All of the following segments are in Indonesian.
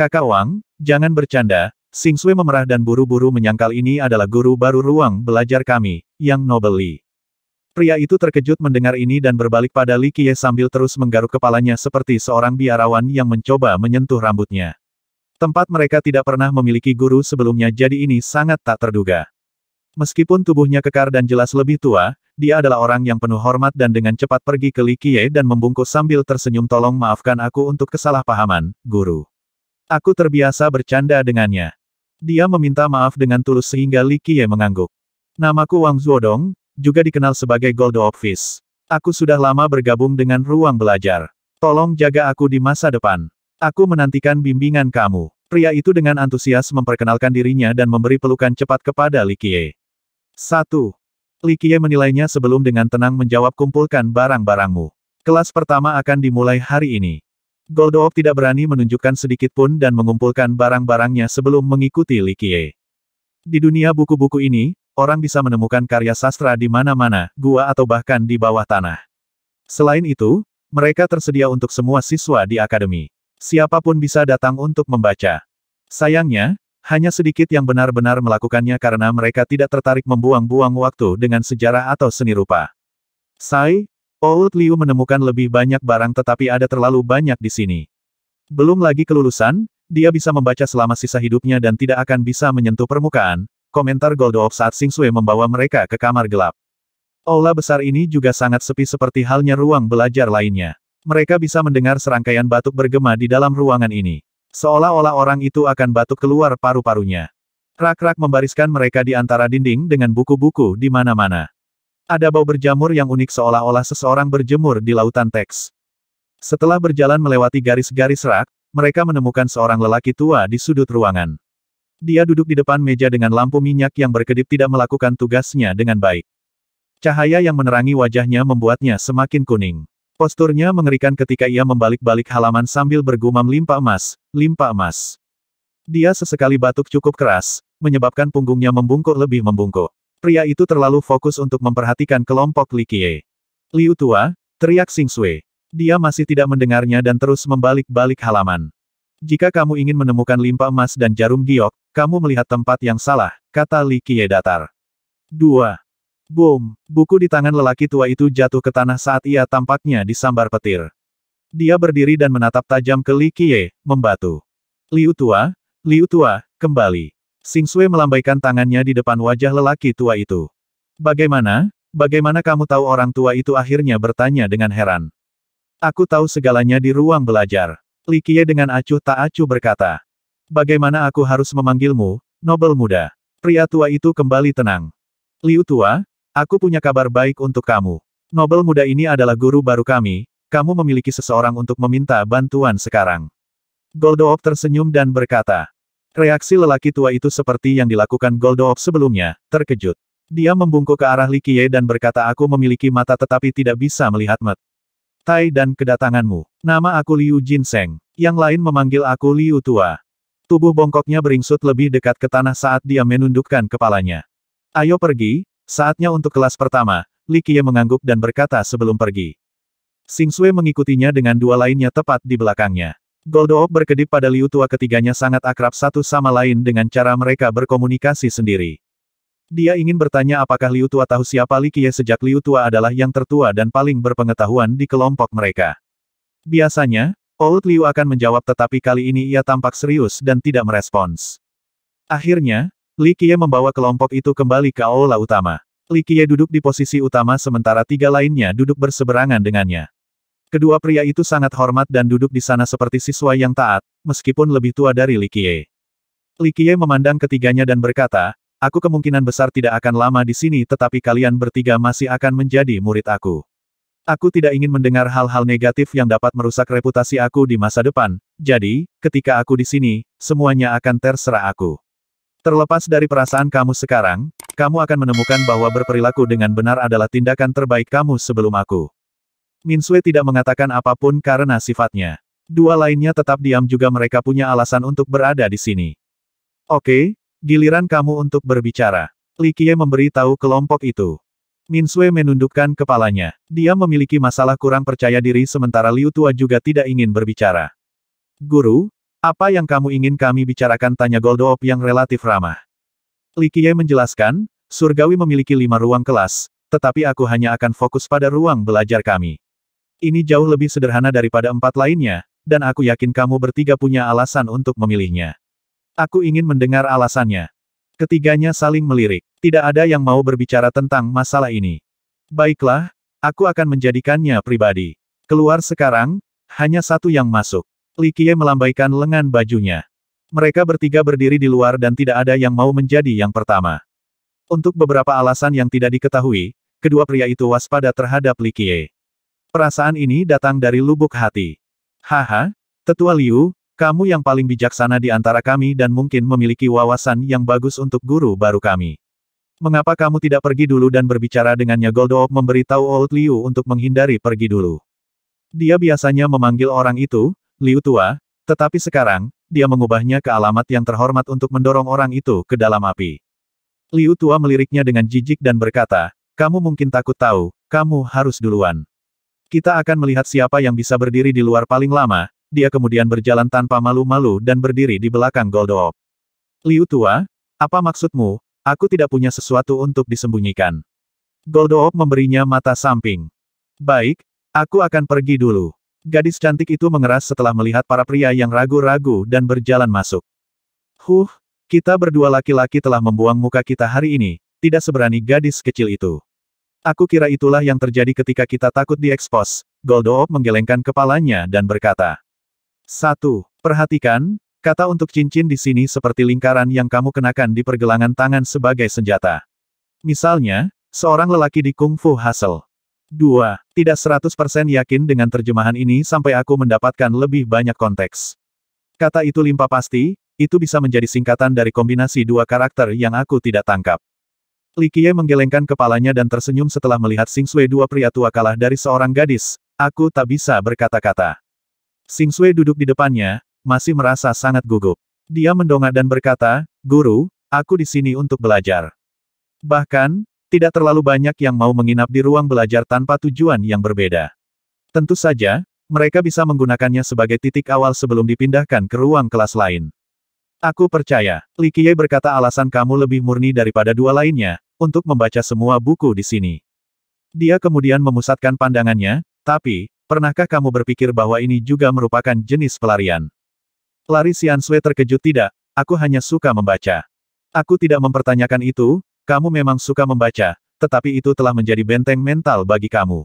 Kakak Wang, jangan bercanda, Sing Sui memerah dan buru-buru menyangkal ini adalah guru baru ruang belajar kami, Yang Noble Li. Pria itu terkejut mendengar ini dan berbalik pada Li Qiye sambil terus menggaruk kepalanya seperti seorang biarawan yang mencoba menyentuh rambutnya. Tempat mereka tidak pernah memiliki guru sebelumnya jadi ini sangat tak terduga. Meskipun tubuhnya kekar dan jelas lebih tua, dia adalah orang yang penuh hormat dan dengan cepat pergi ke Li Qiye dan membungkus sambil tersenyum tolong maafkan aku untuk kesalahpahaman, guru. Aku terbiasa bercanda dengannya. Dia meminta maaf dengan tulus sehingga Li Qiye mengangguk. Namaku Wang Zuodong, juga dikenal sebagai Gold Office. Aku sudah lama bergabung dengan ruang belajar. Tolong jaga aku di masa depan. Aku menantikan bimbingan kamu. Pria itu dengan antusias memperkenalkan dirinya dan memberi pelukan cepat kepada Li Qiye. 1. Li Qiye menilainya sebelum dengan tenang menjawab kumpulkan barang-barangmu. Kelas pertama akan dimulai hari ini. Goldook tidak berani menunjukkan sedikit pun dan mengumpulkan barang-barangnya sebelum mengikuti Likie. Di dunia buku-buku ini, orang bisa menemukan karya sastra di mana-mana, gua atau bahkan di bawah tanah. Selain itu, mereka tersedia untuk semua siswa di akademi. Siapapun bisa datang untuk membaca. Sayangnya, hanya sedikit yang benar-benar melakukannya karena mereka tidak tertarik membuang-buang waktu dengan sejarah atau seni rupa. Sai, Old Liu menemukan lebih banyak barang tetapi ada terlalu banyak di sini. Belum lagi kelulusan, dia bisa membaca selama sisa hidupnya dan tidak akan bisa menyentuh permukaan, komentar Goldoop saat Sing Sui membawa mereka ke kamar gelap. Aula besar ini juga sangat sepi seperti halnya ruang belajar lainnya. Mereka bisa mendengar serangkaian batuk bergema di dalam ruangan ini. Seolah-olah orang itu akan batuk keluar paru-parunya. Rak-rak membariskan mereka di antara dinding dengan buku-buku di mana-mana. Ada bau berjamur yang unik seolah-olah seseorang berjemur di lautan teks. Setelah berjalan melewati garis-garis rak, mereka menemukan seorang lelaki tua di sudut ruangan. Dia duduk di depan meja dengan lampu minyak yang berkedip tidak melakukan tugasnya dengan baik. Cahaya yang menerangi wajahnya membuatnya semakin kuning. Posturnya mengerikan ketika ia membalik-balik halaman sambil bergumam limpa emas, limpa emas. Dia sesekali batuk cukup keras, menyebabkan punggungnya membungkuk lebih membungkuk. Pria itu terlalu fokus untuk memperhatikan kelompok Li Liu tua, teriak Sing Sui. Dia masih tidak mendengarnya dan terus membalik-balik halaman. Jika kamu ingin menemukan limpa emas dan jarum giok, kamu melihat tempat yang salah, kata Li datar. 2. Boom, buku di tangan lelaki tua itu jatuh ke tanah saat ia tampaknya disambar petir. Dia berdiri dan menatap tajam ke Li membatu. Liu tua, Liu tua, kembali. Sing Sue melambaikan tangannya di depan wajah lelaki tua itu. Bagaimana, bagaimana kamu tahu orang tua itu akhirnya bertanya dengan heran. Aku tahu segalanya di ruang belajar. Li Likie dengan acuh tak acuh berkata. Bagaimana aku harus memanggilmu, Nobel muda. Pria tua itu kembali tenang. Liu tua, aku punya kabar baik untuk kamu. Nobel muda ini adalah guru baru kami, kamu memiliki seseorang untuk meminta bantuan sekarang. Goldoop tersenyum dan berkata, Reaksi lelaki tua itu seperti yang dilakukan Goldoop sebelumnya, terkejut. Dia membungkuk ke arah Li Qiye dan berkata aku memiliki mata tetapi tidak bisa melihat Met. Tai dan kedatanganmu. Nama aku Liu Jinseng. Yang lain memanggil aku Liu Tua. Tubuh bongkoknya beringsut lebih dekat ke tanah saat dia menundukkan kepalanya. Ayo pergi, saatnya untuk kelas pertama, Li Qiye mengangguk dan berkata sebelum pergi. Sing Sui mengikutinya dengan dua lainnya tepat di belakangnya. Goldoop berkedip pada Liu Tua ketiganya sangat akrab satu sama lain dengan cara mereka berkomunikasi sendiri. Dia ingin bertanya apakah Liu Tua tahu siapa Li Qiye sejak Liu Tua adalah yang tertua dan paling berpengetahuan di kelompok mereka. Biasanya, Old Liu akan menjawab tetapi kali ini ia tampak serius dan tidak merespons. Akhirnya, Li Qiye membawa kelompok itu kembali ke aula utama. Li Qiye duduk di posisi utama sementara tiga lainnya duduk berseberangan dengannya. Kedua pria itu sangat hormat dan duduk di sana seperti siswa yang taat, meskipun lebih tua dari Likie. Likie memandang ketiganya dan berkata, Aku kemungkinan besar tidak akan lama di sini tetapi kalian bertiga masih akan menjadi murid aku. Aku tidak ingin mendengar hal-hal negatif yang dapat merusak reputasi aku di masa depan, jadi, ketika aku di sini, semuanya akan terserah aku. Terlepas dari perasaan kamu sekarang, kamu akan menemukan bahwa berperilaku dengan benar adalah tindakan terbaik kamu sebelum aku. Min Sui tidak mengatakan apapun karena sifatnya. Dua lainnya tetap diam juga mereka punya alasan untuk berada di sini. Oke, giliran kamu untuk berbicara. Li Likie memberi tahu kelompok itu. Min Sui menundukkan kepalanya. Dia memiliki masalah kurang percaya diri sementara Liu Tua juga tidak ingin berbicara. Guru, apa yang kamu ingin kami bicarakan tanya Goldoop yang relatif ramah. Li Likie menjelaskan, Surgawi memiliki lima ruang kelas, tetapi aku hanya akan fokus pada ruang belajar kami. Ini jauh lebih sederhana daripada empat lainnya, dan aku yakin kamu bertiga punya alasan untuk memilihnya. Aku ingin mendengar alasannya. Ketiganya saling melirik. Tidak ada yang mau berbicara tentang masalah ini. Baiklah, aku akan menjadikannya pribadi. Keluar sekarang, hanya satu yang masuk. Likie melambaikan lengan bajunya. Mereka bertiga berdiri di luar dan tidak ada yang mau menjadi yang pertama. Untuk beberapa alasan yang tidak diketahui, kedua pria itu waspada terhadap Likie. Perasaan ini datang dari lubuk hati. Haha, Tetua Liu, kamu yang paling bijaksana di antara kami dan mungkin memiliki wawasan yang bagus untuk guru baru kami. Mengapa kamu tidak pergi dulu dan berbicara dengannya Goldoop memberitahu Old Liu untuk menghindari pergi dulu. Dia biasanya memanggil orang itu, Liu Tua, tetapi sekarang, dia mengubahnya ke alamat yang terhormat untuk mendorong orang itu ke dalam api. Liu Tua meliriknya dengan jijik dan berkata, kamu mungkin takut tahu, kamu harus duluan. Kita akan melihat siapa yang bisa berdiri di luar paling lama, dia kemudian berjalan tanpa malu-malu dan berdiri di belakang Goldoop. Liu Tua, apa maksudmu, aku tidak punya sesuatu untuk disembunyikan. Goldoop memberinya mata samping. Baik, aku akan pergi dulu. Gadis cantik itu mengeras setelah melihat para pria yang ragu-ragu dan berjalan masuk. Huh, kita berdua laki-laki telah membuang muka kita hari ini, tidak seberani gadis kecil itu. Aku kira itulah yang terjadi ketika kita takut diekspos. Goldoop menggelengkan kepalanya dan berkata. Satu, perhatikan, kata untuk cincin di sini seperti lingkaran yang kamu kenakan di pergelangan tangan sebagai senjata. Misalnya, seorang lelaki di Kung Fu Hustle. Dua, tidak 100% yakin dengan terjemahan ini sampai aku mendapatkan lebih banyak konteks. Kata itu limpa pasti, itu bisa menjadi singkatan dari kombinasi dua karakter yang aku tidak tangkap. Li Qiye menggelengkan kepalanya dan tersenyum setelah melihat Sing Sui dua pria tua kalah dari seorang gadis, aku tak bisa berkata-kata. Sing Sui duduk di depannya, masih merasa sangat gugup. Dia mendongak dan berkata, Guru, aku di sini untuk belajar. Bahkan, tidak terlalu banyak yang mau menginap di ruang belajar tanpa tujuan yang berbeda. Tentu saja, mereka bisa menggunakannya sebagai titik awal sebelum dipindahkan ke ruang kelas lain. Aku percaya, Li Qiye berkata alasan kamu lebih murni daripada dua lainnya, untuk membaca semua buku di sini. Dia kemudian memusatkan pandangannya, tapi, pernahkah kamu berpikir bahwa ini juga merupakan jenis pelarian? Lari Xiansui terkejut tidak, aku hanya suka membaca. Aku tidak mempertanyakan itu, kamu memang suka membaca, tetapi itu telah menjadi benteng mental bagi kamu.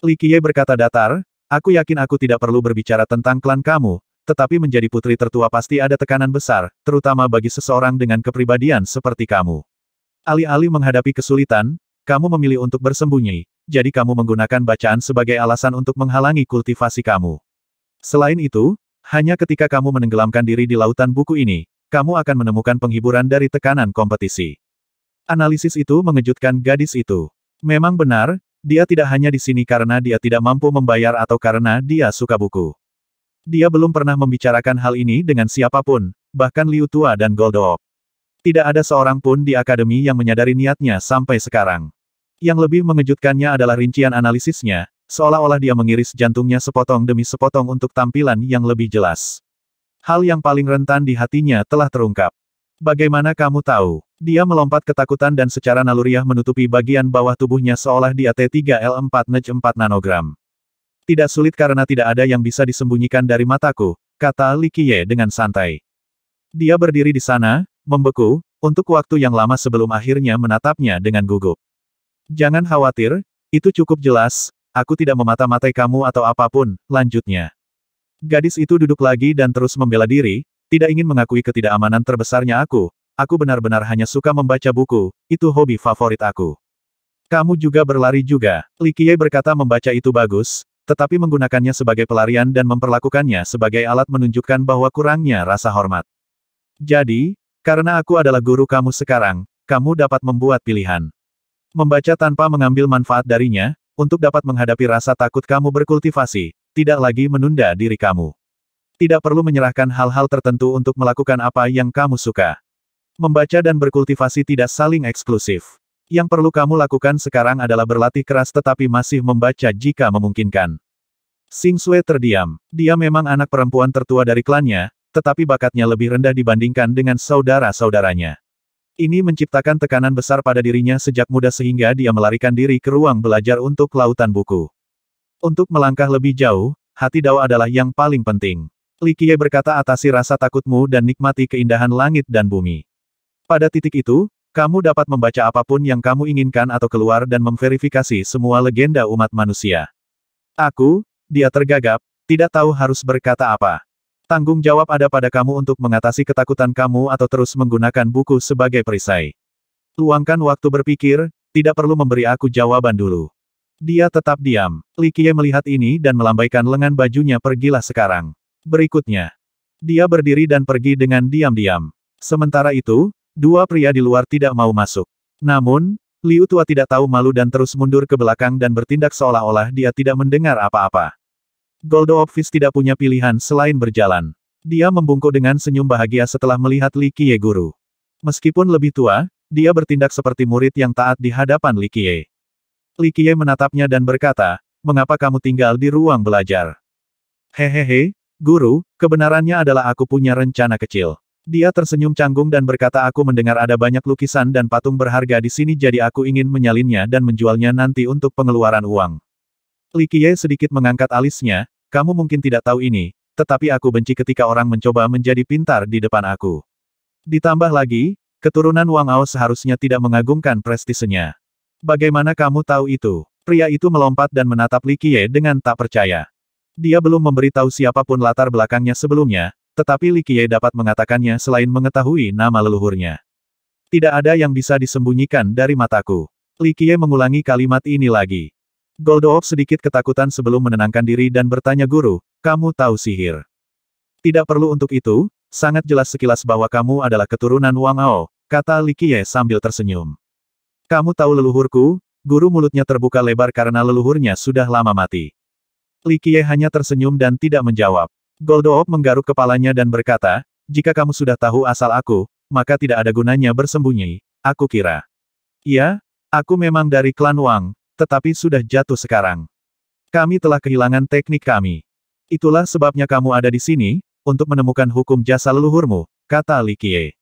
Li Qiye berkata datar, Aku yakin aku tidak perlu berbicara tentang klan kamu, tetapi menjadi putri tertua pasti ada tekanan besar, terutama bagi seseorang dengan kepribadian seperti kamu. Alih-alih menghadapi kesulitan, kamu memilih untuk bersembunyi, jadi kamu menggunakan bacaan sebagai alasan untuk menghalangi kultivasi kamu. Selain itu, hanya ketika kamu menenggelamkan diri di lautan buku ini, kamu akan menemukan penghiburan dari tekanan kompetisi. Analisis itu mengejutkan gadis itu. Memang benar, dia tidak hanya di sini karena dia tidak mampu membayar atau karena dia suka buku. Dia belum pernah membicarakan hal ini dengan siapapun, bahkan Liu Tua dan Goldoop. Tidak ada seorang pun di akademi yang menyadari niatnya sampai sekarang. Yang lebih mengejutkannya adalah rincian analisisnya, seolah-olah dia mengiris jantungnya sepotong demi sepotong untuk tampilan yang lebih jelas. Hal yang paling rentan di hatinya telah terungkap. Bagaimana kamu tahu? Dia melompat ketakutan dan secara naluriah menutupi bagian bawah tubuhnya seolah dia T3L4 Nej 4 nanogram. Tidak sulit karena tidak ada yang bisa disembunyikan dari mataku, kata Li Qiye dengan santai. Dia berdiri di sana, membeku, untuk waktu yang lama sebelum akhirnya menatapnya dengan gugup. Jangan khawatir, itu cukup jelas, aku tidak memata-matai kamu atau apapun, lanjutnya. Gadis itu duduk lagi dan terus membela diri, tidak ingin mengakui ketidakamanan terbesarnya aku, aku benar-benar hanya suka membaca buku, itu hobi favorit aku. Kamu juga berlari juga, Likie berkata membaca itu bagus, tetapi menggunakannya sebagai pelarian dan memperlakukannya sebagai alat menunjukkan bahwa kurangnya rasa hormat. Jadi, karena aku adalah guru kamu sekarang, kamu dapat membuat pilihan. Membaca tanpa mengambil manfaat darinya, untuk dapat menghadapi rasa takut kamu berkultivasi, tidak lagi menunda diri kamu. Tidak perlu menyerahkan hal-hal tertentu untuk melakukan apa yang kamu suka. Membaca dan berkultivasi tidak saling eksklusif. Yang perlu kamu lakukan sekarang adalah berlatih keras tetapi masih membaca jika memungkinkan. Sing Sue terdiam. Dia memang anak perempuan tertua dari klannya, tetapi bakatnya lebih rendah dibandingkan dengan saudara-saudaranya. Ini menciptakan tekanan besar pada dirinya sejak muda sehingga dia melarikan diri ke ruang belajar untuk lautan buku. Untuk melangkah lebih jauh, hati Dao adalah yang paling penting. Li Likie berkata atasi rasa takutmu dan nikmati keindahan langit dan bumi. Pada titik itu, kamu dapat membaca apapun yang kamu inginkan atau keluar dan memverifikasi semua legenda umat manusia. Aku, dia tergagap, tidak tahu harus berkata apa. Tanggung jawab ada pada kamu untuk mengatasi ketakutan kamu atau terus menggunakan buku sebagai perisai. Luangkan waktu berpikir, tidak perlu memberi aku jawaban dulu. Dia tetap diam. Li Qiye melihat ini dan melambaikan lengan bajunya pergilah sekarang. Berikutnya. Dia berdiri dan pergi dengan diam-diam. Sementara itu, Dua pria di luar tidak mau masuk. Namun, Liu Tua tidak tahu malu dan terus mundur ke belakang dan bertindak seolah-olah dia tidak mendengar apa-apa. Goldo Office tidak punya pilihan selain berjalan. Dia membungkuk dengan senyum bahagia setelah melihat Li Qiye Guru. Meskipun lebih tua, dia bertindak seperti murid yang taat di hadapan Li Qiye. Li Qiye menatapnya dan berkata, mengapa kamu tinggal di ruang belajar? Hehehe, guru, kebenarannya adalah aku punya rencana kecil. Dia tersenyum canggung dan berkata aku mendengar ada banyak lukisan dan patung berharga di sini jadi aku ingin menyalinnya dan menjualnya nanti untuk pengeluaran uang. Li Qiye sedikit mengangkat alisnya, kamu mungkin tidak tahu ini, tetapi aku benci ketika orang mencoba menjadi pintar di depan aku. Ditambah lagi, keturunan Wang Ao seharusnya tidak mengagungkan prestisenya. Bagaimana kamu tahu itu? Pria itu melompat dan menatap Li Qiye dengan tak percaya. Dia belum memberitahu siapapun latar belakangnya sebelumnya, tetapi Li Qiye dapat mengatakannya selain mengetahui nama leluhurnya. Tidak ada yang bisa disembunyikan dari mataku. Li Qiye mengulangi kalimat ini lagi. Goldoop sedikit ketakutan sebelum menenangkan diri dan bertanya guru, kamu tahu sihir. Tidak perlu untuk itu, sangat jelas sekilas bahwa kamu adalah keturunan Wang Ao, kata Li Qiye sambil tersenyum. Kamu tahu leluhurku? Guru mulutnya terbuka lebar karena leluhurnya sudah lama mati. Li Qiye hanya tersenyum dan tidak menjawab. Goldoop menggaruk kepalanya dan berkata, jika kamu sudah tahu asal aku, maka tidak ada gunanya bersembunyi, aku kira. ya, aku memang dari klan Wang, tetapi sudah jatuh sekarang. Kami telah kehilangan teknik kami. Itulah sebabnya kamu ada di sini, untuk menemukan hukum jasa leluhurmu, kata Li Qie.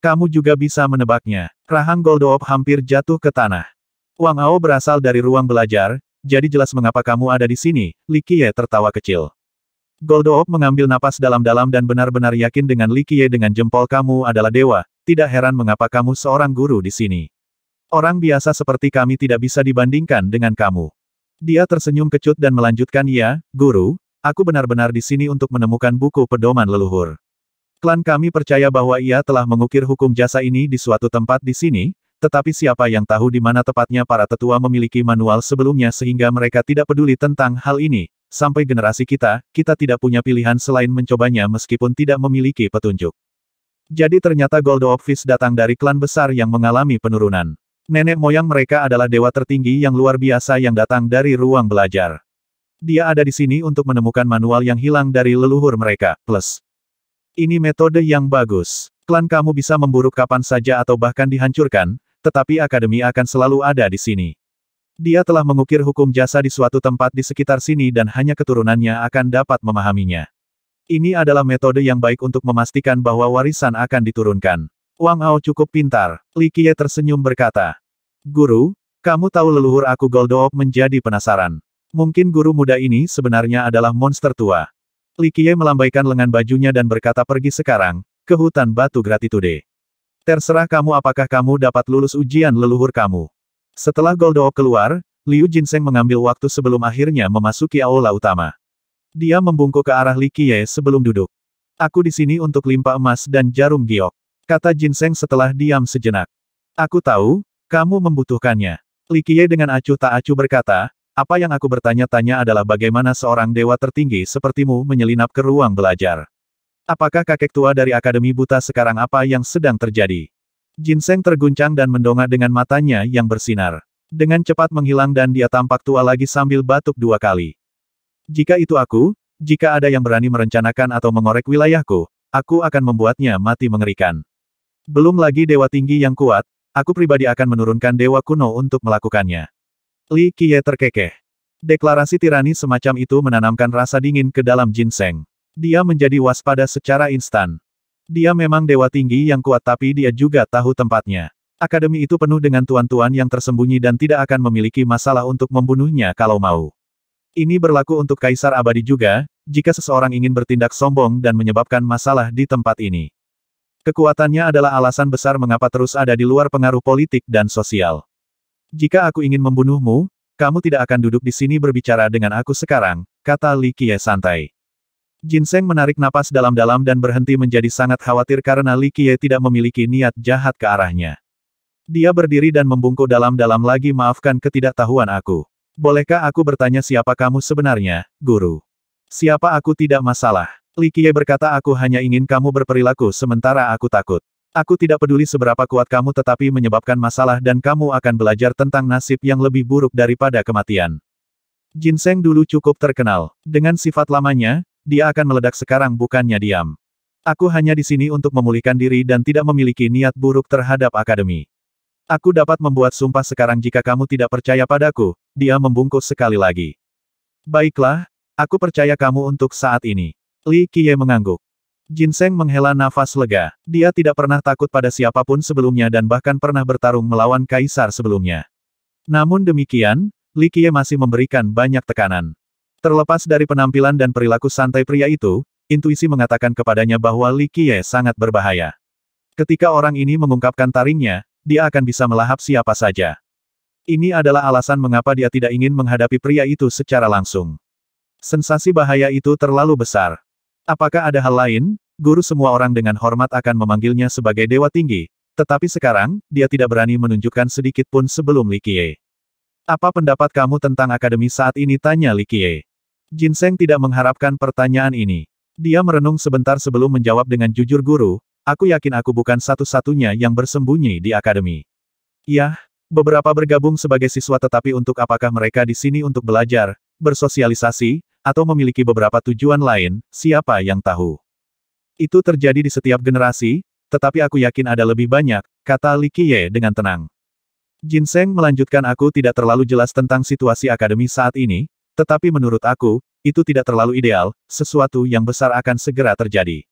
Kamu juga bisa menebaknya. Rahang Goldoop hampir jatuh ke tanah. Wang Ao berasal dari ruang belajar, jadi jelas mengapa kamu ada di sini, Li Qie tertawa kecil. Goldoop mengambil napas dalam-dalam dan benar-benar yakin dengan Li dengan jempol kamu adalah dewa, tidak heran mengapa kamu seorang guru di sini. Orang biasa seperti kami tidak bisa dibandingkan dengan kamu. Dia tersenyum kecut dan melanjutkan ya, guru, aku benar-benar di sini untuk menemukan buku pedoman leluhur. Klan kami percaya bahwa ia telah mengukir hukum jasa ini di suatu tempat di sini, tetapi siapa yang tahu di mana tepatnya para tetua memiliki manual sebelumnya sehingga mereka tidak peduli tentang hal ini, Sampai generasi kita, kita tidak punya pilihan selain mencobanya meskipun tidak memiliki petunjuk. Jadi ternyata Goldo Office datang dari klan besar yang mengalami penurunan. Nenek moyang mereka adalah dewa tertinggi yang luar biasa yang datang dari ruang belajar. Dia ada di sini untuk menemukan manual yang hilang dari leluhur mereka, plus. Ini metode yang bagus. Klan kamu bisa memburuk kapan saja atau bahkan dihancurkan, tetapi akademi akan selalu ada di sini. Dia telah mengukir hukum jasa di suatu tempat di sekitar sini dan hanya keturunannya akan dapat memahaminya. Ini adalah metode yang baik untuk memastikan bahwa warisan akan diturunkan. Wang Ao cukup pintar. Li Qiye tersenyum berkata, Guru, kamu tahu leluhur aku Goldoop menjadi penasaran. Mungkin guru muda ini sebenarnya adalah monster tua. Li Qiye melambaikan lengan bajunya dan berkata pergi sekarang, ke hutan batu gratitude. Terserah kamu apakah kamu dapat lulus ujian leluhur kamu. Setelah Goldoo keluar, Liu Jinseng mengambil waktu sebelum akhirnya memasuki aula utama. Dia membungkuk ke arah Li Qiye sebelum duduk. Aku di sini untuk limpa emas dan jarum giok. Kata Jinseng setelah diam sejenak. Aku tahu, kamu membutuhkannya. Li Qiye dengan acuh tak acuh berkata, apa yang aku bertanya-tanya adalah bagaimana seorang dewa tertinggi sepertimu menyelinap ke ruang belajar. Apakah kakek tua dari Akademi Buta sekarang apa yang sedang terjadi? Ginseng terguncang dan mendongak dengan matanya yang bersinar. Dengan cepat menghilang dan dia tampak tua lagi sambil batuk dua kali. Jika itu aku, jika ada yang berani merencanakan atau mengorek wilayahku, aku akan membuatnya mati mengerikan. Belum lagi dewa tinggi yang kuat, aku pribadi akan menurunkan dewa kuno untuk melakukannya. Li Qiye terkekeh. Deklarasi tirani semacam itu menanamkan rasa dingin ke dalam ginseng. Dia menjadi waspada secara instan. Dia memang dewa tinggi yang kuat tapi dia juga tahu tempatnya. Akademi itu penuh dengan tuan-tuan yang tersembunyi dan tidak akan memiliki masalah untuk membunuhnya kalau mau. Ini berlaku untuk Kaisar Abadi juga, jika seseorang ingin bertindak sombong dan menyebabkan masalah di tempat ini. Kekuatannya adalah alasan besar mengapa terus ada di luar pengaruh politik dan sosial. Jika aku ingin membunuhmu, kamu tidak akan duduk di sini berbicara dengan aku sekarang, kata Li Kie santai. Ginseng menarik napas dalam-dalam dan berhenti menjadi sangat khawatir karena Li Qiye tidak memiliki niat jahat ke arahnya. Dia berdiri dan membungkuk dalam-dalam lagi maafkan ketidaktahuan aku. Bolehkah aku bertanya siapa kamu sebenarnya, guru? Siapa aku tidak masalah. Li Qiye berkata aku hanya ingin kamu berperilaku sementara aku takut. Aku tidak peduli seberapa kuat kamu tetapi menyebabkan masalah dan kamu akan belajar tentang nasib yang lebih buruk daripada kematian. Ginseng dulu cukup terkenal. Dengan sifat lamanya, dia akan meledak sekarang bukannya diam. Aku hanya di sini untuk memulihkan diri dan tidak memiliki niat buruk terhadap akademi. Aku dapat membuat sumpah sekarang jika kamu tidak percaya padaku, dia membungkuk sekali lagi. Baiklah, aku percaya kamu untuk saat ini. Li Qiye mengangguk. Jinseng menghela nafas lega. Dia tidak pernah takut pada siapapun sebelumnya dan bahkan pernah bertarung melawan kaisar sebelumnya. Namun demikian, Li Qiye masih memberikan banyak tekanan. Terlepas dari penampilan dan perilaku santai pria itu, intuisi mengatakan kepadanya bahwa Li Qiye sangat berbahaya. Ketika orang ini mengungkapkan taringnya, dia akan bisa melahap siapa saja. Ini adalah alasan mengapa dia tidak ingin menghadapi pria itu secara langsung. Sensasi bahaya itu terlalu besar. Apakah ada hal lain? Guru semua orang dengan hormat akan memanggilnya sebagai dewa tinggi, tetapi sekarang, dia tidak berani menunjukkan sedikit pun sebelum Li Qiye. Apa pendapat kamu tentang akademi saat ini? Tanya Li Qiye. Jinseng tidak mengharapkan pertanyaan ini. Dia merenung sebentar sebelum menjawab dengan jujur guru, aku yakin aku bukan satu-satunya yang bersembunyi di akademi. Yah, beberapa bergabung sebagai siswa tetapi untuk apakah mereka di sini untuk belajar, bersosialisasi, atau memiliki beberapa tujuan lain, siapa yang tahu. Itu terjadi di setiap generasi, tetapi aku yakin ada lebih banyak, kata Li Qiye dengan tenang. Ginseng melanjutkan aku tidak terlalu jelas tentang situasi akademi saat ini, tetapi menurut aku, itu tidak terlalu ideal, sesuatu yang besar akan segera terjadi.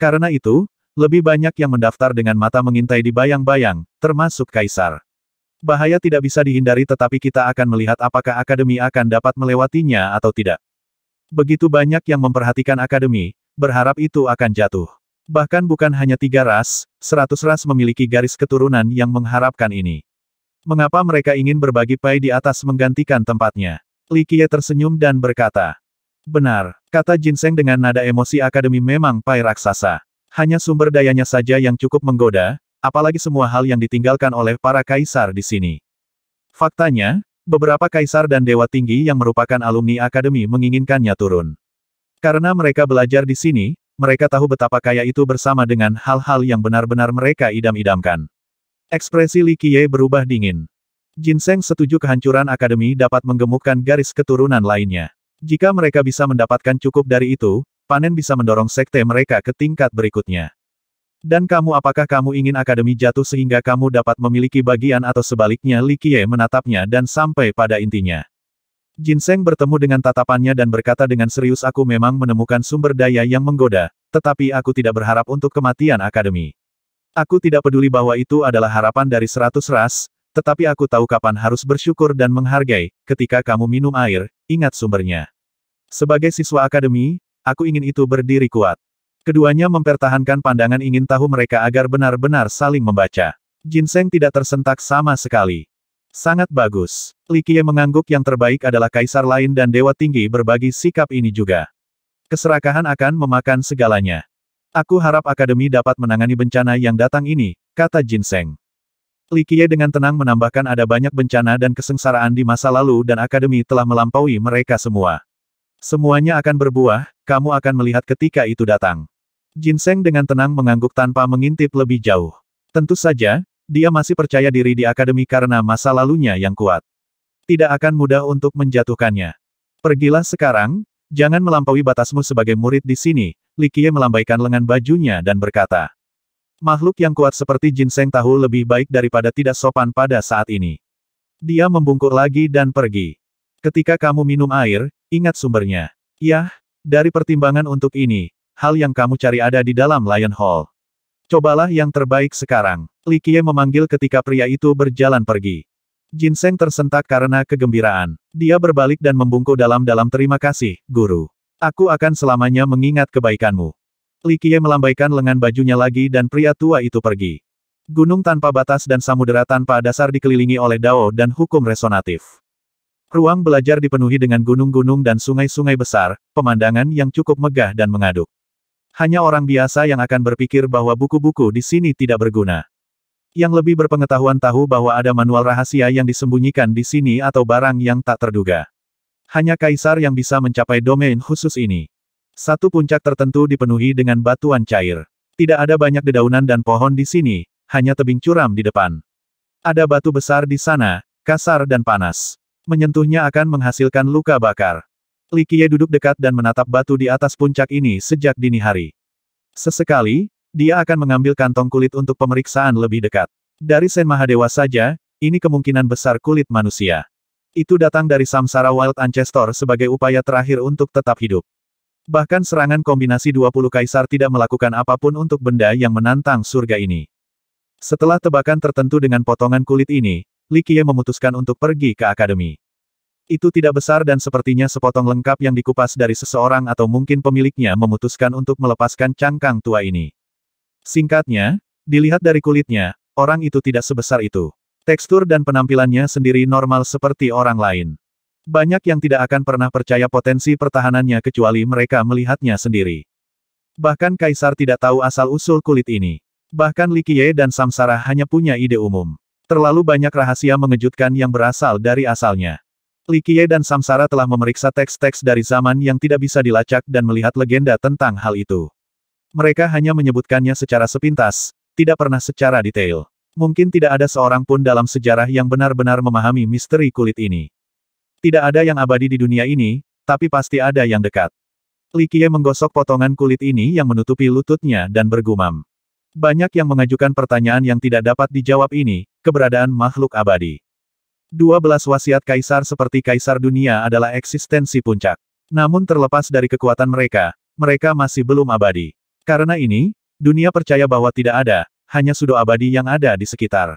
Karena itu, lebih banyak yang mendaftar dengan mata mengintai di bayang-bayang, termasuk Kaisar. Bahaya tidak bisa dihindari tetapi kita akan melihat apakah akademi akan dapat melewatinya atau tidak. Begitu banyak yang memperhatikan akademi, berharap itu akan jatuh. Bahkan bukan hanya tiga ras, seratus ras memiliki garis keturunan yang mengharapkan ini. Mengapa mereka ingin berbagi pai di atas menggantikan tempatnya? Li Qiye tersenyum dan berkata. Benar, kata Jinseng dengan nada emosi akademi memang pai raksasa. Hanya sumber dayanya saja yang cukup menggoda, apalagi semua hal yang ditinggalkan oleh para kaisar di sini. Faktanya, beberapa kaisar dan dewa tinggi yang merupakan alumni akademi menginginkannya turun. Karena mereka belajar di sini, mereka tahu betapa kaya itu bersama dengan hal-hal yang benar-benar mereka idam-idamkan. Ekspresi Li Qiye berubah dingin. Jin Seng setuju kehancuran akademi dapat menggemukkan garis keturunan lainnya. Jika mereka bisa mendapatkan cukup dari itu, panen bisa mendorong sekte mereka ke tingkat berikutnya. Dan kamu apakah kamu ingin akademi jatuh sehingga kamu dapat memiliki bagian atau sebaliknya Li Qiye menatapnya dan sampai pada intinya. Jin Seng bertemu dengan tatapannya dan berkata dengan serius aku memang menemukan sumber daya yang menggoda, tetapi aku tidak berharap untuk kematian akademi. Aku tidak peduli bahwa itu adalah harapan dari seratus ras, tetapi aku tahu kapan harus bersyukur dan menghargai, ketika kamu minum air, ingat sumbernya. Sebagai siswa akademi, aku ingin itu berdiri kuat. Keduanya mempertahankan pandangan ingin tahu mereka agar benar-benar saling membaca. Ginseng tidak tersentak sama sekali. Sangat bagus. Li Qiye mengangguk yang terbaik adalah kaisar lain dan dewa tinggi berbagi sikap ini juga. Keserakahan akan memakan segalanya. Aku harap Akademi dapat menangani bencana yang datang ini, kata Jin Jinseng. Qiye dengan tenang menambahkan ada banyak bencana dan kesengsaraan di masa lalu dan Akademi telah melampaui mereka semua. Semuanya akan berbuah, kamu akan melihat ketika itu datang. Jin Seng dengan tenang mengangguk tanpa mengintip lebih jauh. Tentu saja, dia masih percaya diri di Akademi karena masa lalunya yang kuat. Tidak akan mudah untuk menjatuhkannya. Pergilah sekarang, Jangan melampaui batasmu sebagai murid di sini, Likie melambaikan lengan bajunya dan berkata. Makhluk yang kuat seperti Jin Seng tahu lebih baik daripada tidak sopan pada saat ini. Dia membungkuk lagi dan pergi. Ketika kamu minum air, ingat sumbernya. Yah, dari pertimbangan untuk ini, hal yang kamu cari ada di dalam Lion Hall. Cobalah yang terbaik sekarang. Likie memanggil ketika pria itu berjalan pergi. Ginseng tersentak karena kegembiraan. Dia berbalik dan membungkuk dalam-dalam terima kasih, guru. Aku akan selamanya mengingat kebaikanmu. Li Qiye melambaikan lengan bajunya lagi dan pria tua itu pergi. Gunung tanpa batas dan samudera tanpa dasar dikelilingi oleh dao dan hukum resonatif. Ruang belajar dipenuhi dengan gunung-gunung dan sungai-sungai besar, pemandangan yang cukup megah dan mengaduk. Hanya orang biasa yang akan berpikir bahwa buku-buku di sini tidak berguna. Yang lebih berpengetahuan tahu bahwa ada manual rahasia yang disembunyikan di sini atau barang yang tak terduga. Hanya kaisar yang bisa mencapai domain khusus ini. Satu puncak tertentu dipenuhi dengan batuan cair. Tidak ada banyak dedaunan dan pohon di sini, hanya tebing curam di depan. Ada batu besar di sana, kasar dan panas. Menyentuhnya akan menghasilkan luka bakar. Likie duduk dekat dan menatap batu di atas puncak ini sejak dini hari. Sesekali, dia akan mengambil kantong kulit untuk pemeriksaan lebih dekat. Dari Sen Mahadewa saja, ini kemungkinan besar kulit manusia. Itu datang dari Samsara Wild Ancestor sebagai upaya terakhir untuk tetap hidup. Bahkan serangan kombinasi 20 kaisar tidak melakukan apapun untuk benda yang menantang surga ini. Setelah tebakan tertentu dengan potongan kulit ini, Li memutuskan untuk pergi ke akademi. Itu tidak besar dan sepertinya sepotong lengkap yang dikupas dari seseorang atau mungkin pemiliknya memutuskan untuk melepaskan cangkang tua ini. Singkatnya, dilihat dari kulitnya, orang itu tidak sebesar itu. Tekstur dan penampilannya sendiri normal seperti orang lain. Banyak yang tidak akan pernah percaya potensi pertahanannya kecuali mereka melihatnya sendiri. Bahkan Kaisar tidak tahu asal-usul kulit ini. Bahkan Likie dan Samsara hanya punya ide umum. Terlalu banyak rahasia mengejutkan yang berasal dari asalnya. Likie dan Samsara telah memeriksa teks-teks dari zaman yang tidak bisa dilacak dan melihat legenda tentang hal itu. Mereka hanya menyebutkannya secara sepintas, tidak pernah secara detail. Mungkin tidak ada seorang pun dalam sejarah yang benar-benar memahami misteri kulit ini. Tidak ada yang abadi di dunia ini, tapi pasti ada yang dekat. Li Likie menggosok potongan kulit ini yang menutupi lututnya dan bergumam. Banyak yang mengajukan pertanyaan yang tidak dapat dijawab ini, keberadaan makhluk abadi. 12 wasiat kaisar seperti kaisar dunia adalah eksistensi puncak. Namun terlepas dari kekuatan mereka, mereka masih belum abadi. Karena ini, dunia percaya bahwa tidak ada, hanya sudo abadi yang ada di sekitar.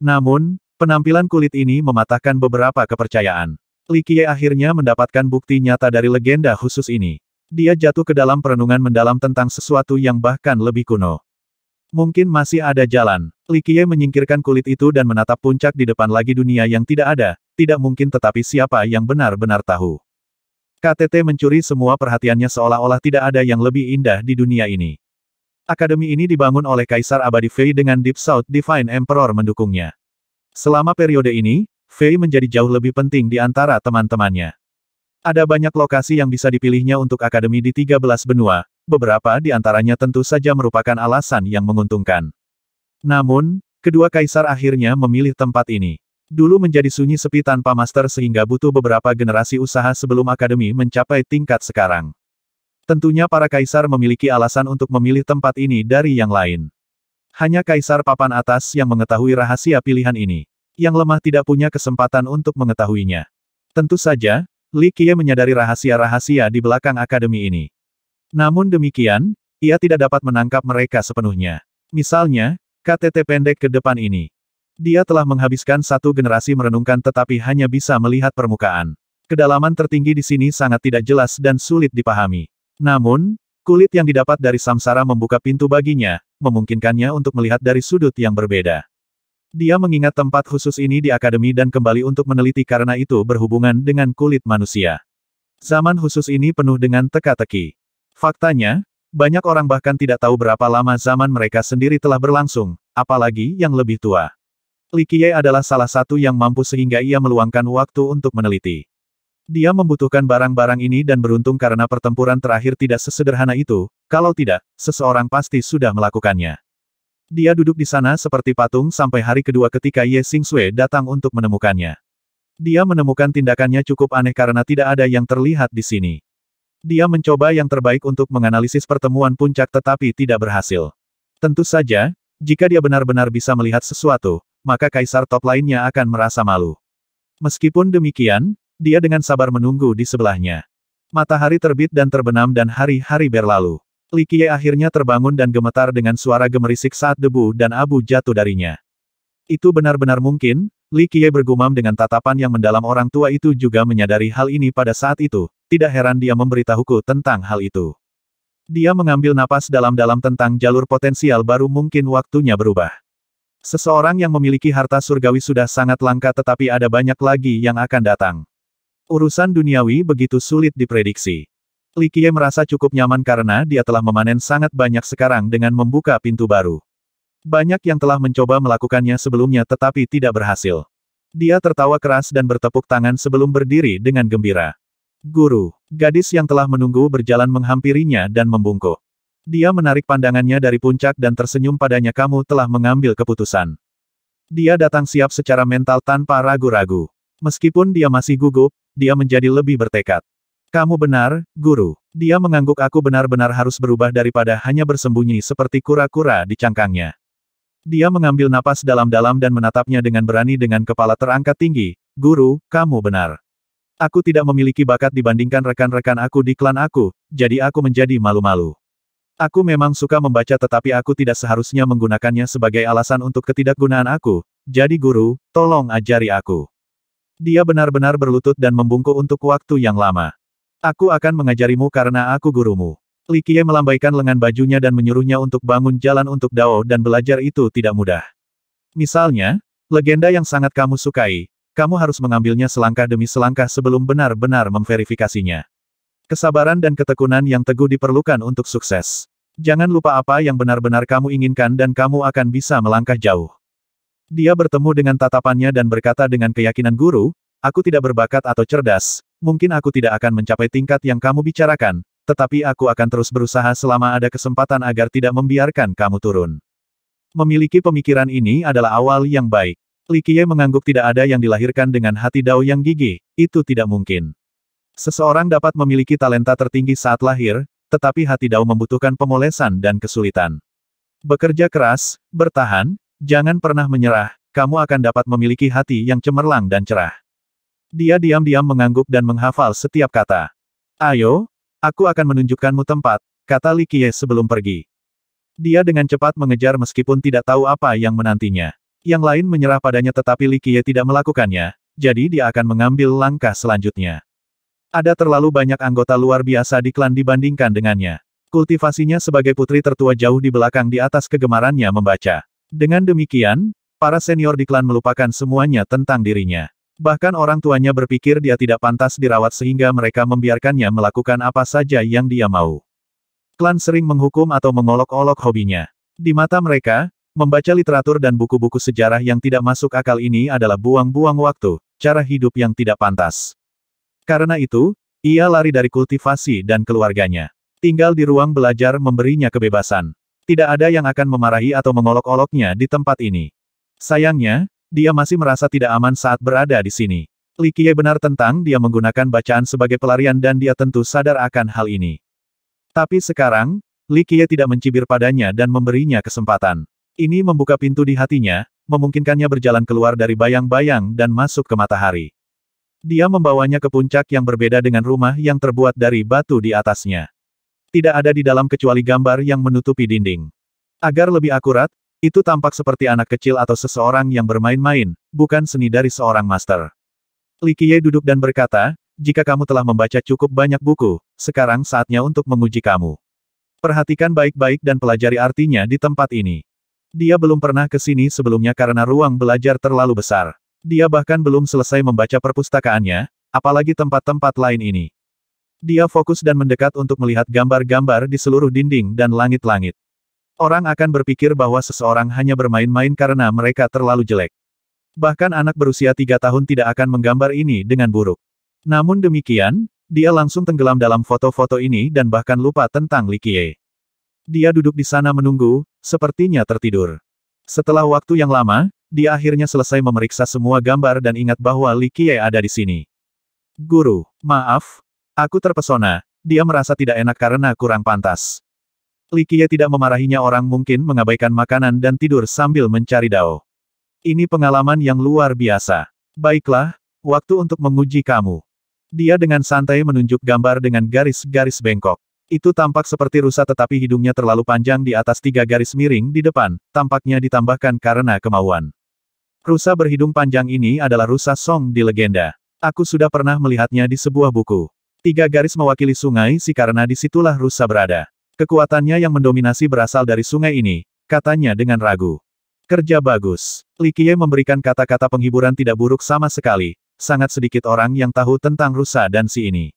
Namun, penampilan kulit ini mematahkan beberapa kepercayaan. Li Qiye akhirnya mendapatkan bukti nyata dari legenda khusus ini. Dia jatuh ke dalam perenungan mendalam tentang sesuatu yang bahkan lebih kuno. Mungkin masih ada jalan. Li Qiye menyingkirkan kulit itu dan menatap puncak di depan lagi dunia yang tidak ada, tidak mungkin tetapi siapa yang benar-benar tahu. KTT mencuri semua perhatiannya seolah-olah tidak ada yang lebih indah di dunia ini. Akademi ini dibangun oleh Kaisar Abadi Fei dengan Deep South Divine Emperor mendukungnya. Selama periode ini, Fei menjadi jauh lebih penting di antara teman-temannya. Ada banyak lokasi yang bisa dipilihnya untuk akademi di 13 benua, beberapa di antaranya tentu saja merupakan alasan yang menguntungkan. Namun, kedua kaisar akhirnya memilih tempat ini. Dulu menjadi sunyi sepi tanpa master sehingga butuh beberapa generasi usaha sebelum akademi mencapai tingkat sekarang. Tentunya para kaisar memiliki alasan untuk memilih tempat ini dari yang lain. Hanya kaisar papan atas yang mengetahui rahasia pilihan ini. Yang lemah tidak punya kesempatan untuk mengetahuinya. Tentu saja, Li Qiye menyadari rahasia-rahasia di belakang akademi ini. Namun demikian, ia tidak dapat menangkap mereka sepenuhnya. Misalnya, KTT pendek ke depan ini. Dia telah menghabiskan satu generasi merenungkan tetapi hanya bisa melihat permukaan. Kedalaman tertinggi di sini sangat tidak jelas dan sulit dipahami. Namun, kulit yang didapat dari samsara membuka pintu baginya, memungkinkannya untuk melihat dari sudut yang berbeda. Dia mengingat tempat khusus ini di akademi dan kembali untuk meneliti karena itu berhubungan dengan kulit manusia. Zaman khusus ini penuh dengan teka-teki. Faktanya, banyak orang bahkan tidak tahu berapa lama zaman mereka sendiri telah berlangsung, apalagi yang lebih tua. Likie adalah salah satu yang mampu sehingga ia meluangkan waktu untuk meneliti. Dia membutuhkan barang-barang ini dan beruntung karena pertempuran terakhir tidak sesederhana itu, kalau tidak, seseorang pasti sudah melakukannya. Dia duduk di sana seperti patung sampai hari kedua ketika Ye Sue datang untuk menemukannya. Dia menemukan tindakannya cukup aneh karena tidak ada yang terlihat di sini. Dia mencoba yang terbaik untuk menganalisis pertemuan puncak tetapi tidak berhasil. Tentu saja, jika dia benar-benar bisa melihat sesuatu, maka kaisar top lainnya akan merasa malu. Meskipun demikian, dia dengan sabar menunggu di sebelahnya. Matahari terbit dan terbenam dan hari-hari berlalu. Li Qiye akhirnya terbangun dan gemetar dengan suara gemerisik saat debu dan abu jatuh darinya. Itu benar-benar mungkin, Li Qiye bergumam dengan tatapan yang mendalam orang tua itu juga menyadari hal ini pada saat itu, tidak heran dia memberitahuku tentang hal itu. Dia mengambil napas dalam-dalam tentang jalur potensial baru mungkin waktunya berubah. Seseorang yang memiliki harta surgawi sudah sangat langka tetapi ada banyak lagi yang akan datang. Urusan duniawi begitu sulit diprediksi. Li Qiye merasa cukup nyaman karena dia telah memanen sangat banyak sekarang dengan membuka pintu baru. Banyak yang telah mencoba melakukannya sebelumnya tetapi tidak berhasil. Dia tertawa keras dan bertepuk tangan sebelum berdiri dengan gembira. Guru, gadis yang telah menunggu berjalan menghampirinya dan membungkuk. Dia menarik pandangannya dari puncak dan tersenyum padanya kamu telah mengambil keputusan. Dia datang siap secara mental tanpa ragu-ragu. Meskipun dia masih gugup, dia menjadi lebih bertekad. Kamu benar, guru. Dia mengangguk aku benar-benar harus berubah daripada hanya bersembunyi seperti kura-kura di cangkangnya. Dia mengambil napas dalam-dalam dan menatapnya dengan berani dengan kepala terangkat tinggi, Guru, kamu benar. Aku tidak memiliki bakat dibandingkan rekan-rekan aku di klan aku, jadi aku menjadi malu-malu. Aku memang suka membaca tetapi aku tidak seharusnya menggunakannya sebagai alasan untuk ketidakgunaan aku, jadi guru, tolong ajari aku. Dia benar-benar berlutut dan membungkuk untuk waktu yang lama. Aku akan mengajarimu karena aku gurumu. Likie melambaikan lengan bajunya dan menyuruhnya untuk bangun jalan untuk Dao dan belajar itu tidak mudah. Misalnya, legenda yang sangat kamu sukai, kamu harus mengambilnya selangkah demi selangkah sebelum benar-benar memverifikasinya. Kesabaran dan ketekunan yang teguh diperlukan untuk sukses. Jangan lupa apa yang benar-benar kamu inginkan dan kamu akan bisa melangkah jauh. Dia bertemu dengan tatapannya dan berkata dengan keyakinan guru, aku tidak berbakat atau cerdas, mungkin aku tidak akan mencapai tingkat yang kamu bicarakan, tetapi aku akan terus berusaha selama ada kesempatan agar tidak membiarkan kamu turun. Memiliki pemikiran ini adalah awal yang baik. Likie mengangguk tidak ada yang dilahirkan dengan hati dao yang gigih, itu tidak mungkin. Seseorang dapat memiliki talenta tertinggi saat lahir, tetapi hati Dao membutuhkan pemolesan dan kesulitan. Bekerja keras, bertahan, jangan pernah menyerah, kamu akan dapat memiliki hati yang cemerlang dan cerah. Dia diam-diam mengangguk dan menghafal setiap kata. Ayo, aku akan menunjukkanmu tempat, kata Li Qiye sebelum pergi. Dia dengan cepat mengejar meskipun tidak tahu apa yang menantinya. Yang lain menyerah padanya tetapi Li Qiye tidak melakukannya, jadi dia akan mengambil langkah selanjutnya. Ada terlalu banyak anggota luar biasa di klan dibandingkan dengannya. Kultivasinya sebagai putri tertua jauh di belakang di atas kegemarannya membaca. Dengan demikian, para senior di klan melupakan semuanya tentang dirinya. Bahkan orang tuanya berpikir dia tidak pantas dirawat sehingga mereka membiarkannya melakukan apa saja yang dia mau. Klan sering menghukum atau mengolok-olok hobinya. Di mata mereka, membaca literatur dan buku-buku sejarah yang tidak masuk akal ini adalah buang-buang waktu, cara hidup yang tidak pantas. Karena itu, ia lari dari kultivasi dan keluarganya. Tinggal di ruang belajar memberinya kebebasan. Tidak ada yang akan memarahi atau mengolok-oloknya di tempat ini. Sayangnya, dia masih merasa tidak aman saat berada di sini. Li Qiye benar tentang dia menggunakan bacaan sebagai pelarian dan dia tentu sadar akan hal ini. Tapi sekarang, Li Qiye tidak mencibir padanya dan memberinya kesempatan. Ini membuka pintu di hatinya, memungkinkannya berjalan keluar dari bayang-bayang dan masuk ke matahari. Dia membawanya ke puncak yang berbeda dengan rumah yang terbuat dari batu di atasnya. Tidak ada di dalam kecuali gambar yang menutupi dinding. Agar lebih akurat, itu tampak seperti anak kecil atau seseorang yang bermain-main, bukan seni dari seorang master. Li Qiye duduk dan berkata, jika kamu telah membaca cukup banyak buku, sekarang saatnya untuk menguji kamu. Perhatikan baik-baik dan pelajari artinya di tempat ini. Dia belum pernah ke sini sebelumnya karena ruang belajar terlalu besar. Dia bahkan belum selesai membaca perpustakaannya, apalagi tempat-tempat lain ini. Dia fokus dan mendekat untuk melihat gambar-gambar di seluruh dinding dan langit-langit. Orang akan berpikir bahwa seseorang hanya bermain-main karena mereka terlalu jelek. Bahkan anak berusia tiga tahun tidak akan menggambar ini dengan buruk. Namun demikian, dia langsung tenggelam dalam foto-foto ini dan bahkan lupa tentang Likie. Dia duduk di sana menunggu, sepertinya tertidur. Setelah waktu yang lama, dia akhirnya selesai memeriksa semua gambar dan ingat bahwa Li Qiye ada di sini. Guru, maaf, aku terpesona, dia merasa tidak enak karena kurang pantas. Li Qiye tidak memarahinya orang mungkin mengabaikan makanan dan tidur sambil mencari dao. Ini pengalaman yang luar biasa. Baiklah, waktu untuk menguji kamu. Dia dengan santai menunjuk gambar dengan garis-garis bengkok. Itu tampak seperti rusa tetapi hidungnya terlalu panjang di atas tiga garis miring di depan, tampaknya ditambahkan karena kemauan. Rusa berhidung panjang ini adalah rusa Song di legenda. Aku sudah pernah melihatnya di sebuah buku. Tiga garis mewakili sungai si karena disitulah rusa berada. Kekuatannya yang mendominasi berasal dari sungai ini, katanya dengan ragu. Kerja bagus. Li Likie memberikan kata-kata penghiburan tidak buruk sama sekali, sangat sedikit orang yang tahu tentang rusa dan si ini.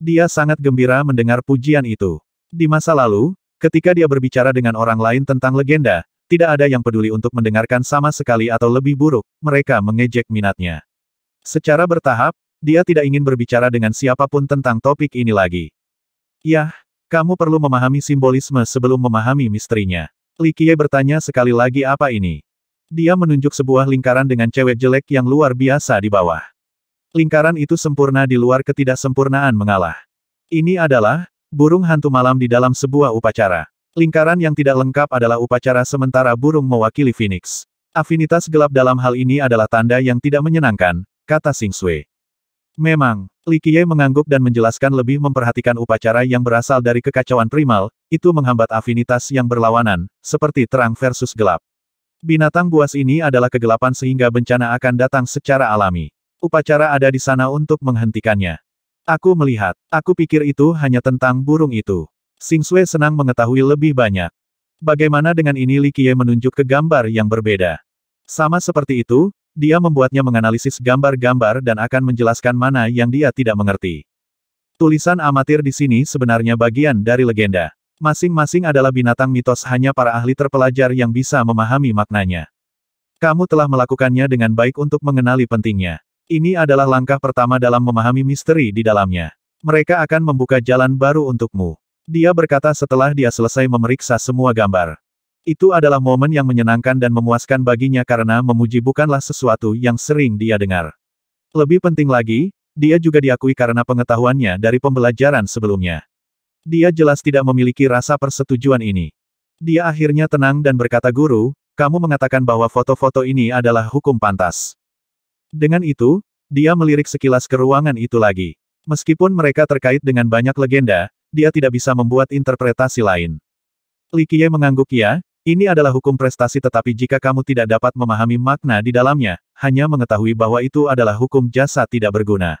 Dia sangat gembira mendengar pujian itu. Di masa lalu, ketika dia berbicara dengan orang lain tentang legenda, tidak ada yang peduli untuk mendengarkan sama sekali atau lebih buruk, mereka mengejek minatnya. Secara bertahap, dia tidak ingin berbicara dengan siapapun tentang topik ini lagi. Yah, kamu perlu memahami simbolisme sebelum memahami misterinya. Li Likie bertanya sekali lagi apa ini. Dia menunjuk sebuah lingkaran dengan cewek jelek yang luar biasa di bawah. Lingkaran itu sempurna di luar ketidaksempurnaan mengalah. Ini adalah burung hantu malam di dalam sebuah upacara. Lingkaran yang tidak lengkap adalah upacara sementara burung mewakili Phoenix. Afinitas gelap dalam hal ini adalah tanda yang tidak menyenangkan, kata Sing Sui. Memang, Li Qiye mengangguk dan menjelaskan lebih memperhatikan upacara yang berasal dari kekacauan primal, itu menghambat afinitas yang berlawanan, seperti terang versus gelap. Binatang buas ini adalah kegelapan sehingga bencana akan datang secara alami. Upacara ada di sana untuk menghentikannya. Aku melihat, aku pikir itu hanya tentang burung itu. Sing Sue senang mengetahui lebih banyak. Bagaimana dengan ini Li Qiye menunjuk ke gambar yang berbeda. Sama seperti itu, dia membuatnya menganalisis gambar-gambar dan akan menjelaskan mana yang dia tidak mengerti. Tulisan amatir di sini sebenarnya bagian dari legenda. Masing-masing adalah binatang mitos hanya para ahli terpelajar yang bisa memahami maknanya. Kamu telah melakukannya dengan baik untuk mengenali pentingnya. Ini adalah langkah pertama dalam memahami misteri di dalamnya. Mereka akan membuka jalan baru untukmu. Dia berkata setelah dia selesai memeriksa semua gambar. Itu adalah momen yang menyenangkan dan memuaskan baginya karena memuji bukanlah sesuatu yang sering dia dengar. Lebih penting lagi, dia juga diakui karena pengetahuannya dari pembelajaran sebelumnya. Dia jelas tidak memiliki rasa persetujuan ini. Dia akhirnya tenang dan berkata guru, kamu mengatakan bahwa foto-foto ini adalah hukum pantas. Dengan itu, dia melirik sekilas ke ruangan itu lagi. Meskipun mereka terkait dengan banyak legenda, dia tidak bisa membuat interpretasi lain. Li Qiye mengangguk ya, ini adalah hukum prestasi tetapi jika kamu tidak dapat memahami makna di dalamnya, hanya mengetahui bahwa itu adalah hukum jasa tidak berguna.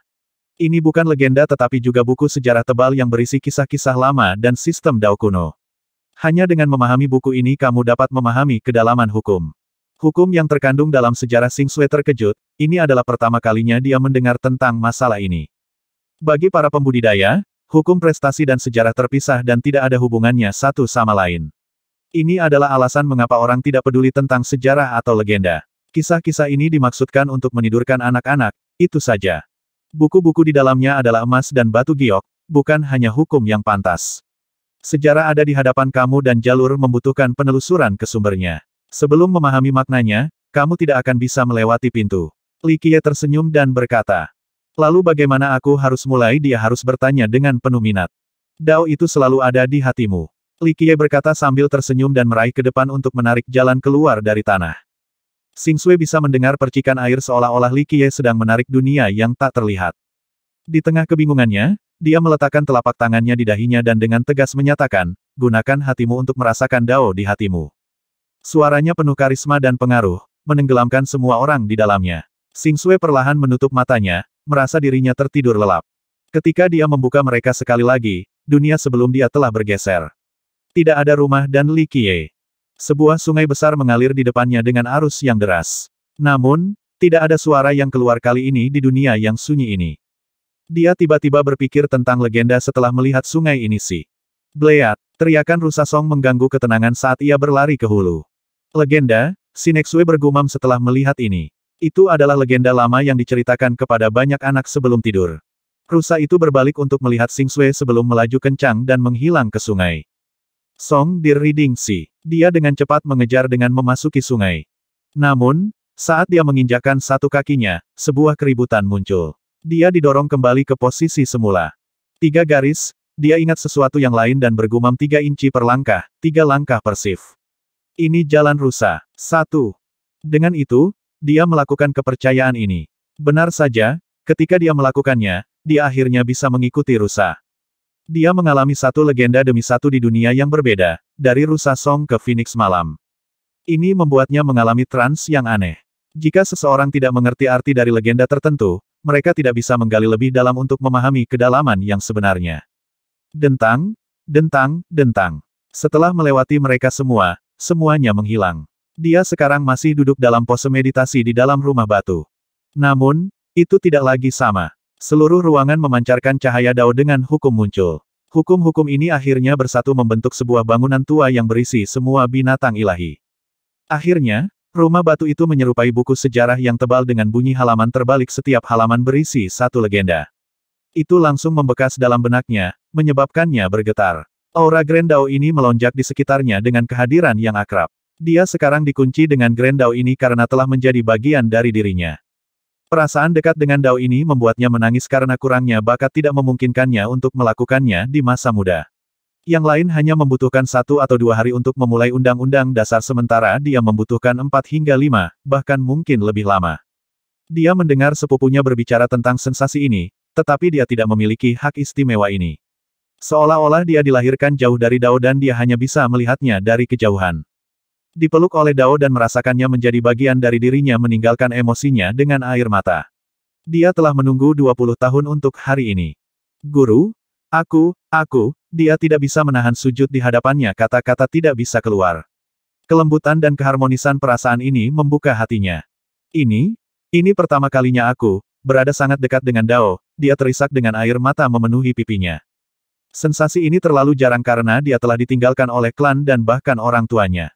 Ini bukan legenda tetapi juga buku sejarah tebal yang berisi kisah-kisah lama dan sistem dao kuno. Hanya dengan memahami buku ini kamu dapat memahami kedalaman hukum. Hukum yang terkandung dalam sejarah Sing Sui terkejut, ini adalah pertama kalinya dia mendengar tentang masalah ini. Bagi para pembudidaya, Hukum prestasi dan sejarah terpisah dan tidak ada hubungannya satu sama lain. Ini adalah alasan mengapa orang tidak peduli tentang sejarah atau legenda. Kisah-kisah ini dimaksudkan untuk menidurkan anak-anak, itu saja. Buku-buku di dalamnya adalah emas dan batu giok, bukan hanya hukum yang pantas. Sejarah ada di hadapan kamu dan jalur membutuhkan penelusuran ke sumbernya. Sebelum memahami maknanya, kamu tidak akan bisa melewati pintu. Likie tersenyum dan berkata, Lalu bagaimana aku harus mulai dia harus bertanya dengan penuh minat. Dao itu selalu ada di hatimu. Li Qiye berkata sambil tersenyum dan meraih ke depan untuk menarik jalan keluar dari tanah. Sing Sui bisa mendengar percikan air seolah-olah Li Qiye sedang menarik dunia yang tak terlihat. Di tengah kebingungannya, dia meletakkan telapak tangannya di dahinya dan dengan tegas menyatakan, gunakan hatimu untuk merasakan Dao di hatimu. Suaranya penuh karisma dan pengaruh, menenggelamkan semua orang di dalamnya. Sing Sui perlahan menutup matanya, merasa dirinya tertidur lelap. Ketika dia membuka mereka sekali lagi, dunia sebelum dia telah bergeser. Tidak ada rumah dan Li Qiye. Sebuah sungai besar mengalir di depannya dengan arus yang deras. Namun, tidak ada suara yang keluar kali ini di dunia yang sunyi ini. Dia tiba-tiba berpikir tentang legenda setelah melihat sungai ini si. Bleat, teriakan rusa song mengganggu ketenangan saat ia berlari ke hulu. Legenda, Sinexue bergumam setelah melihat ini. Itu adalah legenda lama yang diceritakan kepada banyak anak sebelum tidur. Rusa itu berbalik untuk melihat Sing Sui sebelum melaju kencang dan menghilang ke sungai. Song di Riding Si. Dia dengan cepat mengejar dengan memasuki sungai. Namun, saat dia menginjakan satu kakinya, sebuah keributan muncul. Dia didorong kembali ke posisi semula. Tiga garis, dia ingat sesuatu yang lain dan bergumam tiga inci per langkah, tiga langkah persif. Ini jalan rusa. Satu. Dengan itu, dia melakukan kepercayaan ini. Benar saja, ketika dia melakukannya, dia akhirnya bisa mengikuti rusa. Dia mengalami satu legenda demi satu di dunia yang berbeda, dari rusa Song ke Phoenix Malam. Ini membuatnya mengalami trans yang aneh. Jika seseorang tidak mengerti arti dari legenda tertentu, mereka tidak bisa menggali lebih dalam untuk memahami kedalaman yang sebenarnya. Dentang, dentang, dentang. Setelah melewati mereka semua, semuanya menghilang. Dia sekarang masih duduk dalam pose meditasi di dalam rumah batu. Namun, itu tidak lagi sama. Seluruh ruangan memancarkan cahaya Dao dengan hukum muncul. Hukum-hukum ini akhirnya bersatu membentuk sebuah bangunan tua yang berisi semua binatang ilahi. Akhirnya, rumah batu itu menyerupai buku sejarah yang tebal dengan bunyi halaman terbalik setiap halaman berisi satu legenda. Itu langsung membekas dalam benaknya, menyebabkannya bergetar. Aura Grendao ini melonjak di sekitarnya dengan kehadiran yang akrab. Dia sekarang dikunci dengan Grand Dao ini karena telah menjadi bagian dari dirinya. Perasaan dekat dengan Dao ini membuatnya menangis karena kurangnya bakat tidak memungkinkannya untuk melakukannya di masa muda. Yang lain hanya membutuhkan satu atau dua hari untuk memulai undang-undang dasar sementara dia membutuhkan empat hingga lima, bahkan mungkin lebih lama. Dia mendengar sepupunya berbicara tentang sensasi ini, tetapi dia tidak memiliki hak istimewa ini. Seolah-olah dia dilahirkan jauh dari Dao dan dia hanya bisa melihatnya dari kejauhan. Dipeluk oleh Dao dan merasakannya menjadi bagian dari dirinya meninggalkan emosinya dengan air mata. Dia telah menunggu 20 tahun untuk hari ini. Guru, aku, aku, dia tidak bisa menahan sujud di hadapannya kata-kata tidak bisa keluar. Kelembutan dan keharmonisan perasaan ini membuka hatinya. Ini, ini pertama kalinya aku, berada sangat dekat dengan Dao, dia terisak dengan air mata memenuhi pipinya. Sensasi ini terlalu jarang karena dia telah ditinggalkan oleh klan dan bahkan orang tuanya.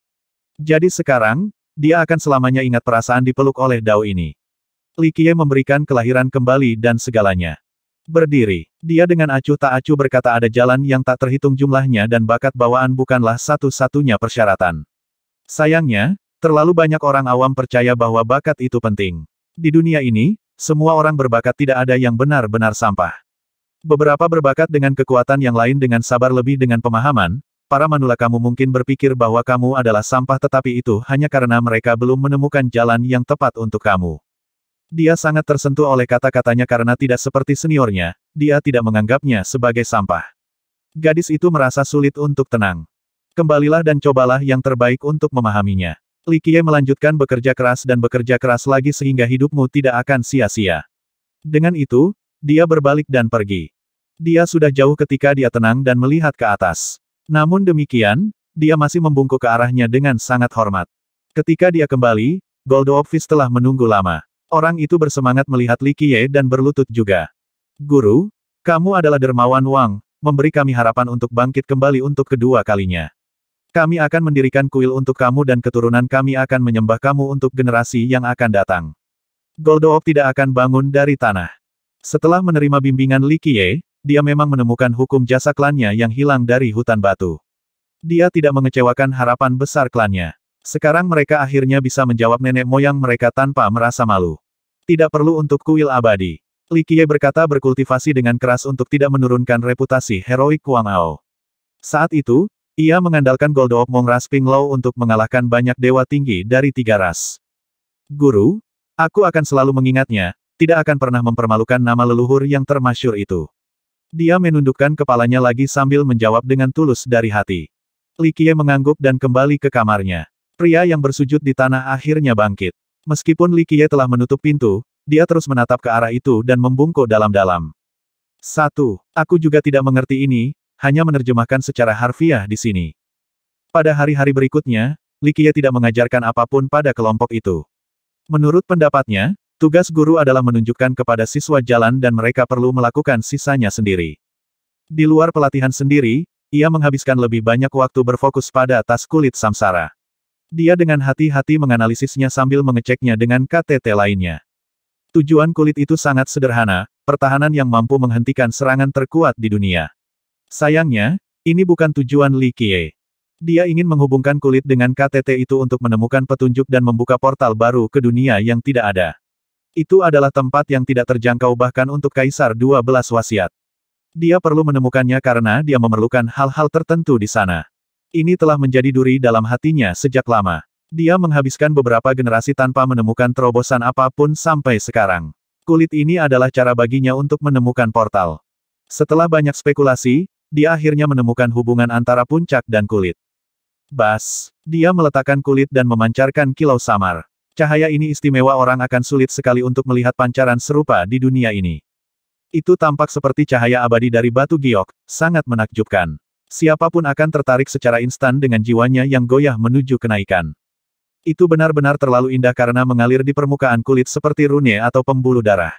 Jadi sekarang, dia akan selamanya ingat perasaan dipeluk oleh Dao ini. Li Qiye memberikan kelahiran kembali dan segalanya. Berdiri, dia dengan acuh tak acuh berkata ada jalan yang tak terhitung jumlahnya dan bakat bawaan bukanlah satu-satunya persyaratan. Sayangnya, terlalu banyak orang awam percaya bahwa bakat itu penting. Di dunia ini, semua orang berbakat tidak ada yang benar-benar sampah. Beberapa berbakat dengan kekuatan yang lain dengan sabar lebih dengan pemahaman, Para manula kamu mungkin berpikir bahwa kamu adalah sampah tetapi itu hanya karena mereka belum menemukan jalan yang tepat untuk kamu. Dia sangat tersentuh oleh kata-katanya karena tidak seperti seniornya, dia tidak menganggapnya sebagai sampah. Gadis itu merasa sulit untuk tenang. Kembalilah dan cobalah yang terbaik untuk memahaminya. Likie melanjutkan bekerja keras dan bekerja keras lagi sehingga hidupmu tidak akan sia-sia. Dengan itu, dia berbalik dan pergi. Dia sudah jauh ketika dia tenang dan melihat ke atas. Namun demikian, dia masih membungkuk ke arahnya dengan sangat hormat. Ketika dia kembali, Goldovis telah menunggu lama. Orang itu bersemangat melihat Li Qiye dan berlutut juga. Guru, kamu adalah dermawan Wang, memberi kami harapan untuk bangkit kembali untuk kedua kalinya. Kami akan mendirikan kuil untuk kamu dan keturunan kami akan menyembah kamu untuk generasi yang akan datang. Goldoop tidak akan bangun dari tanah. Setelah menerima bimbingan Li Qiye, dia memang menemukan hukum jasa klannya yang hilang dari hutan batu. Dia tidak mengecewakan harapan besar klannya. Sekarang mereka akhirnya bisa menjawab nenek moyang mereka tanpa merasa malu. Tidak perlu untuk kuil abadi. Li Qiye berkata berkultivasi dengan keras untuk tidak menurunkan reputasi heroik Kuang Ao. Saat itu, ia mengandalkan Oak Mong Ras Ping Pinglau untuk mengalahkan banyak dewa tinggi dari tiga ras. Guru, aku akan selalu mengingatnya, tidak akan pernah mempermalukan nama leluhur yang termasyur itu. Dia menundukkan kepalanya lagi sambil menjawab dengan tulus dari hati. Li Qie mengangguk dan kembali ke kamarnya. Pria yang bersujud di tanah akhirnya bangkit. Meskipun Li Qie telah menutup pintu, dia terus menatap ke arah itu dan membungkuk dalam-dalam. Satu, aku juga tidak mengerti ini, hanya menerjemahkan secara harfiah di sini. Pada hari-hari berikutnya, Li Qie tidak mengajarkan apapun pada kelompok itu. Menurut pendapatnya, Tugas guru adalah menunjukkan kepada siswa jalan dan mereka perlu melakukan sisanya sendiri. Di luar pelatihan sendiri, ia menghabiskan lebih banyak waktu berfokus pada tas kulit samsara. Dia dengan hati-hati menganalisisnya sambil mengeceknya dengan KTT lainnya. Tujuan kulit itu sangat sederhana, pertahanan yang mampu menghentikan serangan terkuat di dunia. Sayangnya, ini bukan tujuan Li Qiye. Dia ingin menghubungkan kulit dengan KTT itu untuk menemukan petunjuk dan membuka portal baru ke dunia yang tidak ada. Itu adalah tempat yang tidak terjangkau bahkan untuk Kaisar 12 wasiat. Dia perlu menemukannya karena dia memerlukan hal-hal tertentu di sana. Ini telah menjadi duri dalam hatinya sejak lama. Dia menghabiskan beberapa generasi tanpa menemukan terobosan apapun sampai sekarang. Kulit ini adalah cara baginya untuk menemukan portal. Setelah banyak spekulasi, dia akhirnya menemukan hubungan antara puncak dan kulit. Bas, dia meletakkan kulit dan memancarkan kilau samar. Cahaya ini istimewa orang akan sulit sekali untuk melihat pancaran serupa di dunia ini. Itu tampak seperti cahaya abadi dari batu giok, sangat menakjubkan. Siapapun akan tertarik secara instan dengan jiwanya yang goyah menuju kenaikan. Itu benar-benar terlalu indah karena mengalir di permukaan kulit seperti rune atau pembuluh darah.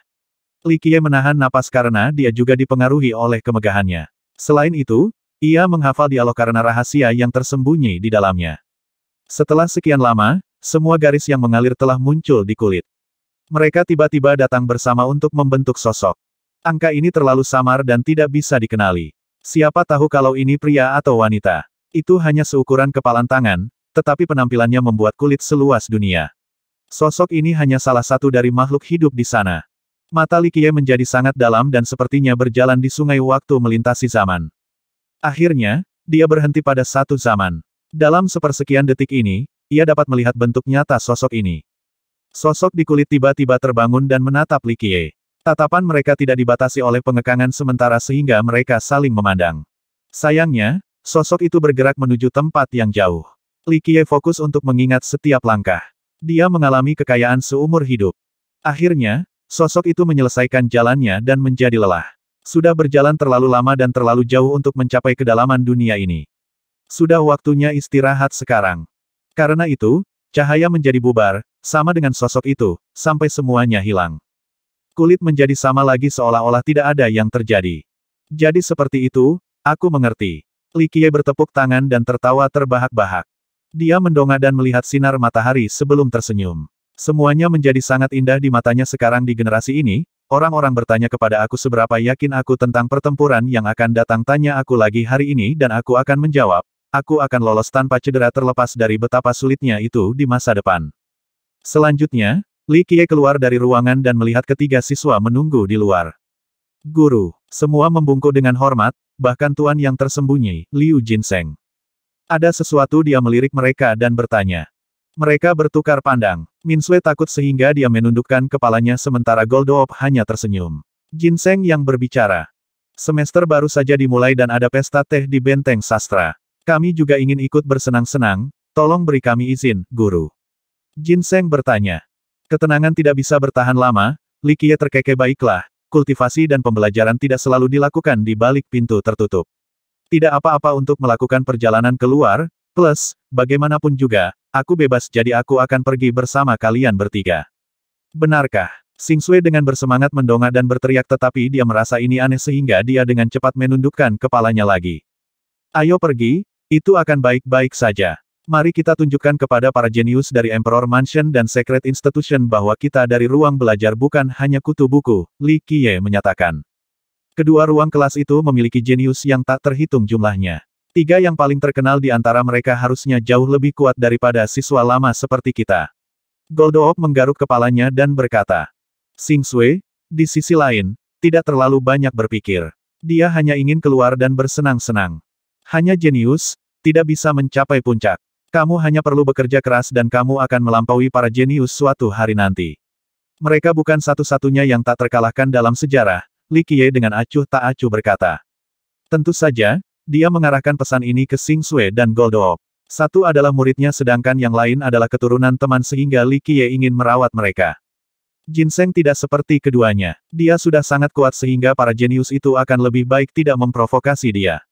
Likie menahan napas karena dia juga dipengaruhi oleh kemegahannya. Selain itu, ia menghafal dialog karena rahasia yang tersembunyi di dalamnya. Setelah sekian lama, semua garis yang mengalir telah muncul di kulit. Mereka tiba-tiba datang bersama untuk membentuk sosok. Angka ini terlalu samar dan tidak bisa dikenali. Siapa tahu kalau ini pria atau wanita. Itu hanya seukuran kepalan tangan, tetapi penampilannya membuat kulit seluas dunia. Sosok ini hanya salah satu dari makhluk hidup di sana. Mata Likie menjadi sangat dalam dan sepertinya berjalan di sungai waktu melintasi zaman. Akhirnya, dia berhenti pada satu zaman. Dalam sepersekian detik ini, ia dapat melihat bentuk nyata sosok ini. Sosok di kulit tiba-tiba terbangun dan menatap Li Likie. Tatapan mereka tidak dibatasi oleh pengekangan sementara sehingga mereka saling memandang. Sayangnya, sosok itu bergerak menuju tempat yang jauh. Li Likie fokus untuk mengingat setiap langkah. Dia mengalami kekayaan seumur hidup. Akhirnya, sosok itu menyelesaikan jalannya dan menjadi lelah. Sudah berjalan terlalu lama dan terlalu jauh untuk mencapai kedalaman dunia ini. Sudah waktunya istirahat sekarang. Karena itu, cahaya menjadi bubar, sama dengan sosok itu, sampai semuanya hilang. Kulit menjadi sama lagi seolah-olah tidak ada yang terjadi. Jadi seperti itu, aku mengerti. Likie bertepuk tangan dan tertawa terbahak-bahak. Dia mendongak dan melihat sinar matahari sebelum tersenyum. Semuanya menjadi sangat indah di matanya sekarang di generasi ini, orang-orang bertanya kepada aku seberapa yakin aku tentang pertempuran yang akan datang tanya aku lagi hari ini dan aku akan menjawab, Aku akan lolos tanpa cedera terlepas dari betapa sulitnya itu di masa depan. Selanjutnya, Li Kie keluar dari ruangan dan melihat ketiga siswa menunggu di luar. Guru, semua membungkuk dengan hormat, bahkan tuan yang tersembunyi, Liu Jinseng. Ada sesuatu dia melirik mereka dan bertanya. Mereka bertukar pandang. Min Sui takut sehingga dia menundukkan kepalanya sementara Goldoop hanya tersenyum. Jinseng yang berbicara. Semester baru saja dimulai dan ada pesta teh di Benteng Sastra. Kami juga ingin ikut bersenang-senang, tolong beri kami izin, guru. Jin Seng bertanya. Ketenangan tidak bisa bertahan lama, Likie terkekeh baiklah, kultivasi dan pembelajaran tidak selalu dilakukan di balik pintu tertutup. Tidak apa-apa untuk melakukan perjalanan keluar, plus, bagaimanapun juga, aku bebas jadi aku akan pergi bersama kalian bertiga. Benarkah? Sing Sui dengan bersemangat mendongak dan berteriak tetapi dia merasa ini aneh sehingga dia dengan cepat menundukkan kepalanya lagi. Ayo pergi, itu akan baik-baik saja. Mari kita tunjukkan kepada para jenius dari Emperor Mansion dan Secret Institution bahwa kita dari ruang belajar bukan hanya kutu buku, Li Qiye menyatakan. Kedua ruang kelas itu memiliki jenius yang tak terhitung jumlahnya. Tiga yang paling terkenal di antara mereka harusnya jauh lebih kuat daripada siswa lama seperti kita. Goldoop menggaruk kepalanya dan berkata, Sing Sui, di sisi lain, tidak terlalu banyak berpikir. Dia hanya ingin keluar dan bersenang-senang. Hanya jenius, tidak bisa mencapai puncak. Kamu hanya perlu bekerja keras dan kamu akan melampaui para jenius suatu hari nanti. Mereka bukan satu-satunya yang tak terkalahkan dalam sejarah, Li Qiye dengan acuh tak acuh berkata. Tentu saja, dia mengarahkan pesan ini ke Sing Sue dan Goldoop. Satu adalah muridnya sedangkan yang lain adalah keturunan teman sehingga Li Qiye ingin merawat mereka. Jin Seng tidak seperti keduanya. Dia sudah sangat kuat sehingga para jenius itu akan lebih baik tidak memprovokasi dia.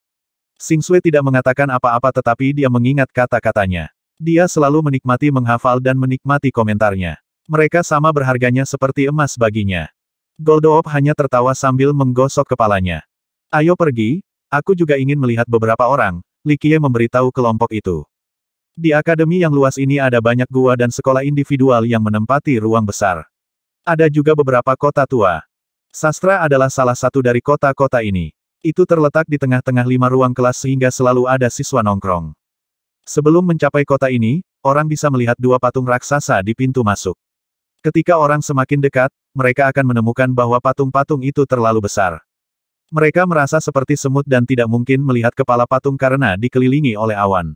Sing Sui tidak mengatakan apa-apa tetapi dia mengingat kata-katanya. Dia selalu menikmati menghafal dan menikmati komentarnya. Mereka sama berharganya seperti emas baginya. Goldoop hanya tertawa sambil menggosok kepalanya. Ayo pergi, aku juga ingin melihat beberapa orang, Likie memberitahu kelompok itu. Di akademi yang luas ini ada banyak gua dan sekolah individual yang menempati ruang besar. Ada juga beberapa kota tua. Sastra adalah salah satu dari kota-kota ini. Itu terletak di tengah-tengah lima ruang kelas sehingga selalu ada siswa nongkrong. Sebelum mencapai kota ini, orang bisa melihat dua patung raksasa di pintu masuk. Ketika orang semakin dekat, mereka akan menemukan bahwa patung-patung itu terlalu besar. Mereka merasa seperti semut dan tidak mungkin melihat kepala patung karena dikelilingi oleh awan.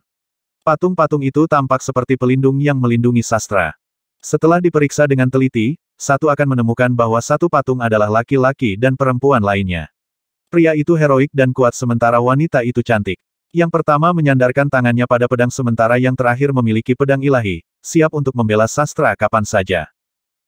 Patung-patung itu tampak seperti pelindung yang melindungi sastra. Setelah diperiksa dengan teliti, satu akan menemukan bahwa satu patung adalah laki-laki dan perempuan lainnya. Pria itu heroik dan kuat sementara wanita itu cantik. Yang pertama menyandarkan tangannya pada pedang sementara yang terakhir memiliki pedang ilahi, siap untuk membela sastra kapan saja.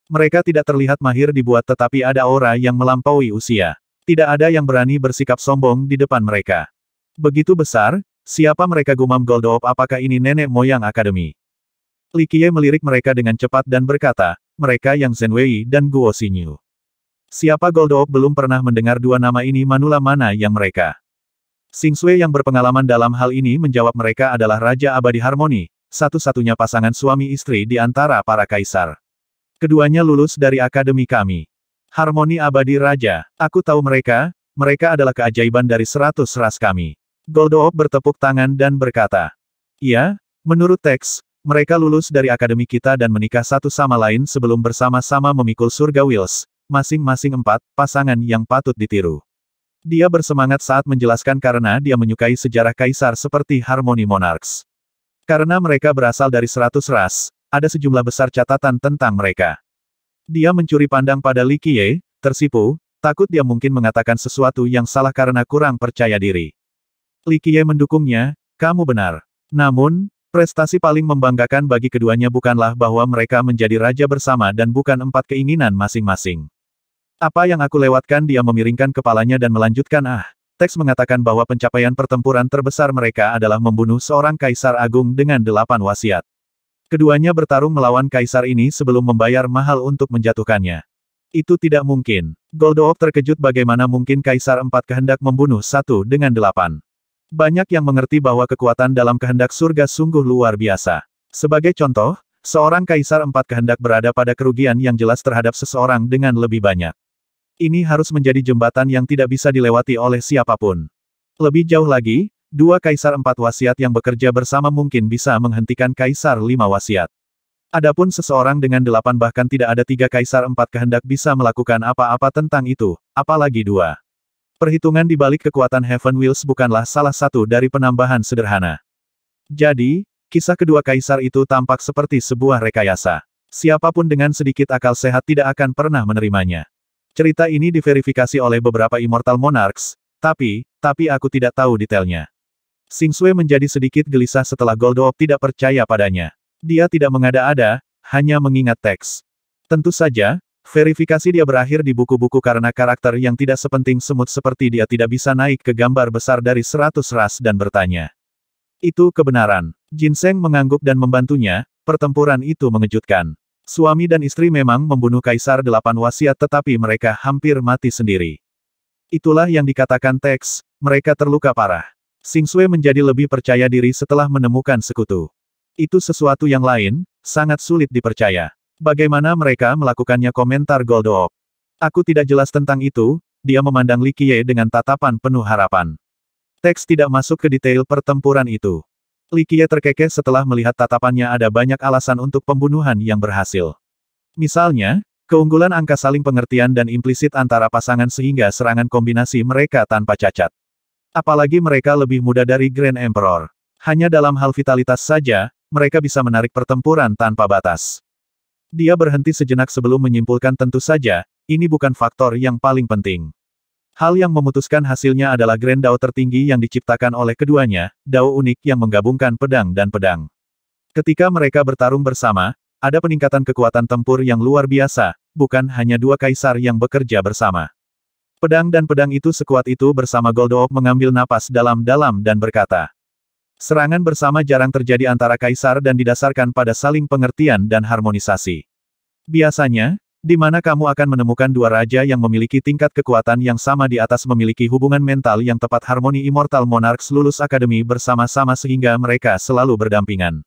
Mereka tidak terlihat mahir dibuat tetapi ada aura yang melampaui usia. Tidak ada yang berani bersikap sombong di depan mereka. Begitu besar, siapa mereka gumam Goldoop apakah ini nenek moyang akademi? Likie melirik mereka dengan cepat dan berkata, mereka yang Zenwei dan Guo Xinyu. Siapa Goldoop belum pernah mendengar dua nama ini manula mana yang mereka. Sing Sui yang berpengalaman dalam hal ini menjawab mereka adalah Raja Abadi Harmoni, satu-satunya pasangan suami istri di antara para kaisar. Keduanya lulus dari akademi kami. Harmoni Abadi Raja, aku tahu mereka, mereka adalah keajaiban dari seratus ras kami. Goldoop bertepuk tangan dan berkata, "Ya, menurut teks, mereka lulus dari akademi kita dan menikah satu sama lain sebelum bersama-sama memikul surga Wills, masing-masing empat pasangan yang patut ditiru. Dia bersemangat saat menjelaskan karena dia menyukai sejarah kaisar seperti Harmony Monarchs. Karena mereka berasal dari seratus ras, ada sejumlah besar catatan tentang mereka. Dia mencuri pandang pada Li Qiye, tersipu, takut dia mungkin mengatakan sesuatu yang salah karena kurang percaya diri. Li Qiye mendukungnya, kamu benar. Namun, prestasi paling membanggakan bagi keduanya bukanlah bahwa mereka menjadi raja bersama dan bukan empat keinginan masing-masing. Apa yang aku lewatkan dia memiringkan kepalanya dan melanjutkan ah. Teks mengatakan bahwa pencapaian pertempuran terbesar mereka adalah membunuh seorang kaisar agung dengan delapan wasiat. Keduanya bertarung melawan kaisar ini sebelum membayar mahal untuk menjatuhkannya. Itu tidak mungkin. Goldoop terkejut bagaimana mungkin kaisar empat kehendak membunuh satu dengan delapan. Banyak yang mengerti bahwa kekuatan dalam kehendak surga sungguh luar biasa. Sebagai contoh, seorang kaisar empat kehendak berada pada kerugian yang jelas terhadap seseorang dengan lebih banyak. Ini harus menjadi jembatan yang tidak bisa dilewati oleh siapapun. Lebih jauh lagi, dua kaisar empat wasiat yang bekerja bersama mungkin bisa menghentikan kaisar lima wasiat. Adapun seseorang dengan delapan bahkan tidak ada tiga kaisar empat kehendak bisa melakukan apa-apa tentang itu, apalagi dua. Perhitungan di balik kekuatan Heaven Wheels bukanlah salah satu dari penambahan sederhana. Jadi, kisah kedua kaisar itu tampak seperti sebuah rekayasa. Siapapun dengan sedikit akal sehat tidak akan pernah menerimanya. Cerita ini diverifikasi oleh beberapa Immortal Monarchs, tapi, tapi aku tidak tahu detailnya. Sing Sui menjadi sedikit gelisah setelah Goldoop tidak percaya padanya. Dia tidak mengada-ada, hanya mengingat teks. Tentu saja, verifikasi dia berakhir di buku-buku karena karakter yang tidak sepenting semut seperti dia tidak bisa naik ke gambar besar dari seratus ras dan bertanya. Itu kebenaran. Jin Ginseng mengangguk dan membantunya, pertempuran itu mengejutkan. Suami dan istri memang membunuh kaisar delapan wasiat tetapi mereka hampir mati sendiri. Itulah yang dikatakan teks, mereka terluka parah. Sing Sue menjadi lebih percaya diri setelah menemukan sekutu. Itu sesuatu yang lain, sangat sulit dipercaya. Bagaimana mereka melakukannya komentar Goldoop. Aku tidak jelas tentang itu, dia memandang Li Qiye dengan tatapan penuh harapan. Teks tidak masuk ke detail pertempuran itu. Likie terkekeh setelah melihat tatapannya ada banyak alasan untuk pembunuhan yang berhasil. Misalnya, keunggulan angka saling pengertian dan implisit antara pasangan sehingga serangan kombinasi mereka tanpa cacat. Apalagi mereka lebih muda dari Grand Emperor. Hanya dalam hal vitalitas saja, mereka bisa menarik pertempuran tanpa batas. Dia berhenti sejenak sebelum menyimpulkan tentu saja, ini bukan faktor yang paling penting. Hal yang memutuskan hasilnya adalah Grand Dao tertinggi yang diciptakan oleh keduanya, Dao unik yang menggabungkan pedang dan pedang. Ketika mereka bertarung bersama, ada peningkatan kekuatan tempur yang luar biasa, bukan hanya dua kaisar yang bekerja bersama. Pedang dan pedang itu sekuat itu bersama Goldoop mengambil napas dalam-dalam dan berkata. Serangan bersama jarang terjadi antara kaisar dan didasarkan pada saling pengertian dan harmonisasi. Biasanya, di mana kamu akan menemukan dua raja yang memiliki tingkat kekuatan yang sama di atas memiliki hubungan mental yang tepat harmoni Immortal Monarchs lulus akademi bersama-sama sehingga mereka selalu berdampingan.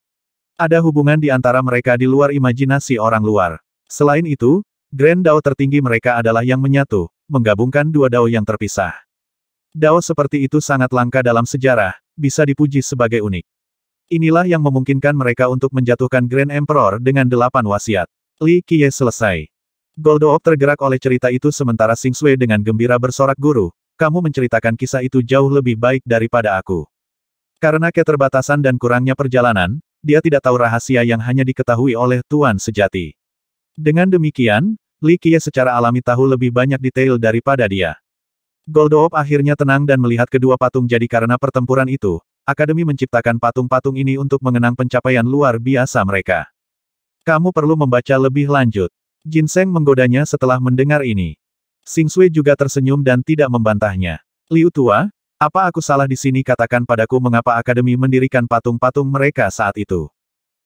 Ada hubungan di antara mereka di luar imajinasi orang luar. Selain itu, Grand Dao tertinggi mereka adalah yang menyatu, menggabungkan dua Dao yang terpisah. Dao seperti itu sangat langka dalam sejarah, bisa dipuji sebagai unik. Inilah yang memungkinkan mereka untuk menjatuhkan Grand Emperor dengan delapan wasiat. Li Qiye selesai. Goldoop tergerak oleh cerita itu sementara Sing Sui dengan gembira bersorak guru, kamu menceritakan kisah itu jauh lebih baik daripada aku. Karena keterbatasan dan kurangnya perjalanan, dia tidak tahu rahasia yang hanya diketahui oleh Tuan Sejati. Dengan demikian, Li Qiye secara alami tahu lebih banyak detail daripada dia. Goldoop akhirnya tenang dan melihat kedua patung jadi karena pertempuran itu, Akademi menciptakan patung-patung ini untuk mengenang pencapaian luar biasa mereka. Kamu perlu membaca lebih lanjut. Ginseng menggodanya setelah mendengar ini. Sing Sui juga tersenyum dan tidak membantahnya. Liu Tua, apa aku salah di sini katakan padaku mengapa Akademi mendirikan patung-patung mereka saat itu.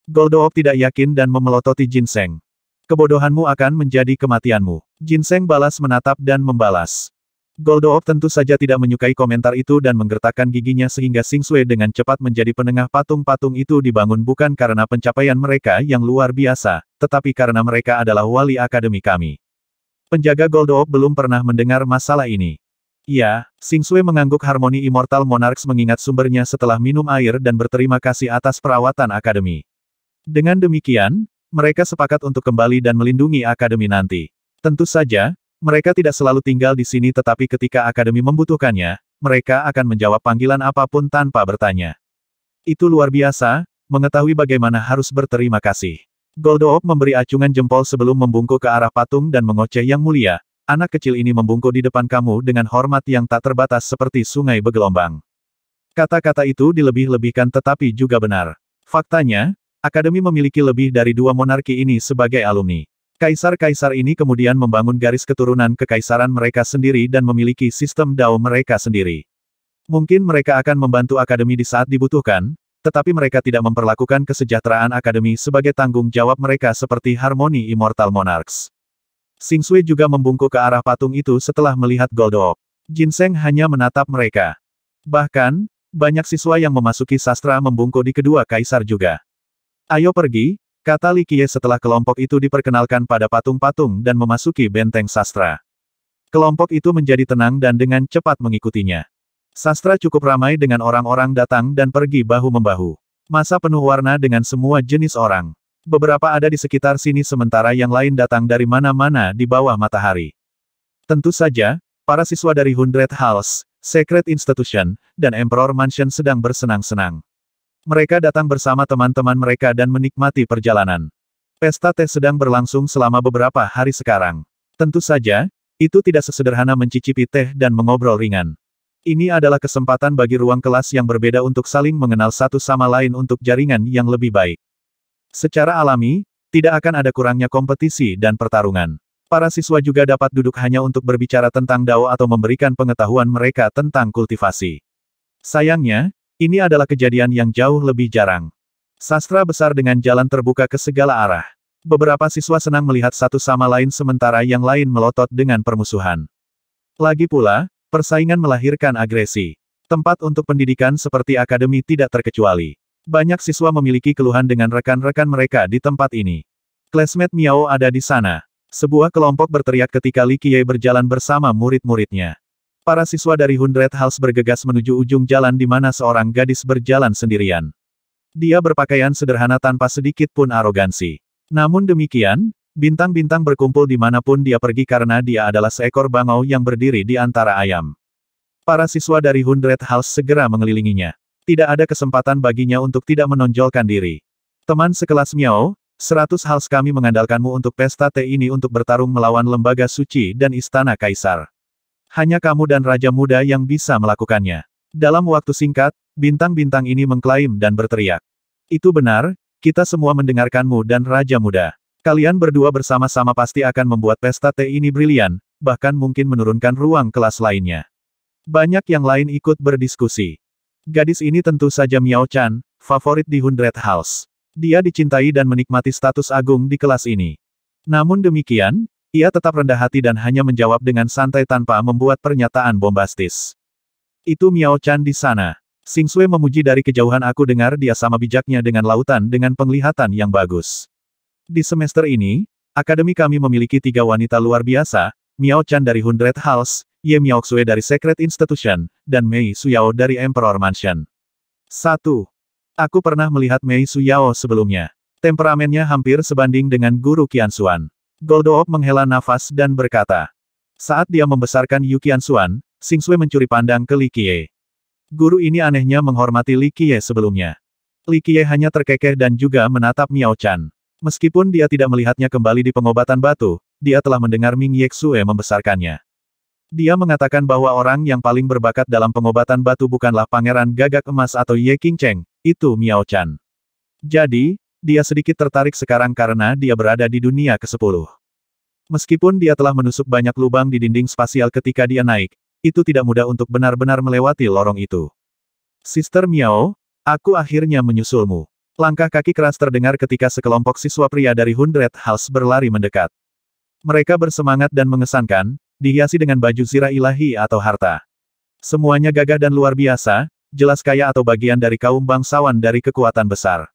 Goldoop tidak yakin dan memelototi Ginseng. Kebodohanmu akan menjadi kematianmu. Ginseng balas menatap dan membalas. Goldoop tentu saja tidak menyukai komentar itu dan menggertakkan giginya sehingga Sing Sui dengan cepat menjadi penengah patung-patung itu dibangun bukan karena pencapaian mereka yang luar biasa, tetapi karena mereka adalah wali akademi kami. Penjaga Goldoop belum pernah mendengar masalah ini. Ya, Sing Sui mengangguk harmoni Immortal Monarchs mengingat sumbernya setelah minum air dan berterima kasih atas perawatan akademi. Dengan demikian, mereka sepakat untuk kembali dan melindungi akademi nanti. Tentu saja, mereka tidak selalu tinggal di sini tetapi ketika akademi membutuhkannya, mereka akan menjawab panggilan apapun tanpa bertanya. Itu luar biasa, mengetahui bagaimana harus berterima kasih. Goldoop memberi acungan jempol sebelum membungkuk ke arah patung dan mengoceh yang mulia, anak kecil ini membungkuk di depan kamu dengan hormat yang tak terbatas seperti sungai bergelombang. Kata-kata itu dilebih-lebihkan tetapi juga benar. Faktanya, Akademi memiliki lebih dari dua monarki ini sebagai alumni. Kaisar-kaisar ini kemudian membangun garis keturunan kekaisaran mereka sendiri dan memiliki sistem dao mereka sendiri. Mungkin mereka akan membantu akademi di saat dibutuhkan, tetapi mereka tidak memperlakukan kesejahteraan akademi sebagai tanggung jawab mereka seperti harmoni Immortal Monarchs. Sing Sui juga membungkuk ke arah patung itu setelah melihat Jin Seng hanya menatap mereka. Bahkan, banyak siswa yang memasuki sastra membungkuk di kedua kaisar juga. Ayo pergi, Kata Li setelah kelompok itu diperkenalkan pada patung-patung dan memasuki benteng sastra. Kelompok itu menjadi tenang dan dengan cepat mengikutinya. Sastra cukup ramai dengan orang-orang datang dan pergi bahu-membahu. Masa penuh warna dengan semua jenis orang. Beberapa ada di sekitar sini sementara yang lain datang dari mana-mana di bawah matahari. Tentu saja, para siswa dari Hundred House, Secret Institution, dan Emperor Mansion sedang bersenang-senang. Mereka datang bersama teman-teman mereka dan menikmati perjalanan. Pesta teh sedang berlangsung selama beberapa hari sekarang. Tentu saja, itu tidak sesederhana mencicipi teh dan mengobrol ringan. Ini adalah kesempatan bagi ruang kelas yang berbeda untuk saling mengenal satu sama lain untuk jaringan yang lebih baik. Secara alami, tidak akan ada kurangnya kompetisi dan pertarungan. Para siswa juga dapat duduk hanya untuk berbicara tentang dao atau memberikan pengetahuan mereka tentang kultivasi. Sayangnya, ini adalah kejadian yang jauh lebih jarang. Sastra besar dengan jalan terbuka ke segala arah. Beberapa siswa senang melihat satu sama lain sementara yang lain melotot dengan permusuhan. Lagi pula, persaingan melahirkan agresi. Tempat untuk pendidikan seperti akademi tidak terkecuali. Banyak siswa memiliki keluhan dengan rekan-rekan mereka di tempat ini. Classmate Miao ada di sana. Sebuah kelompok berteriak ketika Li Qiye berjalan bersama murid-muridnya. Para siswa dari Hundred House bergegas menuju ujung jalan di mana seorang gadis berjalan sendirian. Dia berpakaian sederhana tanpa sedikit pun arogansi. Namun demikian, bintang-bintang berkumpul di pun dia pergi karena dia adalah seekor bangau yang berdiri di antara ayam. Para siswa dari Hundred House segera mengelilinginya. Tidak ada kesempatan baginya untuk tidak menonjolkan diri. Teman sekelas Miao, seratus House kami mengandalkanmu untuk pesta teh ini untuk bertarung melawan lembaga suci dan istana kaisar. Hanya kamu dan Raja Muda yang bisa melakukannya. Dalam waktu singkat, bintang-bintang ini mengklaim dan berteriak. Itu benar, kita semua mendengarkanmu dan Raja Muda. Kalian berdua bersama-sama pasti akan membuat pesta teh ini brilian, bahkan mungkin menurunkan ruang kelas lainnya. Banyak yang lain ikut berdiskusi. Gadis ini tentu saja Miao Chan, favorit di Hundred House. Dia dicintai dan menikmati status agung di kelas ini. Namun demikian, ia tetap rendah hati dan hanya menjawab dengan santai tanpa membuat pernyataan bombastis. Itu Miao Chan di sana. Sing Sui memuji dari kejauhan aku dengar dia sama bijaknya dengan lautan dengan penglihatan yang bagus. Di semester ini, akademi kami memiliki tiga wanita luar biasa, Miao Chan dari Hundred House, Ye Miao Xue dari Secret Institution, dan Mei Suyao dari Emperor Mansion. 1. Aku pernah melihat Mei Suyao sebelumnya. Temperamennya hampir sebanding dengan guru Qian Xuan. Goldoop menghela nafas dan berkata. Saat dia membesarkan Yukian Suan, Sui mencuri pandang ke Li Qiye. Guru ini anehnya menghormati Li Qiye sebelumnya. Li Qiye hanya terkekeh dan juga menatap Miao Chan. Meskipun dia tidak melihatnya kembali di pengobatan batu, dia telah mendengar Ming Yeksue membesarkannya. Dia mengatakan bahwa orang yang paling berbakat dalam pengobatan batu bukanlah pangeran gagak emas atau Ye King Cheng, itu Miao Chan. Jadi, dia sedikit tertarik sekarang karena dia berada di dunia ke-10. Meskipun dia telah menusuk banyak lubang di dinding spasial ketika dia naik, itu tidak mudah untuk benar-benar melewati lorong itu. Sister Miao, aku akhirnya menyusulmu. Langkah kaki keras terdengar ketika sekelompok siswa pria dari Hundred House berlari mendekat. Mereka bersemangat dan mengesankan, dihiasi dengan baju zirah ilahi atau harta. Semuanya gagah dan luar biasa, jelas kaya atau bagian dari kaum bangsawan dari kekuatan besar.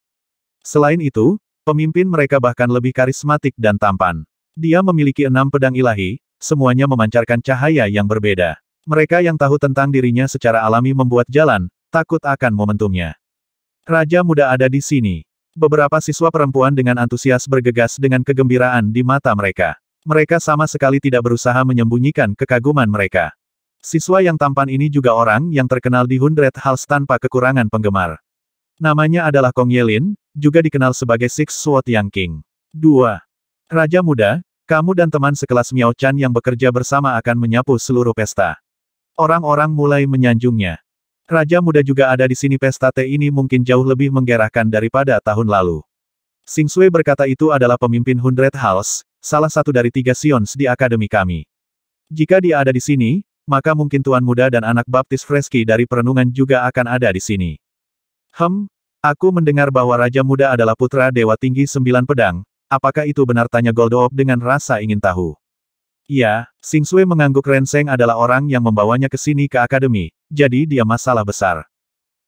Selain itu, pemimpin mereka bahkan lebih karismatik dan tampan. Dia memiliki enam pedang ilahi, semuanya memancarkan cahaya yang berbeda. Mereka yang tahu tentang dirinya secara alami membuat jalan, takut akan momentumnya. Raja muda ada di sini. Beberapa siswa perempuan dengan antusias bergegas dengan kegembiraan di mata mereka. Mereka sama sekali tidak berusaha menyembunyikan kekaguman mereka. Siswa yang tampan ini juga orang yang terkenal di Hundred Hals tanpa kekurangan penggemar. Namanya adalah Kong Yelin, juga dikenal sebagai Six Sword Yang King. 2. Raja Muda, kamu dan teman sekelas Miao Chan yang bekerja bersama akan menyapu seluruh pesta. Orang-orang mulai menyanjungnya. Raja Muda juga ada di sini pesta teh ini mungkin jauh lebih menggerahkan daripada tahun lalu. Sing Sui berkata itu adalah pemimpin Hundred House, salah satu dari tiga Sions di akademi kami. Jika dia ada di sini, maka mungkin Tuan Muda dan anak baptis Freski dari perenungan juga akan ada di sini. Hem, Aku mendengar bahwa Raja Muda adalah putra Dewa Tinggi Sembilan Pedang, apakah itu benar tanya Goldoop dengan rasa ingin tahu. Ya, Sing Sui mengangguk Renseng adalah orang yang membawanya ke sini ke akademi, jadi dia masalah besar.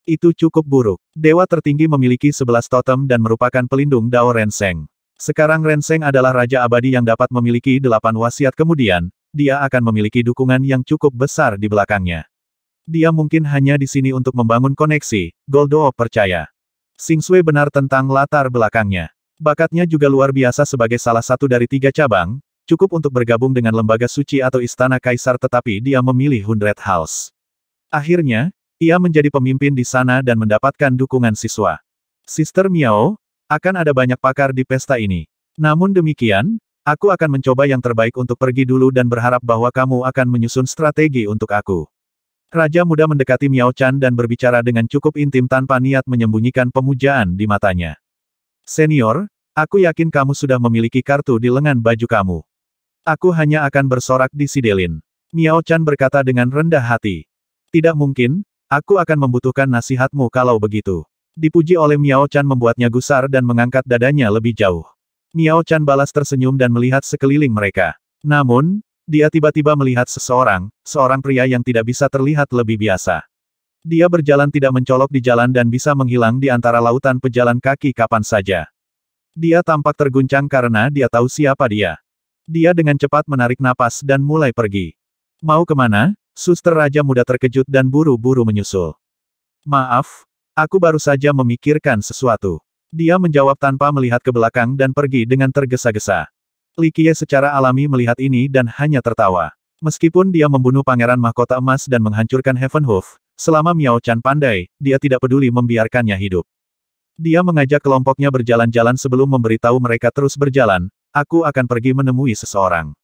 Itu cukup buruk. Dewa tertinggi memiliki sebelas totem dan merupakan pelindung Dao Renseng. Sekarang Renseng adalah Raja Abadi yang dapat memiliki delapan wasiat kemudian, dia akan memiliki dukungan yang cukup besar di belakangnya. Dia mungkin hanya di sini untuk membangun koneksi, Goldo percaya. Sing Sui benar tentang latar belakangnya. Bakatnya juga luar biasa sebagai salah satu dari tiga cabang, cukup untuk bergabung dengan lembaga suci atau istana kaisar tetapi dia memilih Hundred House. Akhirnya, ia menjadi pemimpin di sana dan mendapatkan dukungan siswa. Sister Miao, akan ada banyak pakar di pesta ini. Namun demikian, aku akan mencoba yang terbaik untuk pergi dulu dan berharap bahwa kamu akan menyusun strategi untuk aku. Raja muda mendekati Miao Chan dan berbicara dengan cukup intim tanpa niat menyembunyikan pemujaan di matanya. Senior, aku yakin kamu sudah memiliki kartu di lengan baju kamu. Aku hanya akan bersorak di Sidelin. Miao Chan berkata dengan rendah hati. Tidak mungkin, aku akan membutuhkan nasihatmu kalau begitu. Dipuji oleh Miao Chan membuatnya gusar dan mengangkat dadanya lebih jauh. Miao Chan balas tersenyum dan melihat sekeliling mereka. Namun, dia tiba-tiba melihat seseorang, seorang pria yang tidak bisa terlihat lebih biasa. Dia berjalan tidak mencolok di jalan dan bisa menghilang di antara lautan pejalan kaki kapan saja. Dia tampak terguncang karena dia tahu siapa dia. Dia dengan cepat menarik napas dan mulai pergi. Mau kemana? Suster Raja Muda terkejut dan buru-buru menyusul. Maaf, aku baru saja memikirkan sesuatu. Dia menjawab tanpa melihat ke belakang dan pergi dengan tergesa-gesa. Li secara alami melihat ini dan hanya tertawa. Meskipun dia membunuh Pangeran Mahkota Emas dan menghancurkan Heavenhoof, selama Miao Chan pandai, dia tidak peduli membiarkannya hidup. Dia mengajak kelompoknya berjalan-jalan sebelum memberitahu mereka terus berjalan, aku akan pergi menemui seseorang.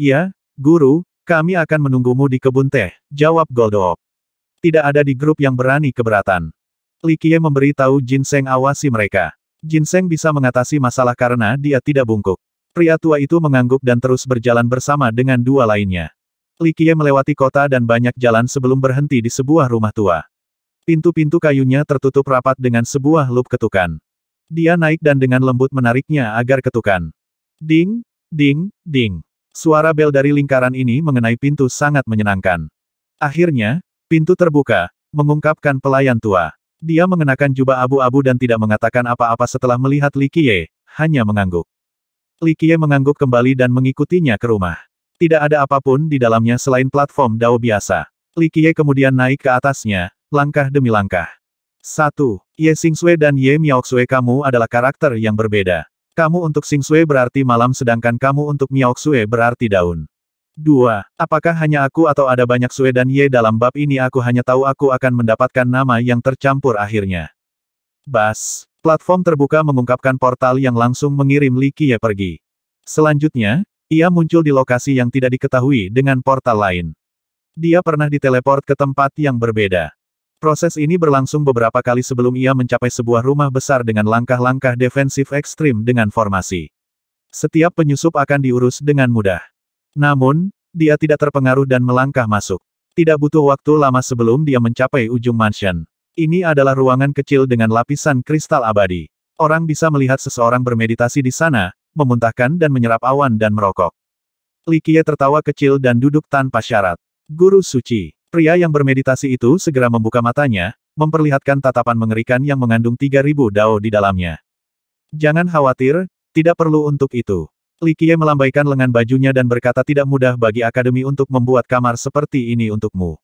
Ya, guru, kami akan menunggumu di kebun teh, jawab Goldoop. Tidak ada di grup yang berani keberatan. Li Qiye Jin Jinseng awasi mereka. Jin Jinseng bisa mengatasi masalah karena dia tidak bungkuk. Pria tua itu mengangguk dan terus berjalan bersama dengan dua lainnya. Likie melewati kota dan banyak jalan sebelum berhenti di sebuah rumah tua. Pintu-pintu kayunya tertutup rapat dengan sebuah lup ketukan. Dia naik dan dengan lembut menariknya agar ketukan. Ding, ding, ding. Suara bel dari lingkaran ini mengenai pintu sangat menyenangkan. Akhirnya, pintu terbuka, mengungkapkan pelayan tua. Dia mengenakan jubah abu-abu dan tidak mengatakan apa-apa setelah melihat Likie, hanya mengangguk. Li Qiye mengangguk kembali dan mengikutinya ke rumah. Tidak ada apapun di dalamnya selain platform dao biasa. Li Qiye kemudian naik ke atasnya, langkah demi langkah. 1. Ye Sui dan Ye Miaoxue kamu adalah karakter yang berbeda. Kamu untuk Sui berarti malam sedangkan kamu untuk Miaoxue berarti daun. 2. Apakah hanya aku atau ada banyak Sue dan Ye dalam bab ini aku hanya tahu aku akan mendapatkan nama yang tercampur akhirnya. Bas, Platform terbuka mengungkapkan portal yang langsung mengirim Li Qiye pergi. Selanjutnya, ia muncul di lokasi yang tidak diketahui dengan portal lain. Dia pernah diteleport ke tempat yang berbeda. Proses ini berlangsung beberapa kali sebelum ia mencapai sebuah rumah besar dengan langkah-langkah defensif ekstrim dengan formasi. Setiap penyusup akan diurus dengan mudah. Namun, dia tidak terpengaruh dan melangkah masuk. Tidak butuh waktu lama sebelum dia mencapai ujung mansion. Ini adalah ruangan kecil dengan lapisan kristal abadi. Orang bisa melihat seseorang bermeditasi di sana, memuntahkan dan menyerap awan dan merokok. Likie tertawa kecil dan duduk tanpa syarat. Guru suci, pria yang bermeditasi itu segera membuka matanya, memperlihatkan tatapan mengerikan yang mengandung 3000 dao di dalamnya. Jangan khawatir, tidak perlu untuk itu. Likie melambaikan lengan bajunya dan berkata tidak mudah bagi akademi untuk membuat kamar seperti ini untukmu.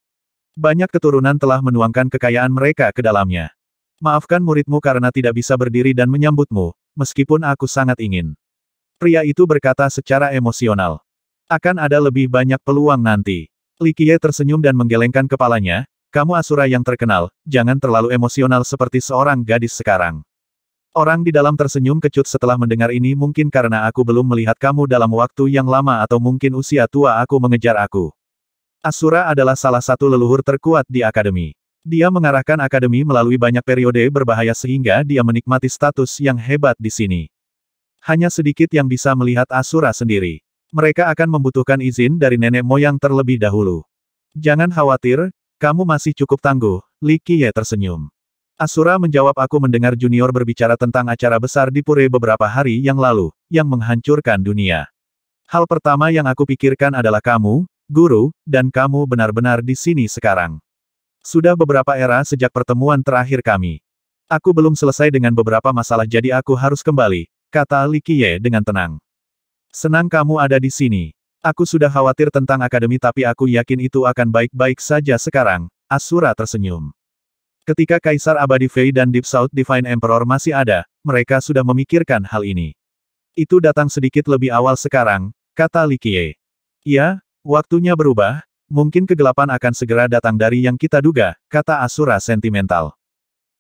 Banyak keturunan telah menuangkan kekayaan mereka ke dalamnya. Maafkan muridmu karena tidak bisa berdiri dan menyambutmu, meskipun aku sangat ingin. Pria itu berkata secara emosional. Akan ada lebih banyak peluang nanti. Likie tersenyum dan menggelengkan kepalanya, kamu Asura yang terkenal, jangan terlalu emosional seperti seorang gadis sekarang. Orang di dalam tersenyum kecut setelah mendengar ini mungkin karena aku belum melihat kamu dalam waktu yang lama atau mungkin usia tua aku mengejar aku. Asura adalah salah satu leluhur terkuat di Akademi. Dia mengarahkan Akademi melalui banyak periode berbahaya sehingga dia menikmati status yang hebat di sini. Hanya sedikit yang bisa melihat Asura sendiri. Mereka akan membutuhkan izin dari nenek moyang terlebih dahulu. Jangan khawatir, kamu masih cukup tangguh, Li Qiye tersenyum. Asura menjawab aku mendengar junior berbicara tentang acara besar di Pure beberapa hari yang lalu, yang menghancurkan dunia. Hal pertama yang aku pikirkan adalah kamu, Guru, dan kamu benar-benar di sini sekarang. Sudah beberapa era sejak pertemuan terakhir kami. Aku belum selesai dengan beberapa masalah jadi aku harus kembali, kata Li Qiye dengan tenang. Senang kamu ada di sini. Aku sudah khawatir tentang akademi tapi aku yakin itu akan baik-baik saja sekarang, Asura tersenyum. Ketika Kaisar Abadi Fei dan Deep South Divine Emperor masih ada, mereka sudah memikirkan hal ini. Itu datang sedikit lebih awal sekarang, kata Li Qiye. Ya, Waktunya berubah, mungkin kegelapan akan segera datang dari yang kita duga, kata Asura sentimental.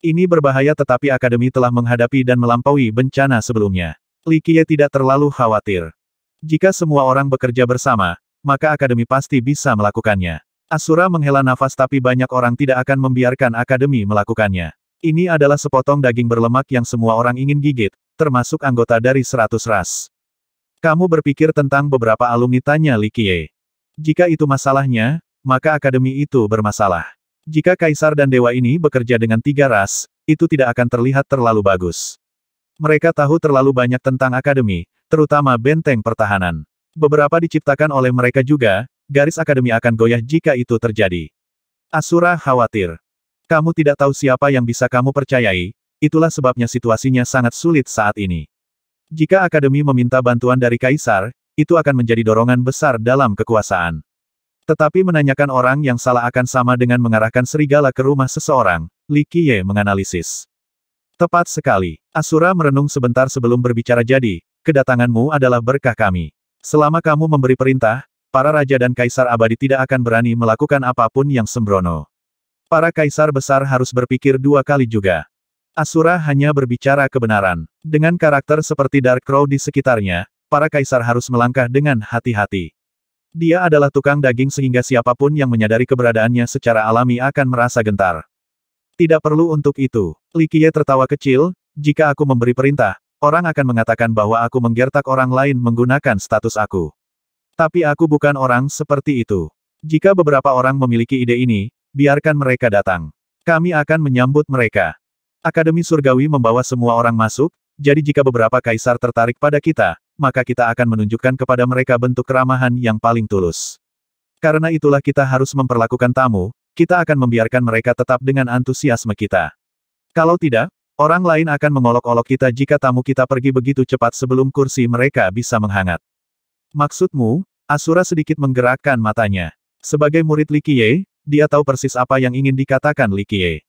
Ini berbahaya tetapi Akademi telah menghadapi dan melampaui bencana sebelumnya. Li Qiye tidak terlalu khawatir. Jika semua orang bekerja bersama, maka Akademi pasti bisa melakukannya. Asura menghela nafas tapi banyak orang tidak akan membiarkan Akademi melakukannya. Ini adalah sepotong daging berlemak yang semua orang ingin gigit, termasuk anggota dari seratus ras. Kamu berpikir tentang beberapa alumni tanya Li Qiye. Jika itu masalahnya, maka akademi itu bermasalah. Jika kaisar dan dewa ini bekerja dengan tiga ras, itu tidak akan terlihat terlalu bagus. Mereka tahu terlalu banyak tentang akademi, terutama benteng pertahanan. Beberapa diciptakan oleh mereka juga, garis akademi akan goyah jika itu terjadi. Asura khawatir. Kamu tidak tahu siapa yang bisa kamu percayai, itulah sebabnya situasinya sangat sulit saat ini. Jika akademi meminta bantuan dari kaisar, itu akan menjadi dorongan besar dalam kekuasaan. Tetapi menanyakan orang yang salah akan sama dengan mengarahkan serigala ke rumah seseorang, Li Qiye menganalisis. Tepat sekali. Asura merenung sebentar sebelum berbicara jadi, kedatanganmu adalah berkah kami. Selama kamu memberi perintah, para raja dan kaisar abadi tidak akan berani melakukan apapun yang sembrono. Para kaisar besar harus berpikir dua kali juga. Asura hanya berbicara kebenaran. Dengan karakter seperti Dark Crow di sekitarnya, para kaisar harus melangkah dengan hati-hati. Dia adalah tukang daging sehingga siapapun yang menyadari keberadaannya secara alami akan merasa gentar. Tidak perlu untuk itu. Likie tertawa kecil, jika aku memberi perintah, orang akan mengatakan bahwa aku menggertak orang lain menggunakan status aku. Tapi aku bukan orang seperti itu. Jika beberapa orang memiliki ide ini, biarkan mereka datang. Kami akan menyambut mereka. Akademi Surgawi membawa semua orang masuk, jadi jika beberapa kaisar tertarik pada kita, maka kita akan menunjukkan kepada mereka bentuk keramahan yang paling tulus. Karena itulah kita harus memperlakukan tamu, kita akan membiarkan mereka tetap dengan antusiasme kita. Kalau tidak, orang lain akan mengolok-olok kita jika tamu kita pergi begitu cepat sebelum kursi mereka bisa menghangat. Maksudmu, Asura sedikit menggerakkan matanya. Sebagai murid Likie, dia tahu persis apa yang ingin dikatakan Likie.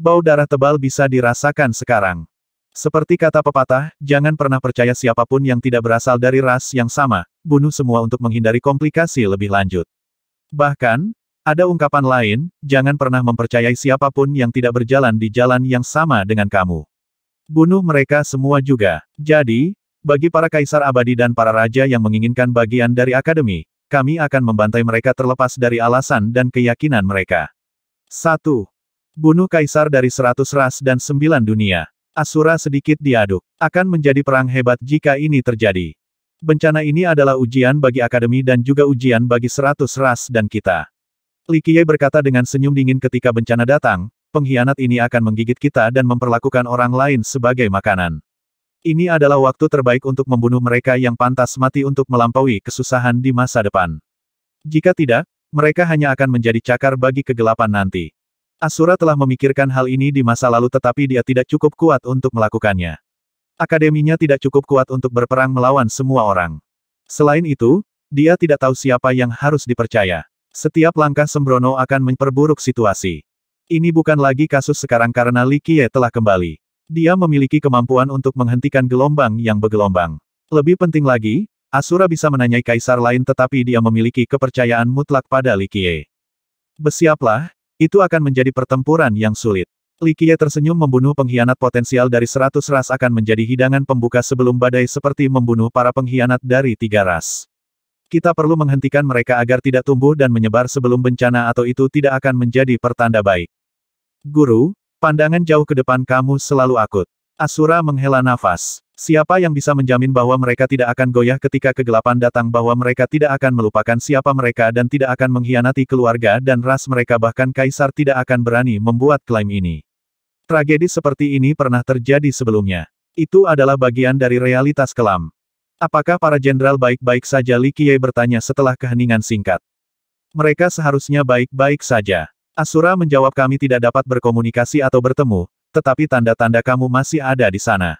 Bau darah tebal bisa dirasakan sekarang. Seperti kata pepatah, jangan pernah percaya siapapun yang tidak berasal dari ras yang sama, bunuh semua untuk menghindari komplikasi lebih lanjut. Bahkan, ada ungkapan lain, jangan pernah mempercayai siapapun yang tidak berjalan di jalan yang sama dengan kamu. Bunuh mereka semua juga. Jadi, bagi para kaisar abadi dan para raja yang menginginkan bagian dari akademi, kami akan membantai mereka terlepas dari alasan dan keyakinan mereka. 1. Bunuh kaisar dari seratus ras dan sembilan dunia. Asura sedikit diaduk. Akan menjadi perang hebat jika ini terjadi. Bencana ini adalah ujian bagi Akademi dan juga ujian bagi seratus ras dan kita. Likie berkata dengan senyum dingin ketika bencana datang, pengkhianat ini akan menggigit kita dan memperlakukan orang lain sebagai makanan. Ini adalah waktu terbaik untuk membunuh mereka yang pantas mati untuk melampaui kesusahan di masa depan. Jika tidak, mereka hanya akan menjadi cakar bagi kegelapan nanti. Asura telah memikirkan hal ini di masa lalu tetapi dia tidak cukup kuat untuk melakukannya. Akademinya tidak cukup kuat untuk berperang melawan semua orang. Selain itu, dia tidak tahu siapa yang harus dipercaya. Setiap langkah sembrono akan memperburuk situasi. Ini bukan lagi kasus sekarang karena Li Qiye telah kembali. Dia memiliki kemampuan untuk menghentikan gelombang yang bergelombang. Lebih penting lagi, Asura bisa menanyai kaisar lain tetapi dia memiliki kepercayaan mutlak pada Li Qiye. Bersiaplah, itu akan menjadi pertempuran yang sulit. Likie tersenyum membunuh pengkhianat potensial dari seratus ras akan menjadi hidangan pembuka sebelum badai seperti membunuh para pengkhianat dari tiga ras. Kita perlu menghentikan mereka agar tidak tumbuh dan menyebar sebelum bencana atau itu tidak akan menjadi pertanda baik. Guru, pandangan jauh ke depan kamu selalu akut. Asura menghela nafas. Siapa yang bisa menjamin bahwa mereka tidak akan goyah ketika kegelapan datang bahwa mereka tidak akan melupakan siapa mereka dan tidak akan mengkhianati keluarga dan ras mereka bahkan kaisar tidak akan berani membuat klaim ini. Tragedi seperti ini pernah terjadi sebelumnya. Itu adalah bagian dari realitas kelam. Apakah para jenderal baik-baik saja Li Qiye bertanya setelah keheningan singkat. Mereka seharusnya baik-baik saja. Asura menjawab kami tidak dapat berkomunikasi atau bertemu, tetapi tanda-tanda kamu masih ada di sana.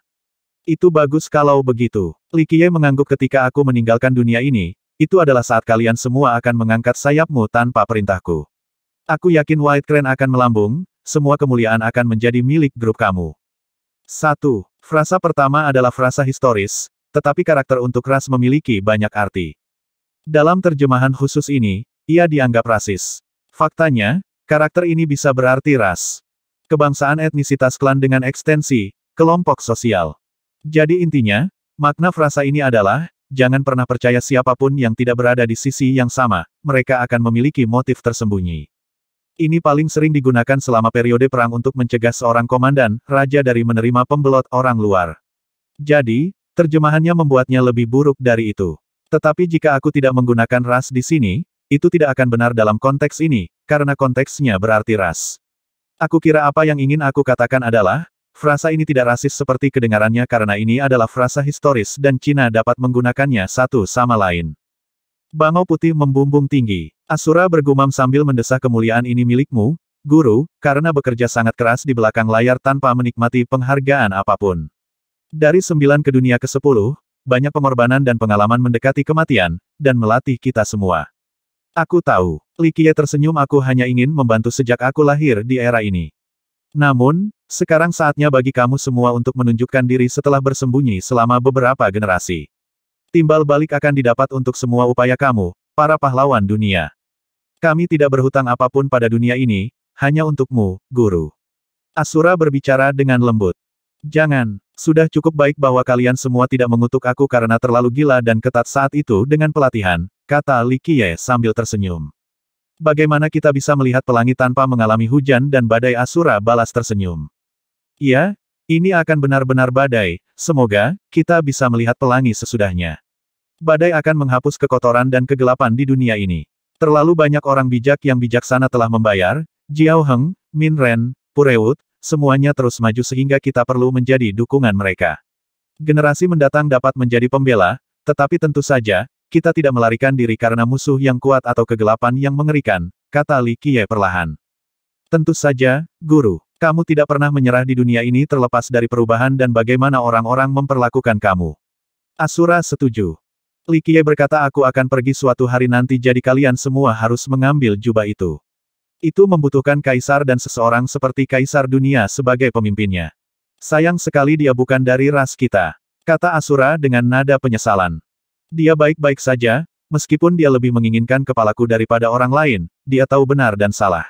Itu bagus kalau begitu. Likie mengangguk ketika aku meninggalkan dunia ini, itu adalah saat kalian semua akan mengangkat sayapmu tanpa perintahku. Aku yakin White Crane akan melambung, semua kemuliaan akan menjadi milik grup kamu. Satu. Frasa pertama adalah frasa historis, tetapi karakter untuk ras memiliki banyak arti. Dalam terjemahan khusus ini, ia dianggap rasis. Faktanya, karakter ini bisa berarti ras, kebangsaan etnisitas klan dengan ekstensi, kelompok sosial. Jadi intinya, makna frasa ini adalah, jangan pernah percaya siapapun yang tidak berada di sisi yang sama, mereka akan memiliki motif tersembunyi. Ini paling sering digunakan selama periode perang untuk mencegah seorang komandan, raja dari menerima pembelot orang luar. Jadi, terjemahannya membuatnya lebih buruk dari itu. Tetapi jika aku tidak menggunakan ras di sini, itu tidak akan benar dalam konteks ini, karena konteksnya berarti ras. Aku kira apa yang ingin aku katakan adalah, Frasa ini tidak rasis seperti kedengarannya karena ini adalah frasa historis dan Cina dapat menggunakannya satu sama lain. Bangau putih membumbung tinggi. Asura bergumam sambil mendesah kemuliaan ini milikmu, guru, karena bekerja sangat keras di belakang layar tanpa menikmati penghargaan apapun. Dari sembilan ke dunia ke sepuluh, banyak pengorbanan dan pengalaman mendekati kematian, dan melatih kita semua. Aku tahu, Likie tersenyum aku hanya ingin membantu sejak aku lahir di era ini. Namun, sekarang saatnya bagi kamu semua untuk menunjukkan diri setelah bersembunyi selama beberapa generasi. Timbal balik akan didapat untuk semua upaya kamu, para pahlawan dunia. Kami tidak berhutang apapun pada dunia ini, hanya untukmu, guru. Asura berbicara dengan lembut. Jangan, sudah cukup baik bahwa kalian semua tidak mengutuk aku karena terlalu gila dan ketat saat itu dengan pelatihan, kata Li Qiye sambil tersenyum. Bagaimana kita bisa melihat pelangi tanpa mengalami hujan dan badai Asura balas tersenyum. Iya, ini akan benar-benar badai, semoga, kita bisa melihat pelangi sesudahnya. Badai akan menghapus kekotoran dan kegelapan di dunia ini. Terlalu banyak orang bijak yang bijaksana telah membayar, Jiao Heng, Min Ren, Pureut, semuanya terus maju sehingga kita perlu menjadi dukungan mereka. Generasi mendatang dapat menjadi pembela, tetapi tentu saja, kita tidak melarikan diri karena musuh yang kuat atau kegelapan yang mengerikan, kata Li Qiye perlahan. Tentu saja, guru. Kamu tidak pernah menyerah di dunia ini terlepas dari perubahan dan bagaimana orang-orang memperlakukan kamu. Asura setuju. Likie berkata aku akan pergi suatu hari nanti jadi kalian semua harus mengambil jubah itu. Itu membutuhkan kaisar dan seseorang seperti kaisar dunia sebagai pemimpinnya. Sayang sekali dia bukan dari ras kita. Kata Asura dengan nada penyesalan. Dia baik-baik saja, meskipun dia lebih menginginkan kepalaku daripada orang lain, dia tahu benar dan salah.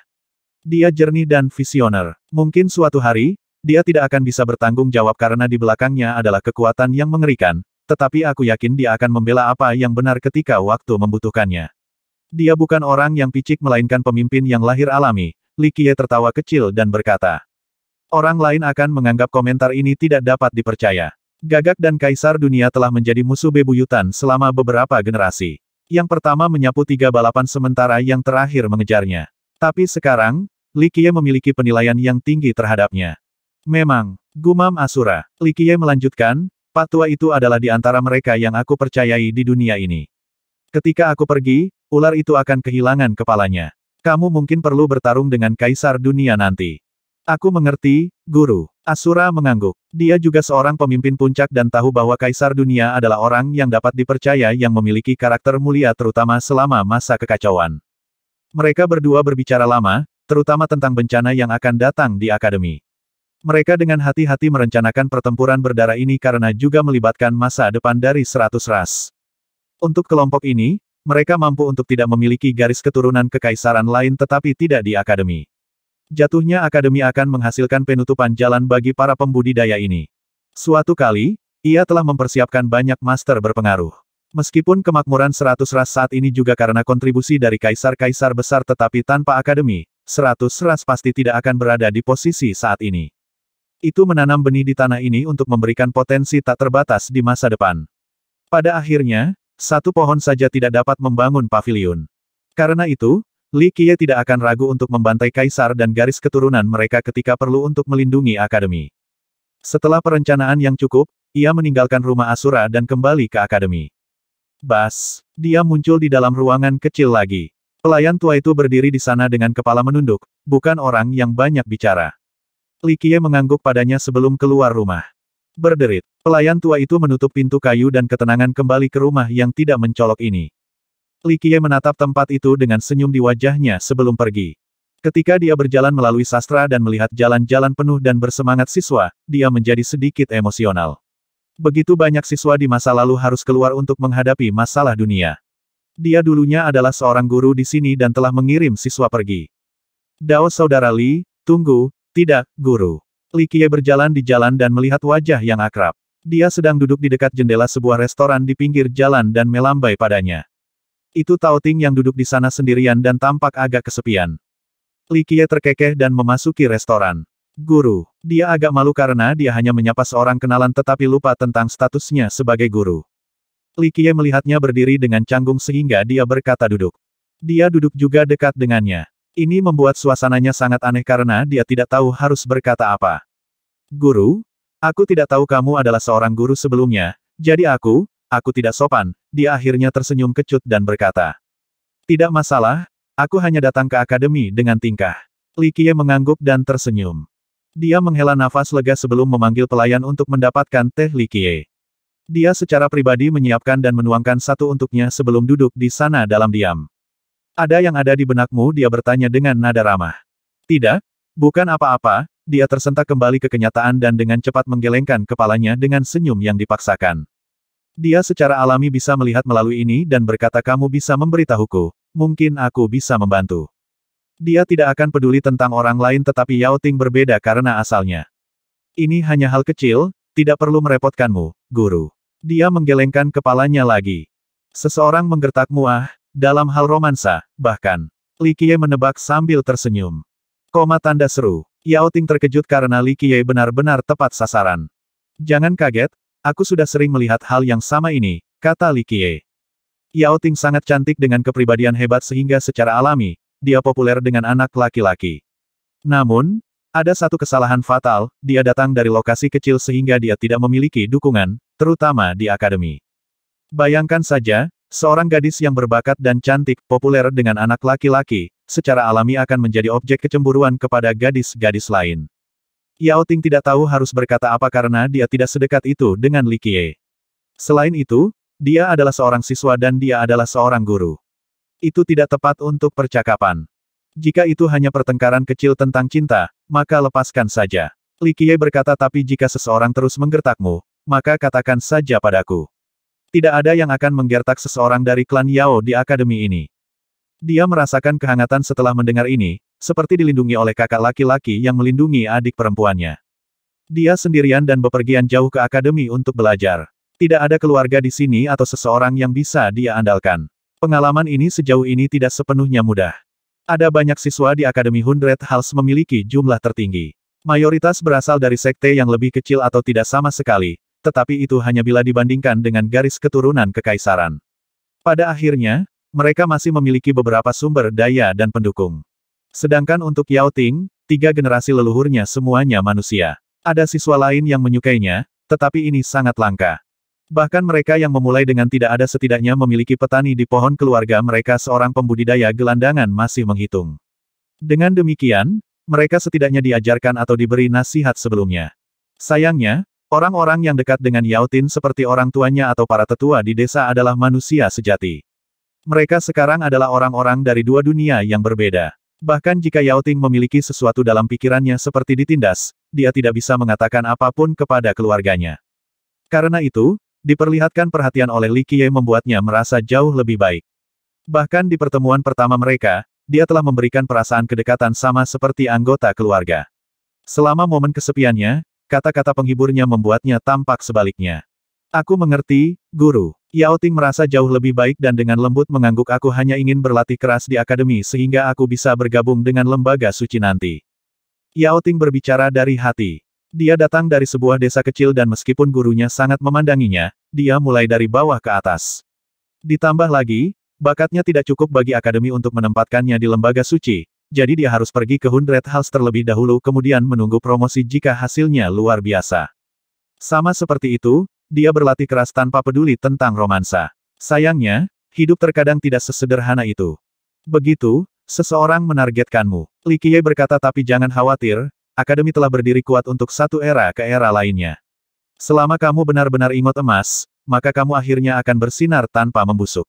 Dia jernih dan visioner. Mungkin suatu hari, dia tidak akan bisa bertanggung jawab karena di belakangnya adalah kekuatan yang mengerikan, tetapi aku yakin dia akan membela apa yang benar ketika waktu membutuhkannya. Dia bukan orang yang picik melainkan pemimpin yang lahir alami, Likie tertawa kecil dan berkata. Orang lain akan menganggap komentar ini tidak dapat dipercaya. Gagak dan Kaisar Dunia telah menjadi musuh bebuyutan selama beberapa generasi. Yang pertama menyapu tiga balapan sementara yang terakhir mengejarnya. Tapi sekarang, Likie memiliki penilaian yang tinggi terhadapnya. Memang, gumam Asura. Likie melanjutkan, Patua itu adalah di antara mereka yang aku percayai di dunia ini. Ketika aku pergi, ular itu akan kehilangan kepalanya. Kamu mungkin perlu bertarung dengan Kaisar Dunia nanti. Aku mengerti, Guru. Asura mengangguk. Dia juga seorang pemimpin puncak dan tahu bahwa Kaisar Dunia adalah orang yang dapat dipercaya yang memiliki karakter mulia terutama selama masa kekacauan. Mereka berdua berbicara lama, terutama tentang bencana yang akan datang di Akademi. Mereka dengan hati-hati merencanakan pertempuran berdarah ini karena juga melibatkan masa depan dari seratus ras. Untuk kelompok ini, mereka mampu untuk tidak memiliki garis keturunan kekaisaran lain tetapi tidak di Akademi. Jatuhnya Akademi akan menghasilkan penutupan jalan bagi para pembudidaya ini. Suatu kali, ia telah mempersiapkan banyak master berpengaruh. Meskipun kemakmuran seratus ras saat ini juga karena kontribusi dari kaisar-kaisar besar tetapi tanpa Akademi, seratus ras pasti tidak akan berada di posisi saat ini. Itu menanam benih di tanah ini untuk memberikan potensi tak terbatas di masa depan. Pada akhirnya, satu pohon saja tidak dapat membangun pavilion. Karena itu, Li Qiye tidak akan ragu untuk membantai kaisar dan garis keturunan mereka ketika perlu untuk melindungi akademi. Setelah perencanaan yang cukup, ia meninggalkan rumah Asura dan kembali ke akademi. Bas, dia muncul di dalam ruangan kecil lagi. Pelayan tua itu berdiri di sana dengan kepala menunduk, bukan orang yang banyak bicara. Li Likie mengangguk padanya sebelum keluar rumah. Berderit, pelayan tua itu menutup pintu kayu dan ketenangan kembali ke rumah yang tidak mencolok ini. Li Likie menatap tempat itu dengan senyum di wajahnya sebelum pergi. Ketika dia berjalan melalui sastra dan melihat jalan-jalan penuh dan bersemangat siswa, dia menjadi sedikit emosional. Begitu banyak siswa di masa lalu harus keluar untuk menghadapi masalah dunia. Dia dulunya adalah seorang guru di sini dan telah mengirim siswa pergi. Dao Saudara Li, tunggu, tidak, guru. Li Qie berjalan di jalan dan melihat wajah yang akrab. Dia sedang duduk di dekat jendela sebuah restoran di pinggir jalan dan melambai padanya. Itu Tao Ting yang duduk di sana sendirian dan tampak agak kesepian. Li Qie terkekeh dan memasuki restoran. Guru. Dia agak malu karena dia hanya menyapa seorang kenalan tetapi lupa tentang statusnya sebagai guru. Qiye melihatnya berdiri dengan canggung sehingga dia berkata duduk. Dia duduk juga dekat dengannya. Ini membuat suasananya sangat aneh karena dia tidak tahu harus berkata apa. Guru, aku tidak tahu kamu adalah seorang guru sebelumnya, jadi aku, aku tidak sopan, dia akhirnya tersenyum kecut dan berkata. Tidak masalah, aku hanya datang ke akademi dengan tingkah. Qiye mengangguk dan tersenyum. Dia menghela nafas lega sebelum memanggil pelayan untuk mendapatkan teh Qiye. Dia secara pribadi menyiapkan dan menuangkan satu untuknya sebelum duduk di sana dalam diam. Ada yang ada di benakmu dia bertanya dengan nada ramah. Tidak, bukan apa-apa, dia tersentak kembali ke kenyataan dan dengan cepat menggelengkan kepalanya dengan senyum yang dipaksakan. Dia secara alami bisa melihat melalui ini dan berkata kamu bisa memberitahuku, mungkin aku bisa membantu. Dia tidak akan peduli tentang orang lain tetapi Yao Ting berbeda karena asalnya. Ini hanya hal kecil, tidak perlu merepotkanmu, guru. Dia menggelengkan kepalanya lagi. Seseorang menggertak muah, dalam hal romansa, bahkan. Li Qiye menebak sambil tersenyum. Koma tanda seru. Yao Ting terkejut karena Li Qiye benar-benar tepat sasaran. Jangan kaget, aku sudah sering melihat hal yang sama ini, kata Li Qiye. Yao Ting sangat cantik dengan kepribadian hebat sehingga secara alami, dia populer dengan anak laki-laki. Namun, ada satu kesalahan fatal, dia datang dari lokasi kecil sehingga dia tidak memiliki dukungan, terutama di akademi. Bayangkan saja, seorang gadis yang berbakat dan cantik, populer dengan anak laki-laki, secara alami akan menjadi objek kecemburuan kepada gadis-gadis lain. Yao Ting tidak tahu harus berkata apa karena dia tidak sedekat itu dengan Li Qiye. Selain itu, dia adalah seorang siswa dan dia adalah seorang guru. Itu tidak tepat untuk percakapan. Jika itu hanya pertengkaran kecil tentang cinta, maka lepaskan saja. Li Likie berkata tapi jika seseorang terus menggertakmu, maka katakan saja padaku. Tidak ada yang akan menggertak seseorang dari klan Yao di akademi ini. Dia merasakan kehangatan setelah mendengar ini, seperti dilindungi oleh kakak laki-laki yang melindungi adik perempuannya. Dia sendirian dan bepergian jauh ke akademi untuk belajar. Tidak ada keluarga di sini atau seseorang yang bisa dia andalkan. Pengalaman ini sejauh ini tidak sepenuhnya mudah. Ada banyak siswa di Akademi Hundred Hals memiliki jumlah tertinggi. Mayoritas berasal dari sekte yang lebih kecil atau tidak sama sekali, tetapi itu hanya bila dibandingkan dengan garis keturunan kekaisaran. Pada akhirnya, mereka masih memiliki beberapa sumber daya dan pendukung. Sedangkan untuk Yao Ting, tiga generasi leluhurnya semuanya manusia. Ada siswa lain yang menyukainya, tetapi ini sangat langka. Bahkan mereka yang memulai dengan tidak ada setidaknya memiliki petani di pohon keluarga mereka seorang pembudidaya gelandangan masih menghitung. Dengan demikian, mereka setidaknya diajarkan atau diberi nasihat sebelumnya. Sayangnya, orang-orang yang dekat dengan Yautin seperti orang tuanya atau para tetua di desa adalah manusia sejati. Mereka sekarang adalah orang-orang dari dua dunia yang berbeda. Bahkan jika Yauting memiliki sesuatu dalam pikirannya seperti ditindas, dia tidak bisa mengatakan apapun kepada keluarganya. Karena itu, Diperlihatkan perhatian oleh Li Qiye membuatnya merasa jauh lebih baik. Bahkan di pertemuan pertama mereka, dia telah memberikan perasaan kedekatan sama seperti anggota keluarga. Selama momen kesepiannya, kata-kata penghiburnya membuatnya tampak sebaliknya. Aku mengerti, guru. Yao Ting merasa jauh lebih baik dan dengan lembut mengangguk aku hanya ingin berlatih keras di akademi sehingga aku bisa bergabung dengan lembaga suci nanti. Yao Ting berbicara dari hati. Dia datang dari sebuah desa kecil dan meskipun gurunya sangat memandanginya, dia mulai dari bawah ke atas. Ditambah lagi, bakatnya tidak cukup bagi akademi untuk menempatkannya di lembaga suci, jadi dia harus pergi ke Hundred House terlebih dahulu kemudian menunggu promosi jika hasilnya luar biasa. Sama seperti itu, dia berlatih keras tanpa peduli tentang romansa. Sayangnya, hidup terkadang tidak sesederhana itu. Begitu, seseorang menargetkanmu. Likie berkata tapi jangan khawatir, Akademi telah berdiri kuat untuk satu era ke era lainnya. Selama kamu benar-benar ingot emas, maka kamu akhirnya akan bersinar tanpa membusuk.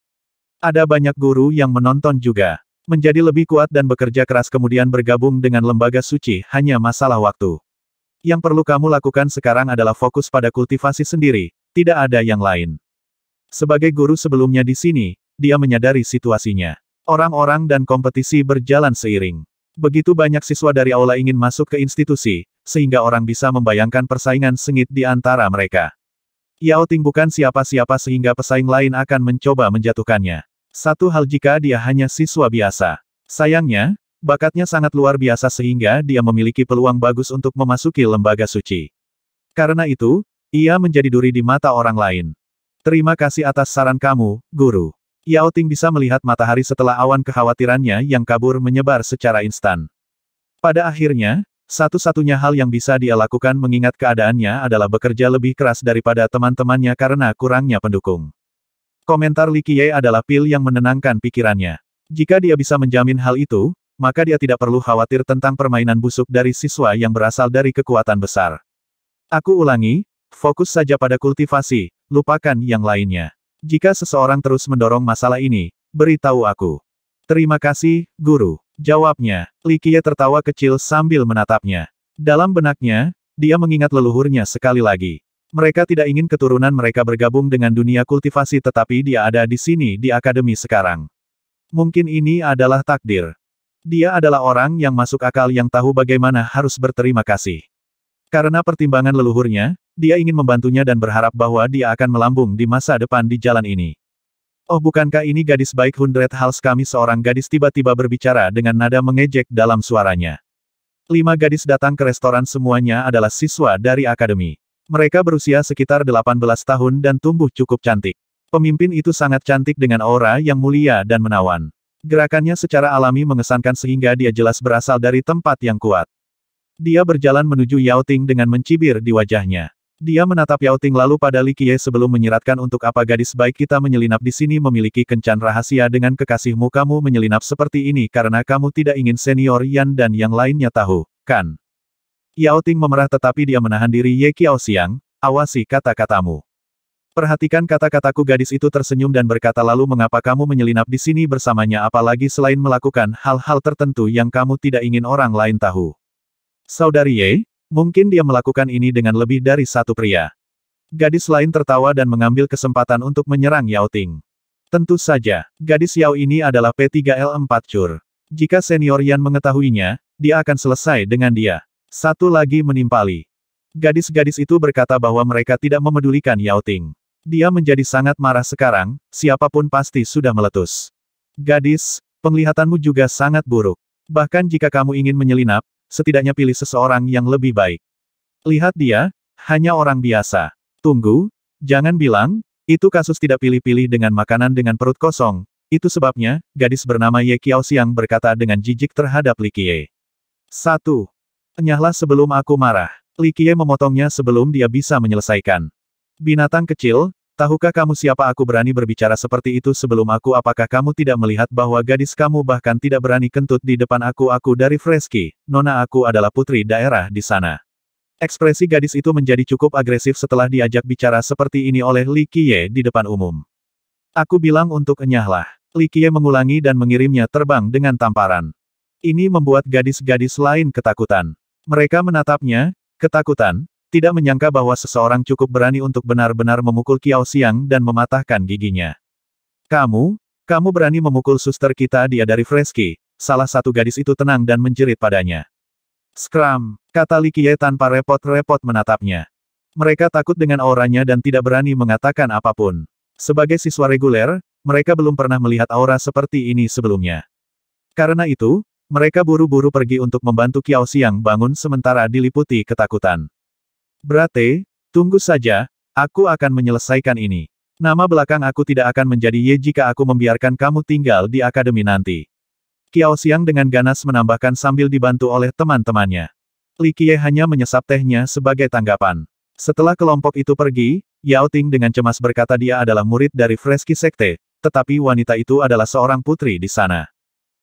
Ada banyak guru yang menonton juga. Menjadi lebih kuat dan bekerja keras kemudian bergabung dengan lembaga suci hanya masalah waktu. Yang perlu kamu lakukan sekarang adalah fokus pada kultivasi sendiri, tidak ada yang lain. Sebagai guru sebelumnya di sini, dia menyadari situasinya. Orang-orang dan kompetisi berjalan seiring. Begitu banyak siswa dari aula ingin masuk ke institusi, sehingga orang bisa membayangkan persaingan sengit di antara mereka. Yao Ting bukan siapa-siapa sehingga pesaing lain akan mencoba menjatuhkannya. Satu hal jika dia hanya siswa biasa. Sayangnya, bakatnya sangat luar biasa sehingga dia memiliki peluang bagus untuk memasuki lembaga suci. Karena itu, ia menjadi duri di mata orang lain. Terima kasih atas saran kamu, guru. Yao Ting bisa melihat matahari setelah awan kekhawatirannya yang kabur menyebar secara instan. Pada akhirnya, satu-satunya hal yang bisa dia lakukan mengingat keadaannya adalah bekerja lebih keras daripada teman-temannya karena kurangnya pendukung. Komentar Li Qiye adalah pil yang menenangkan pikirannya. Jika dia bisa menjamin hal itu, maka dia tidak perlu khawatir tentang permainan busuk dari siswa yang berasal dari kekuatan besar. Aku ulangi, fokus saja pada kultivasi, lupakan yang lainnya. Jika seseorang terus mendorong masalah ini, beritahu aku. Terima kasih, guru. Jawabnya, Likie tertawa kecil sambil menatapnya. Dalam benaknya, dia mengingat leluhurnya sekali lagi. Mereka tidak ingin keturunan mereka bergabung dengan dunia kultivasi tetapi dia ada di sini di akademi sekarang. Mungkin ini adalah takdir. Dia adalah orang yang masuk akal yang tahu bagaimana harus berterima kasih. Karena pertimbangan leluhurnya, dia ingin membantunya dan berharap bahwa dia akan melambung di masa depan di jalan ini. Oh bukankah ini gadis baik Hundred Hals kami seorang gadis tiba-tiba berbicara dengan nada mengejek dalam suaranya. Lima gadis datang ke restoran semuanya adalah siswa dari akademi. Mereka berusia sekitar 18 tahun dan tumbuh cukup cantik. Pemimpin itu sangat cantik dengan aura yang mulia dan menawan. Gerakannya secara alami mengesankan sehingga dia jelas berasal dari tempat yang kuat. Dia berjalan menuju Yao Ting dengan mencibir di wajahnya. Dia menatap Yao Ting lalu pada Li Qiye sebelum menyiratkan untuk apa gadis baik kita menyelinap di sini memiliki kencan rahasia dengan kekasihmu kamu menyelinap seperti ini karena kamu tidak ingin senior Yan dan yang lainnya tahu, kan? Yao Ting memerah tetapi dia menahan diri Ye Qiao Xiang, awasi kata-katamu. Perhatikan kata-kataku gadis itu tersenyum dan berkata lalu mengapa kamu menyelinap di sini bersamanya apalagi selain melakukan hal-hal tertentu yang kamu tidak ingin orang lain tahu. Saudari Ye, Mungkin dia melakukan ini dengan lebih dari satu pria. Gadis lain tertawa dan mengambil kesempatan untuk menyerang Yao Ting. Tentu saja, gadis Yao ini adalah P3L4 Cur. Jika senior Yan mengetahuinya, dia akan selesai dengan dia. Satu lagi menimpali. Gadis-gadis itu berkata bahwa mereka tidak memedulikan Yao Ting. Dia menjadi sangat marah sekarang, siapapun pasti sudah meletus. Gadis, penglihatanmu juga sangat buruk. Bahkan jika kamu ingin menyelinap, setidaknya pilih seseorang yang lebih baik. Lihat dia, hanya orang biasa. Tunggu, jangan bilang, itu kasus tidak pilih-pilih dengan makanan dengan perut kosong. Itu sebabnya, gadis bernama Ye Kiao Xiang berkata dengan jijik terhadap Li Qiye. Satu. Nyahlah sebelum aku marah. Li Qiye memotongnya sebelum dia bisa menyelesaikan. Binatang kecil, Tahukah kamu siapa aku berani berbicara seperti itu sebelum aku apakah kamu tidak melihat bahwa gadis kamu bahkan tidak berani kentut di depan aku aku dari Freski, nona aku adalah putri daerah di sana. Ekspresi gadis itu menjadi cukup agresif setelah diajak bicara seperti ini oleh Li Qiye di depan umum. Aku bilang untuk enyahlah. Li Qiye mengulangi dan mengirimnya terbang dengan tamparan. Ini membuat gadis-gadis lain ketakutan. Mereka menatapnya, ketakutan, tidak menyangka bahwa seseorang cukup berani untuk benar-benar memukul Kiao Siang dan mematahkan giginya. Kamu, kamu berani memukul suster kita dia dari Freski, salah satu gadis itu tenang dan menjerit padanya. Skram, kata Li Likie tanpa repot-repot menatapnya. Mereka takut dengan auranya dan tidak berani mengatakan apapun. Sebagai siswa reguler, mereka belum pernah melihat aura seperti ini sebelumnya. Karena itu, mereka buru-buru pergi untuk membantu Kiao Siang bangun sementara diliputi ketakutan. Brate, tunggu saja, aku akan menyelesaikan ini. Nama belakang aku tidak akan menjadi Ye jika aku membiarkan kamu tinggal di akademi nanti. Kiao Xiang dengan ganas menambahkan sambil dibantu oleh teman-temannya. Li Qiye hanya menyesap tehnya sebagai tanggapan. Setelah kelompok itu pergi, Yao Ting dengan cemas berkata dia adalah murid dari Freski Sekte, tetapi wanita itu adalah seorang putri di sana.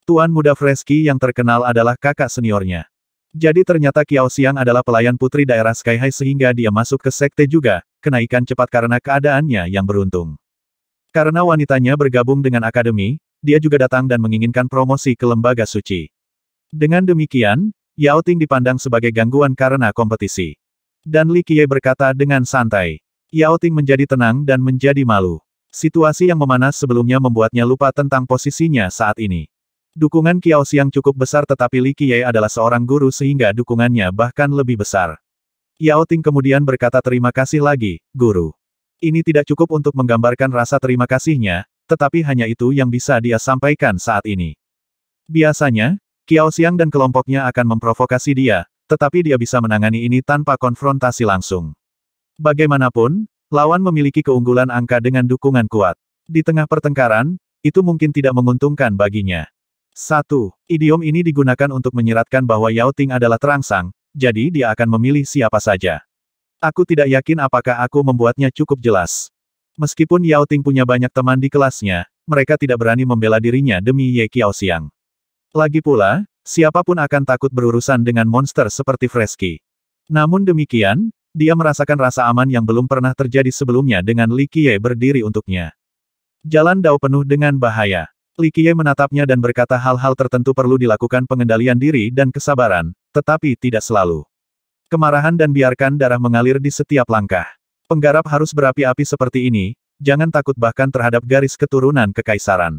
Tuan muda Freski yang terkenal adalah kakak seniornya. Jadi ternyata Qiao Xiang adalah pelayan putri daerah Sky High sehingga dia masuk ke sekte juga, kenaikan cepat karena keadaannya yang beruntung. Karena wanitanya bergabung dengan akademi, dia juga datang dan menginginkan promosi ke lembaga suci. Dengan demikian, Yao Ting dipandang sebagai gangguan karena kompetisi. Dan Li Qiye berkata dengan santai. Yao Ting menjadi tenang dan menjadi malu. Situasi yang memanas sebelumnya membuatnya lupa tentang posisinya saat ini. Dukungan Kiao Xiang cukup besar tetapi Li Qiye adalah seorang guru sehingga dukungannya bahkan lebih besar. Yao Ting kemudian berkata terima kasih lagi, guru. Ini tidak cukup untuk menggambarkan rasa terima kasihnya, tetapi hanya itu yang bisa dia sampaikan saat ini. Biasanya, Kiao Xiang dan kelompoknya akan memprovokasi dia, tetapi dia bisa menangani ini tanpa konfrontasi langsung. Bagaimanapun, lawan memiliki keunggulan angka dengan dukungan kuat. Di tengah pertengkaran, itu mungkin tidak menguntungkan baginya. 1. Idiom ini digunakan untuk menyiratkan bahwa Yao Ting adalah terangsang, jadi dia akan memilih siapa saja. Aku tidak yakin apakah aku membuatnya cukup jelas. Meskipun Yao Ting punya banyak teman di kelasnya, mereka tidak berani membela dirinya demi Ye Qiao Xiang. Lagi pula, siapapun akan takut berurusan dengan monster seperti Fresky. Namun demikian, dia merasakan rasa aman yang belum pernah terjadi sebelumnya dengan Li Qiye berdiri untuknya. Jalan Dao penuh dengan bahaya. Li Qiye menatapnya dan berkata hal-hal tertentu perlu dilakukan pengendalian diri dan kesabaran, tetapi tidak selalu. Kemarahan dan biarkan darah mengalir di setiap langkah. Penggarap harus berapi-api seperti ini, jangan takut bahkan terhadap garis keturunan kekaisaran.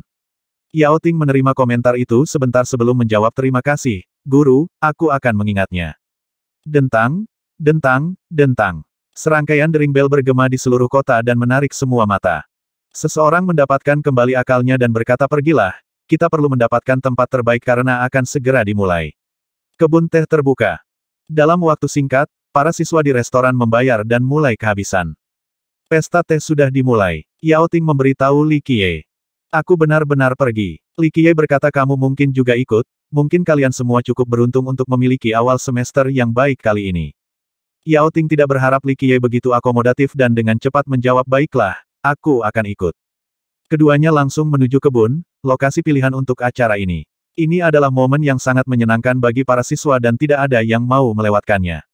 Yao Ting menerima komentar itu sebentar sebelum menjawab terima kasih, guru, aku akan mengingatnya. Dentang, dentang, dentang. Serangkaian dering bel bergema di seluruh kota dan menarik semua mata. Seseorang mendapatkan kembali akalnya dan berkata pergilah, kita perlu mendapatkan tempat terbaik karena akan segera dimulai. Kebun teh terbuka. Dalam waktu singkat, para siswa di restoran membayar dan mulai kehabisan. Pesta teh sudah dimulai. Yao Ting memberitahu Li Qiye. Aku benar-benar pergi. Li Qiye berkata kamu mungkin juga ikut, mungkin kalian semua cukup beruntung untuk memiliki awal semester yang baik kali ini. Yao Ting tidak berharap Li Qiye begitu akomodatif dan dengan cepat menjawab baiklah, Aku akan ikut. Keduanya langsung menuju kebun, lokasi pilihan untuk acara ini. Ini adalah momen yang sangat menyenangkan bagi para siswa dan tidak ada yang mau melewatkannya.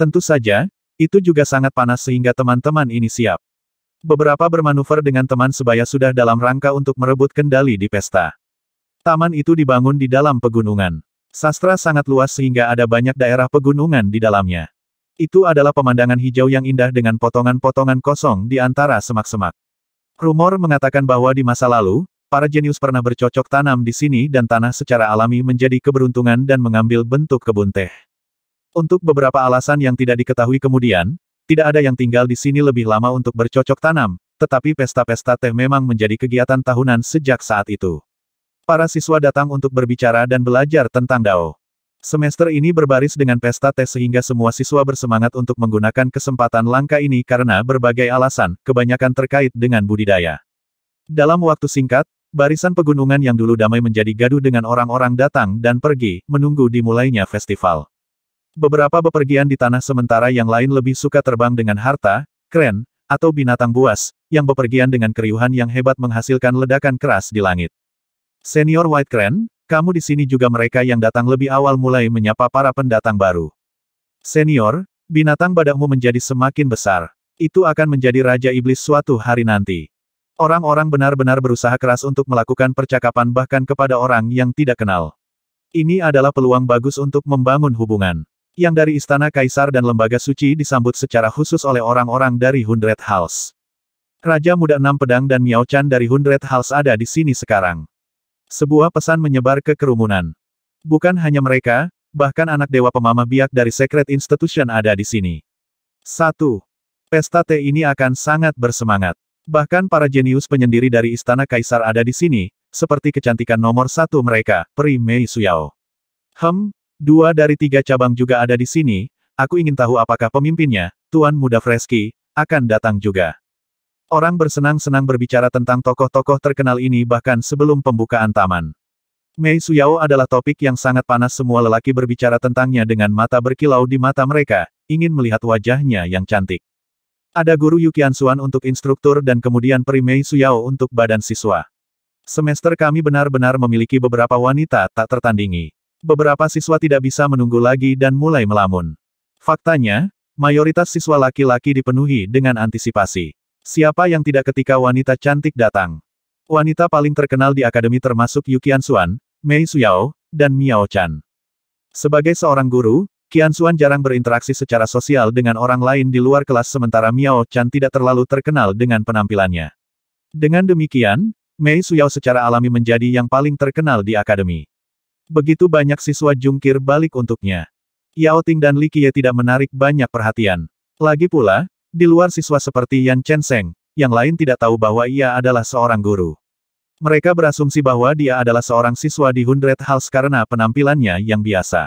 Tentu saja, itu juga sangat panas sehingga teman-teman ini siap. Beberapa bermanuver dengan teman sebaya sudah dalam rangka untuk merebut kendali di pesta. Taman itu dibangun di dalam pegunungan. Sastra sangat luas sehingga ada banyak daerah pegunungan di dalamnya. Itu adalah pemandangan hijau yang indah dengan potongan-potongan kosong di antara semak-semak. Rumor mengatakan bahwa di masa lalu, para jenius pernah bercocok tanam di sini dan tanah secara alami menjadi keberuntungan dan mengambil bentuk kebun teh. Untuk beberapa alasan yang tidak diketahui kemudian, tidak ada yang tinggal di sini lebih lama untuk bercocok tanam, tetapi pesta-pesta teh memang menjadi kegiatan tahunan sejak saat itu. Para siswa datang untuk berbicara dan belajar tentang Dao. Semester ini berbaris dengan pesta tes sehingga semua siswa bersemangat untuk menggunakan kesempatan langka ini karena berbagai alasan, kebanyakan terkait dengan budidaya. Dalam waktu singkat, barisan pegunungan yang dulu damai menjadi gaduh dengan orang-orang datang dan pergi, menunggu dimulainya festival. Beberapa bepergian di tanah sementara yang lain lebih suka terbang dengan harta, kren, atau binatang buas, yang bepergian dengan keriuhan yang hebat menghasilkan ledakan keras di langit. Senior White Kren, kamu di sini juga mereka yang datang lebih awal mulai menyapa para pendatang baru. Senior, binatang badakmu menjadi semakin besar. Itu akan menjadi Raja Iblis suatu hari nanti. Orang-orang benar-benar berusaha keras untuk melakukan percakapan bahkan kepada orang yang tidak kenal. Ini adalah peluang bagus untuk membangun hubungan. Yang dari Istana Kaisar dan Lembaga Suci disambut secara khusus oleh orang-orang dari Hundred House. Raja Muda Enam Pedang dan Miao Chan dari Hundred House ada di sini sekarang. Sebuah pesan menyebar ke kerumunan. Bukan hanya mereka, bahkan anak dewa pemamah biak dari Secret Institution ada di sini. Satu, Pesta teh ini akan sangat bersemangat. Bahkan para jenius penyendiri dari Istana Kaisar ada di sini, seperti kecantikan nomor satu mereka, Pri Mei Suyao. Hem, dua dari tiga cabang juga ada di sini, aku ingin tahu apakah pemimpinnya, Tuan Muda Freski, akan datang juga. Orang bersenang-senang berbicara tentang tokoh-tokoh terkenal ini bahkan sebelum pembukaan taman. Mei Suyao adalah topik yang sangat panas semua lelaki berbicara tentangnya dengan mata berkilau di mata mereka, ingin melihat wajahnya yang cantik. Ada guru Yukian Suan untuk instruktur dan kemudian peri Mei Suyao untuk badan siswa. Semester kami benar-benar memiliki beberapa wanita tak tertandingi. Beberapa siswa tidak bisa menunggu lagi dan mulai melamun. Faktanya, mayoritas siswa laki-laki dipenuhi dengan antisipasi. Siapa yang tidak ketika wanita cantik datang? Wanita paling terkenal di akademi termasuk Yu Qianxuan, Mei Suyao, dan Miao Chan. Sebagai seorang guru, Qianxuan jarang berinteraksi secara sosial dengan orang lain di luar kelas sementara Miao Chan tidak terlalu terkenal dengan penampilannya. Dengan demikian, Mei Suyao secara alami menjadi yang paling terkenal di akademi. Begitu banyak siswa jungkir balik untuknya. Yao Ting dan Li Qiye tidak menarik banyak perhatian. Lagi pula, di luar siswa seperti Yan Chen Seng, yang lain tidak tahu bahwa ia adalah seorang guru. Mereka berasumsi bahwa dia adalah seorang siswa di Hundred House karena penampilannya yang biasa.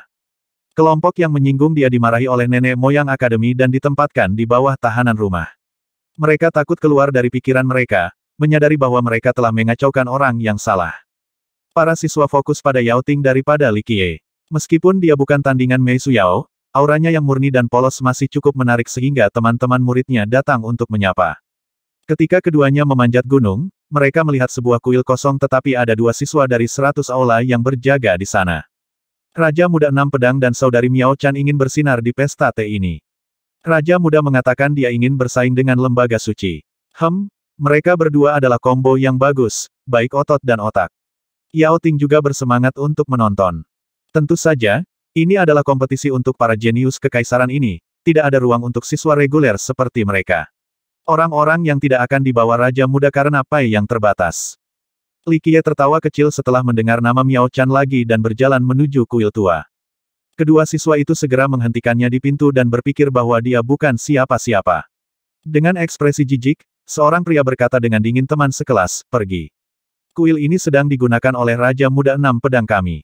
Kelompok yang menyinggung dia dimarahi oleh nenek moyang akademi dan ditempatkan di bawah tahanan rumah. Mereka takut keluar dari pikiran mereka, menyadari bahwa mereka telah mengacaukan orang yang salah. Para siswa fokus pada Yao Ting daripada Li Qiye. Meskipun dia bukan tandingan Mei Su Yao, Auranya yang murni dan polos masih cukup menarik sehingga teman-teman muridnya datang untuk menyapa. Ketika keduanya memanjat gunung, mereka melihat sebuah kuil kosong tetapi ada dua siswa dari seratus aula yang berjaga di sana. Raja Muda Enam Pedang dan Saudari Miao Chan ingin bersinar di pesta teh ini. Raja Muda mengatakan dia ingin bersaing dengan lembaga suci. Hem, mereka berdua adalah kombo yang bagus, baik otot dan otak. Yao Ting juga bersemangat untuk menonton. Tentu saja, ini adalah kompetisi untuk para jenius kekaisaran ini, tidak ada ruang untuk siswa reguler seperti mereka. Orang-orang yang tidak akan dibawa Raja Muda karena pai yang terbatas. Li Qiye tertawa kecil setelah mendengar nama Miao Chan lagi dan berjalan menuju kuil tua. Kedua siswa itu segera menghentikannya di pintu dan berpikir bahwa dia bukan siapa-siapa. Dengan ekspresi jijik, seorang pria berkata dengan dingin teman sekelas, pergi. Kuil ini sedang digunakan oleh Raja Muda Enam Pedang kami.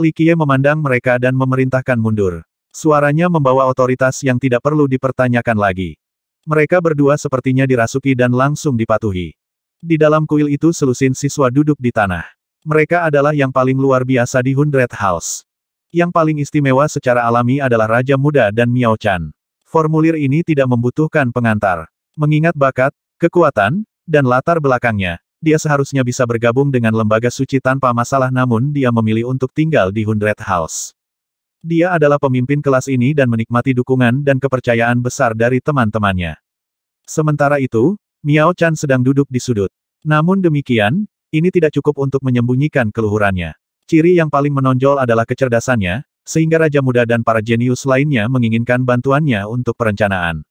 Likie memandang mereka dan memerintahkan mundur. Suaranya membawa otoritas yang tidak perlu dipertanyakan lagi. Mereka berdua sepertinya dirasuki dan langsung dipatuhi. Di dalam kuil itu selusin siswa duduk di tanah. Mereka adalah yang paling luar biasa di Hundred House. Yang paling istimewa secara alami adalah Raja Muda dan Miao Chan. Formulir ini tidak membutuhkan pengantar. Mengingat bakat, kekuatan, dan latar belakangnya, dia seharusnya bisa bergabung dengan lembaga suci tanpa masalah namun dia memilih untuk tinggal di Hundred House. Dia adalah pemimpin kelas ini dan menikmati dukungan dan kepercayaan besar dari teman-temannya. Sementara itu, Miao Chan sedang duduk di sudut. Namun demikian, ini tidak cukup untuk menyembunyikan keluhurannya. Ciri yang paling menonjol adalah kecerdasannya, sehingga Raja Muda dan para jenius lainnya menginginkan bantuannya untuk perencanaan.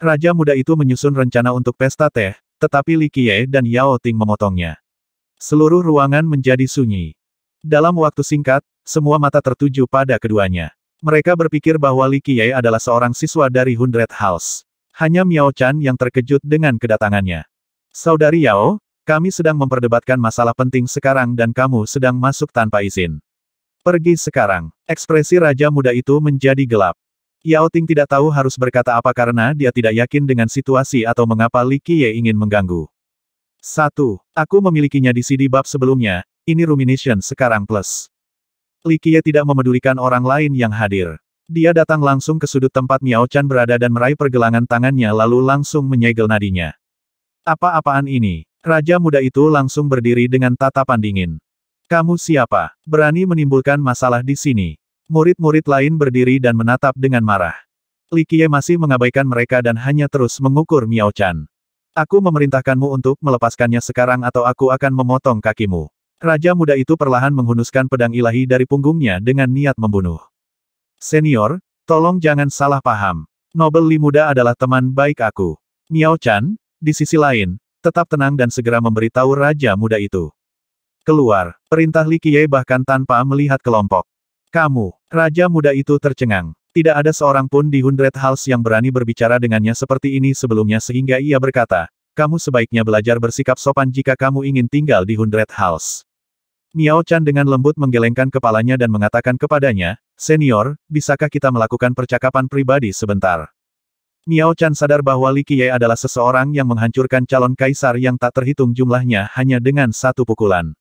Raja Muda itu menyusun rencana untuk pesta teh, tetapi Li Qiye dan Yao Ting memotongnya. Seluruh ruangan menjadi sunyi. Dalam waktu singkat, semua mata tertuju pada keduanya. Mereka berpikir bahwa Li Qiye adalah seorang siswa dari Hundred House. Hanya Miao Chan yang terkejut dengan kedatangannya. Saudari Yao, kami sedang memperdebatkan masalah penting sekarang dan kamu sedang masuk tanpa izin. Pergi sekarang. Ekspresi raja muda itu menjadi gelap. Yao Ting tidak tahu harus berkata apa karena dia tidak yakin dengan situasi atau mengapa Li Qiye ingin mengganggu. 1. Aku memilikinya di CD bab sebelumnya, ini Rumination sekarang plus. Li Qiye tidak memedulikan orang lain yang hadir. Dia datang langsung ke sudut tempat Miao Chan berada dan meraih pergelangan tangannya lalu langsung menyegel nadinya. Apa-apaan ini? Raja muda itu langsung berdiri dengan tatapan dingin. Kamu siapa? Berani menimbulkan masalah di sini. Murid-murid lain berdiri dan menatap dengan marah. Li Qiye masih mengabaikan mereka dan hanya terus mengukur Miao Chan. Aku memerintahkanmu untuk melepaskannya sekarang atau aku akan memotong kakimu. Raja muda itu perlahan menghunuskan pedang ilahi dari punggungnya dengan niat membunuh. Senior, tolong jangan salah paham. Nobel Li muda adalah teman baik aku. Miao Chan, di sisi lain, tetap tenang dan segera memberitahu raja muda itu. Keluar, perintah Li Qiye bahkan tanpa melihat kelompok. Kamu, Raja muda itu tercengang. Tidak ada seorang pun di Hundred House yang berani berbicara dengannya seperti ini sebelumnya sehingga ia berkata, kamu sebaiknya belajar bersikap sopan jika kamu ingin tinggal di Hundred House. Miao Chan dengan lembut menggelengkan kepalanya dan mengatakan kepadanya, Senior, bisakah kita melakukan percakapan pribadi sebentar? Miao Chan sadar bahwa Li Qiye adalah seseorang yang menghancurkan calon kaisar yang tak terhitung jumlahnya hanya dengan satu pukulan.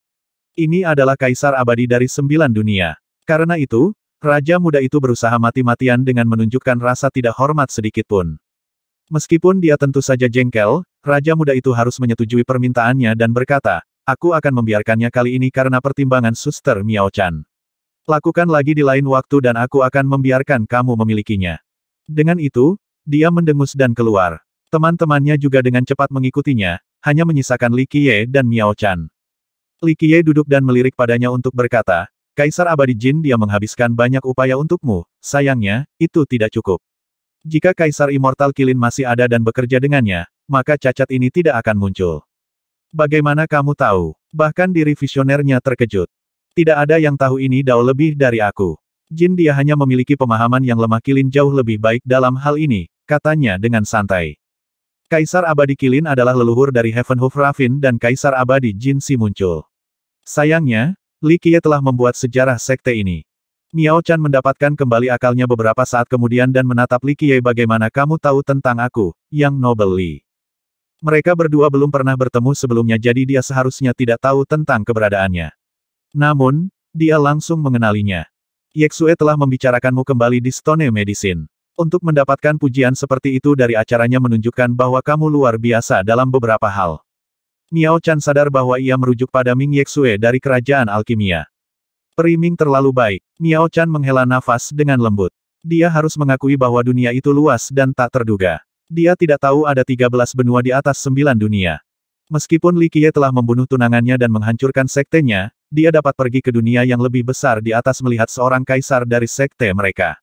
Ini adalah kaisar abadi dari sembilan dunia. Karena itu, Raja muda itu berusaha mati-matian dengan menunjukkan rasa tidak hormat sedikit pun. Meskipun dia tentu saja jengkel, Raja muda itu harus menyetujui permintaannya dan berkata, aku akan membiarkannya kali ini karena pertimbangan suster Miao Chan. Lakukan lagi di lain waktu dan aku akan membiarkan kamu memilikinya. Dengan itu, dia mendengus dan keluar. Teman-temannya juga dengan cepat mengikutinya, hanya menyisakan Li Qiye dan Miao Chan. Li Qiye duduk dan melirik padanya untuk berkata, Kaisar abadi jin dia menghabiskan banyak upaya untukmu, sayangnya, itu tidak cukup. Jika Kaisar Immortal Kilin masih ada dan bekerja dengannya, maka cacat ini tidak akan muncul. Bagaimana kamu tahu? Bahkan diri visionernya terkejut. Tidak ada yang tahu ini Dao lebih dari aku. Jin dia hanya memiliki pemahaman yang lemah Kilin jauh lebih baik dalam hal ini, katanya dengan santai. Kaisar Abadi Kilin adalah leluhur dari Heavenhoof Raffin dan Kaisar Abadi Jin Si muncul. Sayangnya, Li Qiye telah membuat sejarah sekte ini. Miao Chan mendapatkan kembali akalnya beberapa saat kemudian dan menatap Li Qiye. bagaimana kamu tahu tentang aku, yang Noble Li. Mereka berdua belum pernah bertemu sebelumnya jadi dia seharusnya tidak tahu tentang keberadaannya. Namun, dia langsung mengenalinya. Yeksue telah membicarakanmu kembali di Stone Medicine. Untuk mendapatkan pujian seperti itu dari acaranya menunjukkan bahwa kamu luar biasa dalam beberapa hal. Miao Chan sadar bahwa ia merujuk pada Ming Yexue dari kerajaan alkimia. Periming terlalu baik. Miao Chan menghela nafas dengan lembut. Dia harus mengakui bahwa dunia itu luas dan tak terduga. Dia tidak tahu ada 13 benua di atas sembilan dunia. Meskipun Li Qiye telah membunuh tunangannya dan menghancurkan sektenya, dia dapat pergi ke dunia yang lebih besar di atas melihat seorang kaisar dari sekte mereka.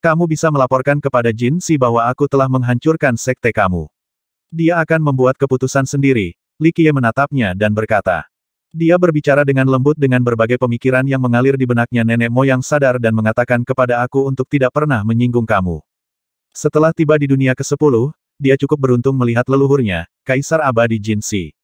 Kamu bisa melaporkan kepada Jin Si bahwa aku telah menghancurkan sekte kamu. Dia akan membuat keputusan sendiri, Qiye menatapnya dan berkata. Dia berbicara dengan lembut dengan berbagai pemikiran yang mengalir di benaknya nenek moyang sadar dan mengatakan kepada aku untuk tidak pernah menyinggung kamu. Setelah tiba di dunia ke-10, dia cukup beruntung melihat leluhurnya, Kaisar Abadi Jin Si.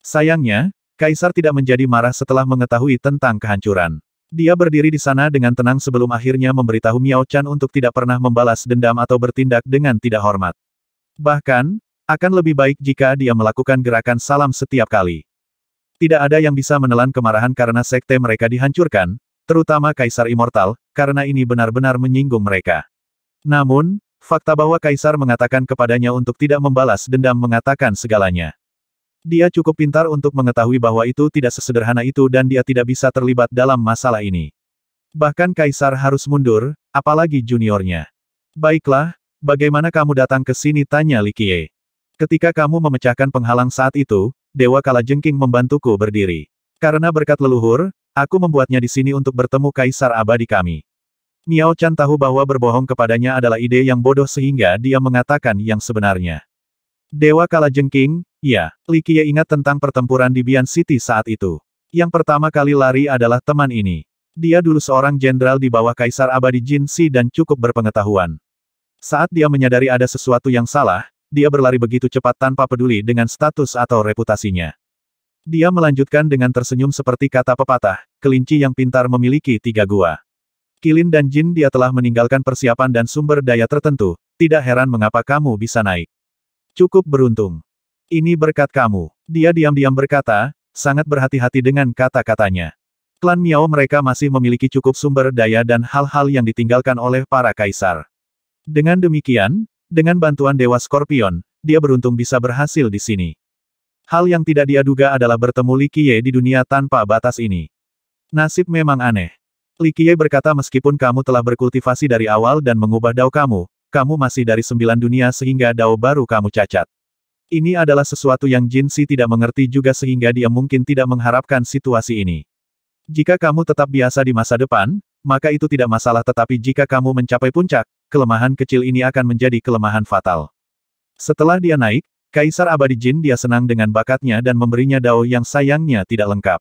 Sayangnya, Kaisar tidak menjadi marah setelah mengetahui tentang kehancuran. Dia berdiri di sana dengan tenang sebelum akhirnya memberitahu Miao Chan untuk tidak pernah membalas dendam atau bertindak dengan tidak hormat. Bahkan, akan lebih baik jika dia melakukan gerakan salam setiap kali. Tidak ada yang bisa menelan kemarahan karena sekte mereka dihancurkan, terutama Kaisar Immortal, karena ini benar-benar menyinggung mereka. Namun, fakta bahwa Kaisar mengatakan kepadanya untuk tidak membalas dendam mengatakan segalanya. Dia cukup pintar untuk mengetahui bahwa itu tidak sesederhana itu dan dia tidak bisa terlibat dalam masalah ini. Bahkan Kaisar harus mundur, apalagi juniornya. Baiklah, bagaimana kamu datang ke sini tanya Likie. Ketika kamu memecahkan penghalang saat itu, Dewa Kalajengking membantuku berdiri. Karena berkat leluhur, aku membuatnya di sini untuk bertemu Kaisar Abadi kami. Miao Chan tahu bahwa berbohong kepadanya adalah ide yang bodoh sehingga dia mengatakan yang sebenarnya. Dewa Kalajengking, ya, Li Qiye ingat tentang pertempuran di Bian City saat itu. Yang pertama kali lari adalah teman ini. Dia dulu seorang jenderal di bawah Kaisar Abadi Jin Si dan cukup berpengetahuan. Saat dia menyadari ada sesuatu yang salah, dia berlari begitu cepat tanpa peduli dengan status atau reputasinya. Dia melanjutkan dengan tersenyum seperti kata pepatah, kelinci yang pintar memiliki tiga gua. Kilin dan Jin dia telah meninggalkan persiapan dan sumber daya tertentu, tidak heran mengapa kamu bisa naik. Cukup beruntung. Ini berkat kamu. Dia diam-diam berkata, sangat berhati-hati dengan kata-katanya. Klan Miao mereka masih memiliki cukup sumber daya dan hal-hal yang ditinggalkan oleh para kaisar. Dengan demikian, dengan bantuan Dewa Scorpion, dia beruntung bisa berhasil di sini. Hal yang tidak dia duga adalah bertemu Li Qiye di dunia tanpa batas ini. Nasib memang aneh. Li Qiye berkata meskipun kamu telah berkultivasi dari awal dan mengubah dao kamu, kamu masih dari sembilan dunia sehingga dao baru kamu cacat. Ini adalah sesuatu yang Jin Si tidak mengerti juga sehingga dia mungkin tidak mengharapkan situasi ini. Jika kamu tetap biasa di masa depan, maka itu tidak masalah tetapi jika kamu mencapai puncak, kelemahan kecil ini akan menjadi kelemahan fatal. Setelah dia naik, Kaisar Abadi Jin dia senang dengan bakatnya dan memberinya dao yang sayangnya tidak lengkap.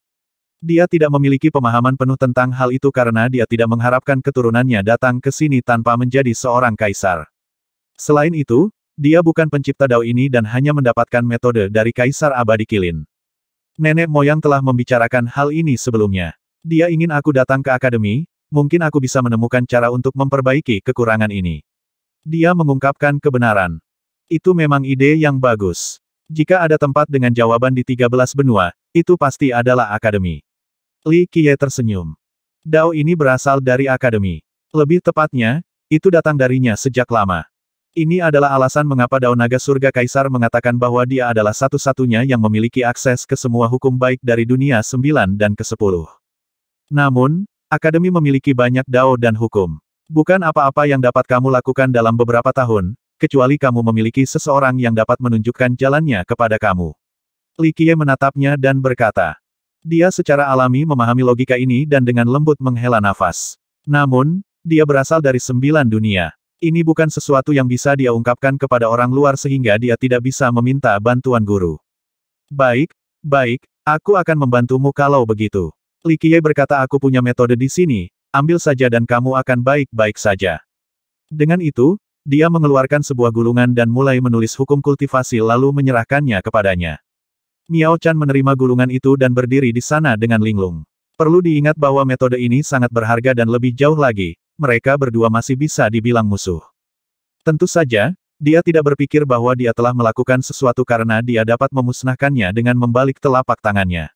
Dia tidak memiliki pemahaman penuh tentang hal itu karena dia tidak mengharapkan keturunannya datang ke sini tanpa menjadi seorang kaisar. Selain itu, dia bukan pencipta dao ini dan hanya mendapatkan metode dari Kaisar Abadi Kilin. Nenek moyang telah membicarakan hal ini sebelumnya. Dia ingin aku datang ke akademi, mungkin aku bisa menemukan cara untuk memperbaiki kekurangan ini. Dia mengungkapkan kebenaran. Itu memang ide yang bagus. Jika ada tempat dengan jawaban di 13 benua, itu pasti adalah akademi. Li Qiye tersenyum. Dao ini berasal dari akademi. Lebih tepatnya, itu datang darinya sejak lama. Ini adalah alasan mengapa Dao Naga Surga Kaisar mengatakan bahwa dia adalah satu-satunya yang memiliki akses ke semua hukum baik dari dunia 9 dan ke-10. Namun, Akademi memiliki banyak dao dan hukum. Bukan apa-apa yang dapat kamu lakukan dalam beberapa tahun, kecuali kamu memiliki seseorang yang dapat menunjukkan jalannya kepada kamu. Li Qiye menatapnya dan berkata. Dia secara alami memahami logika ini dan dengan lembut menghela nafas. Namun, dia berasal dari sembilan dunia. Ini bukan sesuatu yang bisa dia ungkapkan kepada orang luar sehingga dia tidak bisa meminta bantuan guru. Baik, baik, aku akan membantumu kalau begitu. Li Qiye berkata aku punya metode di sini, ambil saja dan kamu akan baik-baik saja. Dengan itu, dia mengeluarkan sebuah gulungan dan mulai menulis hukum kultivasi lalu menyerahkannya kepadanya. Miao Chan menerima gulungan itu dan berdiri di sana dengan linglung. Perlu diingat bahwa metode ini sangat berharga dan lebih jauh lagi, mereka berdua masih bisa dibilang musuh. Tentu saja, dia tidak berpikir bahwa dia telah melakukan sesuatu karena dia dapat memusnahkannya dengan membalik telapak tangannya.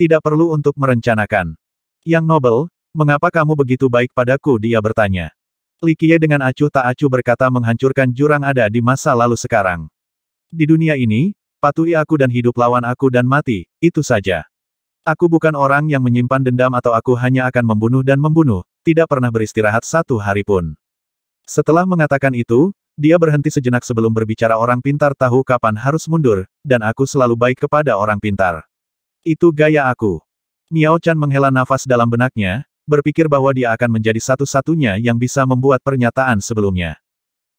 Tidak perlu untuk merencanakan. Yang Nobel, mengapa kamu begitu baik padaku dia bertanya. Likie dengan acuh tak acuh berkata menghancurkan jurang ada di masa lalu sekarang. Di dunia ini, patuhi aku dan hidup lawan aku dan mati, itu saja. Aku bukan orang yang menyimpan dendam atau aku hanya akan membunuh dan membunuh, tidak pernah beristirahat satu hari pun. Setelah mengatakan itu, dia berhenti sejenak sebelum berbicara orang pintar tahu kapan harus mundur, dan aku selalu baik kepada orang pintar. Itu gaya aku. Miao Chan menghela nafas dalam benaknya, berpikir bahwa dia akan menjadi satu-satunya yang bisa membuat pernyataan sebelumnya.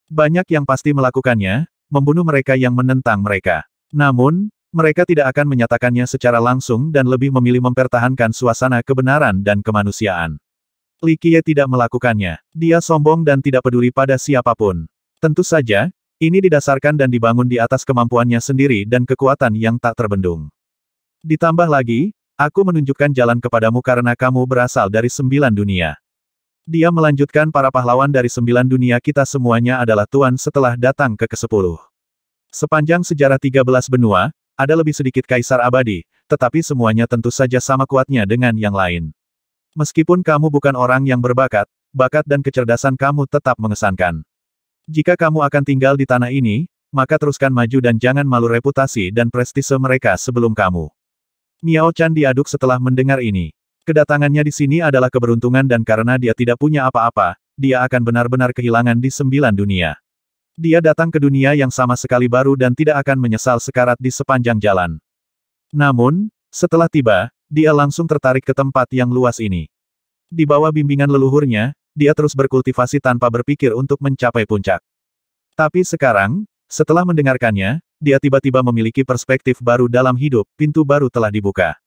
Banyak yang pasti melakukannya, membunuh mereka yang menentang mereka. Namun, mereka tidak akan menyatakannya secara langsung dan lebih memilih mempertahankan suasana kebenaran dan kemanusiaan. Li Qiye tidak melakukannya. Dia sombong dan tidak peduli pada siapapun. Tentu saja, ini didasarkan dan dibangun di atas kemampuannya sendiri dan kekuatan yang tak terbendung. Ditambah lagi, aku menunjukkan jalan kepadamu karena kamu berasal dari sembilan dunia. Dia melanjutkan para pahlawan dari sembilan dunia kita semuanya adalah Tuan setelah datang ke kesepuluh. Sepanjang sejarah 13 benua, ada lebih sedikit kaisar abadi, tetapi semuanya tentu saja sama kuatnya dengan yang lain. Meskipun kamu bukan orang yang berbakat, bakat dan kecerdasan kamu tetap mengesankan. Jika kamu akan tinggal di tanah ini, maka teruskan maju dan jangan malu reputasi dan prestise mereka sebelum kamu. Miao Chan diaduk setelah mendengar ini. Kedatangannya di sini adalah keberuntungan dan karena dia tidak punya apa-apa, dia akan benar-benar kehilangan di sembilan dunia. Dia datang ke dunia yang sama sekali baru dan tidak akan menyesal sekarat di sepanjang jalan. Namun, setelah tiba, dia langsung tertarik ke tempat yang luas ini. Di bawah bimbingan leluhurnya, dia terus berkultivasi tanpa berpikir untuk mencapai puncak. Tapi sekarang, setelah mendengarkannya, dia tiba-tiba memiliki perspektif baru dalam hidup, pintu baru telah dibuka.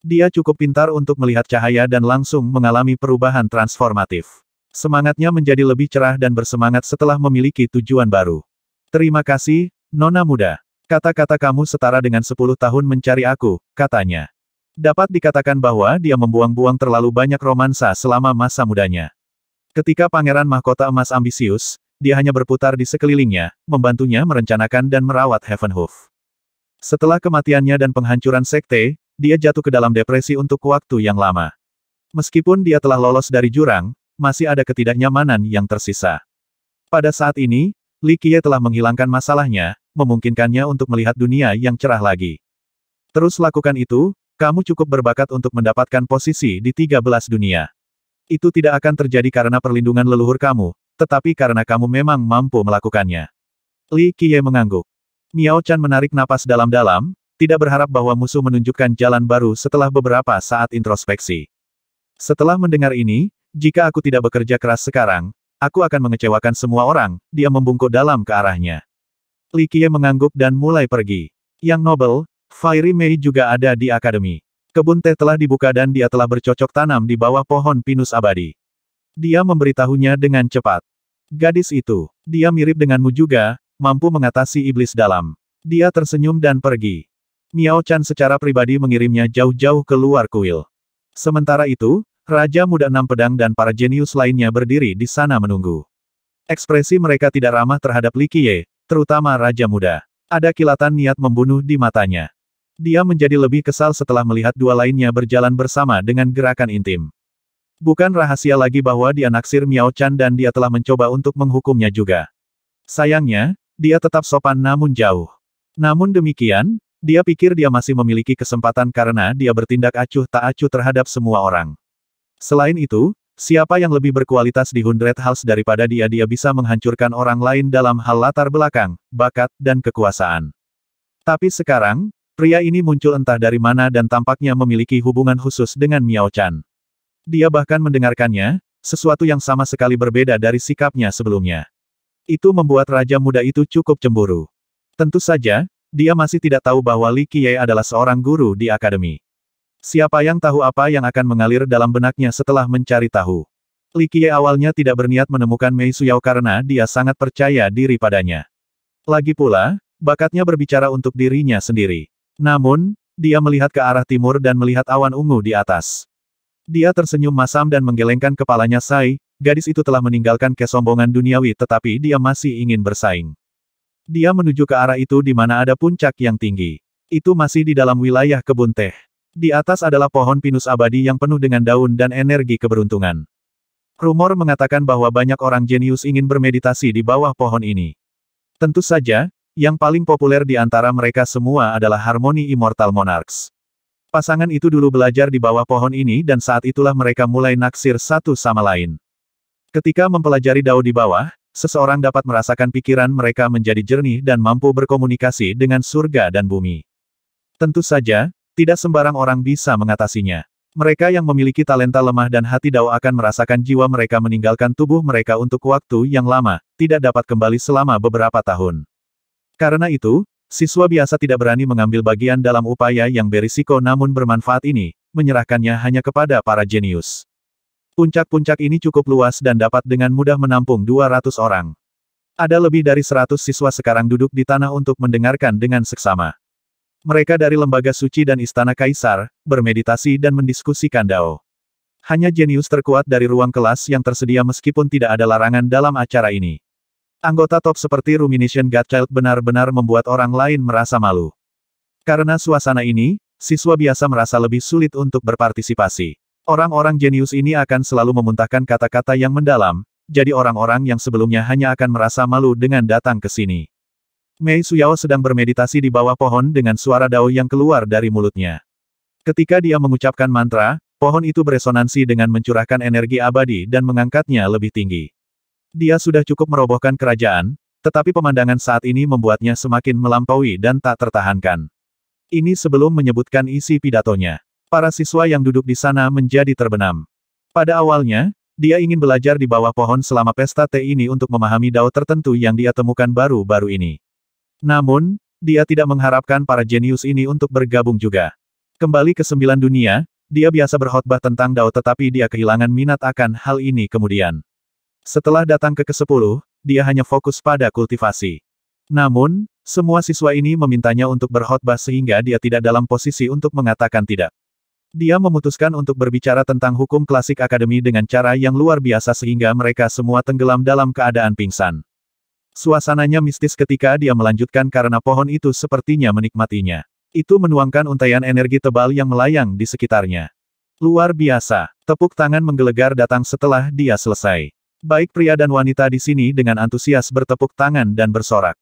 Dia cukup pintar untuk melihat cahaya dan langsung mengalami perubahan transformatif. Semangatnya menjadi lebih cerah dan bersemangat setelah memiliki tujuan baru. Terima kasih, Nona Muda. Kata-kata kamu setara dengan 10 tahun mencari aku, katanya. Dapat dikatakan bahwa dia membuang-buang terlalu banyak romansa selama masa mudanya. Ketika Pangeran Mahkota Emas ambisius, dia hanya berputar di sekelilingnya, membantunya merencanakan dan merawat Heavenhoof. Setelah kematiannya dan penghancuran sekte, dia jatuh ke dalam depresi untuk waktu yang lama. Meskipun dia telah lolos dari jurang, masih ada ketidaknyamanan yang tersisa. Pada saat ini, Li Qiye telah menghilangkan masalahnya, memungkinkannya untuk melihat dunia yang cerah lagi. Terus lakukan itu, kamu cukup berbakat untuk mendapatkan posisi di 13 dunia. Itu tidak akan terjadi karena perlindungan leluhur kamu, tetapi karena kamu memang mampu melakukannya. Li Qiye mengangguk. Miao Chan menarik napas dalam-dalam, tidak berharap bahwa musuh menunjukkan jalan baru setelah beberapa saat introspeksi. Setelah mendengar ini, jika aku tidak bekerja keras sekarang, aku akan mengecewakan semua orang, dia membungkuk dalam ke arahnya. Li Qiye mengangguk dan mulai pergi. Yang Nobel, Fairy Mei juga ada di akademi. Kebun teh telah dibuka dan dia telah bercocok tanam di bawah pohon pinus abadi. Dia memberitahunya dengan cepat. Gadis itu, dia mirip denganmu juga, mampu mengatasi iblis dalam. Dia tersenyum dan pergi. Miao Chan secara pribadi mengirimnya jauh-jauh ke luar kuil. Sementara itu, Raja Muda Enam Pedang dan para jenius lainnya berdiri di sana menunggu. Ekspresi mereka tidak ramah terhadap Li Qiye, terutama Raja Muda. Ada kilatan niat membunuh di matanya. Dia menjadi lebih kesal setelah melihat dua lainnya berjalan bersama dengan gerakan intim. Bukan rahasia lagi bahwa dia naksir Miao Chan dan dia telah mencoba untuk menghukumnya juga. Sayangnya, dia tetap sopan namun jauh. Namun demikian, dia pikir dia masih memiliki kesempatan karena dia bertindak acuh tak acuh terhadap semua orang. Selain itu, Siapa yang lebih berkualitas di Hundred House daripada dia dia bisa menghancurkan orang lain dalam hal latar belakang, bakat, dan kekuasaan. Tapi sekarang, pria ini muncul entah dari mana dan tampaknya memiliki hubungan khusus dengan Miao Chan. Dia bahkan mendengarkannya, sesuatu yang sama sekali berbeda dari sikapnya sebelumnya. Itu membuat raja muda itu cukup cemburu. Tentu saja, dia masih tidak tahu bahwa Li Qiye adalah seorang guru di akademi. Siapa yang tahu apa yang akan mengalir dalam benaknya setelah mencari tahu. Li Qiye awalnya tidak berniat menemukan Mei Suyao karena dia sangat percaya diri padanya. Lagi pula, bakatnya berbicara untuk dirinya sendiri. Namun, dia melihat ke arah timur dan melihat awan ungu di atas. Dia tersenyum masam dan menggelengkan kepalanya Sai, gadis itu telah meninggalkan kesombongan duniawi tetapi dia masih ingin bersaing. Dia menuju ke arah itu di mana ada puncak yang tinggi. Itu masih di dalam wilayah kebun teh. Di atas adalah pohon pinus abadi yang penuh dengan daun dan energi keberuntungan. Rumor mengatakan bahwa banyak orang jenius ingin bermeditasi di bawah pohon ini. Tentu saja, yang paling populer di antara mereka semua adalah harmoni Immortal Monarchs. Pasangan itu dulu belajar di bawah pohon ini dan saat itulah mereka mulai naksir satu sama lain. Ketika mempelajari dao di bawah, seseorang dapat merasakan pikiran mereka menjadi jernih dan mampu berkomunikasi dengan surga dan bumi. Tentu saja, tidak sembarang orang bisa mengatasinya. Mereka yang memiliki talenta lemah dan hati dao akan merasakan jiwa mereka meninggalkan tubuh mereka untuk waktu yang lama, tidak dapat kembali selama beberapa tahun. Karena itu, Siswa biasa tidak berani mengambil bagian dalam upaya yang berisiko namun bermanfaat ini, menyerahkannya hanya kepada para jenius. Puncak-puncak ini cukup luas dan dapat dengan mudah menampung 200 orang. Ada lebih dari 100 siswa sekarang duduk di tanah untuk mendengarkan dengan seksama. Mereka dari lembaga suci dan istana kaisar, bermeditasi dan mendiskusikan dao. Hanya jenius terkuat dari ruang kelas yang tersedia meskipun tidak ada larangan dalam acara ini. Anggota top seperti Rumination Godchild benar-benar membuat orang lain merasa malu. Karena suasana ini, siswa biasa merasa lebih sulit untuk berpartisipasi. Orang-orang jenius ini akan selalu memuntahkan kata-kata yang mendalam, jadi orang-orang yang sebelumnya hanya akan merasa malu dengan datang ke sini. Mei Suyao sedang bermeditasi di bawah pohon dengan suara dao yang keluar dari mulutnya. Ketika dia mengucapkan mantra, pohon itu beresonansi dengan mencurahkan energi abadi dan mengangkatnya lebih tinggi. Dia sudah cukup merobohkan kerajaan, tetapi pemandangan saat ini membuatnya semakin melampaui dan tak tertahankan. Ini sebelum menyebutkan isi pidatonya. Para siswa yang duduk di sana menjadi terbenam. Pada awalnya, dia ingin belajar di bawah pohon selama pesta teh ini untuk memahami dao tertentu yang dia temukan baru-baru ini. Namun, dia tidak mengharapkan para jenius ini untuk bergabung juga. Kembali ke sembilan dunia, dia biasa berkhotbah tentang dao tetapi dia kehilangan minat akan hal ini kemudian. Setelah datang ke ke-10, dia hanya fokus pada kultivasi. Namun, semua siswa ini memintanya untuk berkhotbah sehingga dia tidak dalam posisi untuk mengatakan tidak. Dia memutuskan untuk berbicara tentang hukum klasik akademi dengan cara yang luar biasa sehingga mereka semua tenggelam dalam keadaan pingsan. Suasananya mistis ketika dia melanjutkan karena pohon itu sepertinya menikmatinya. Itu menuangkan untaian energi tebal yang melayang di sekitarnya. Luar biasa, tepuk tangan menggelegar datang setelah dia selesai. Baik pria dan wanita di sini dengan antusias bertepuk tangan dan bersorak.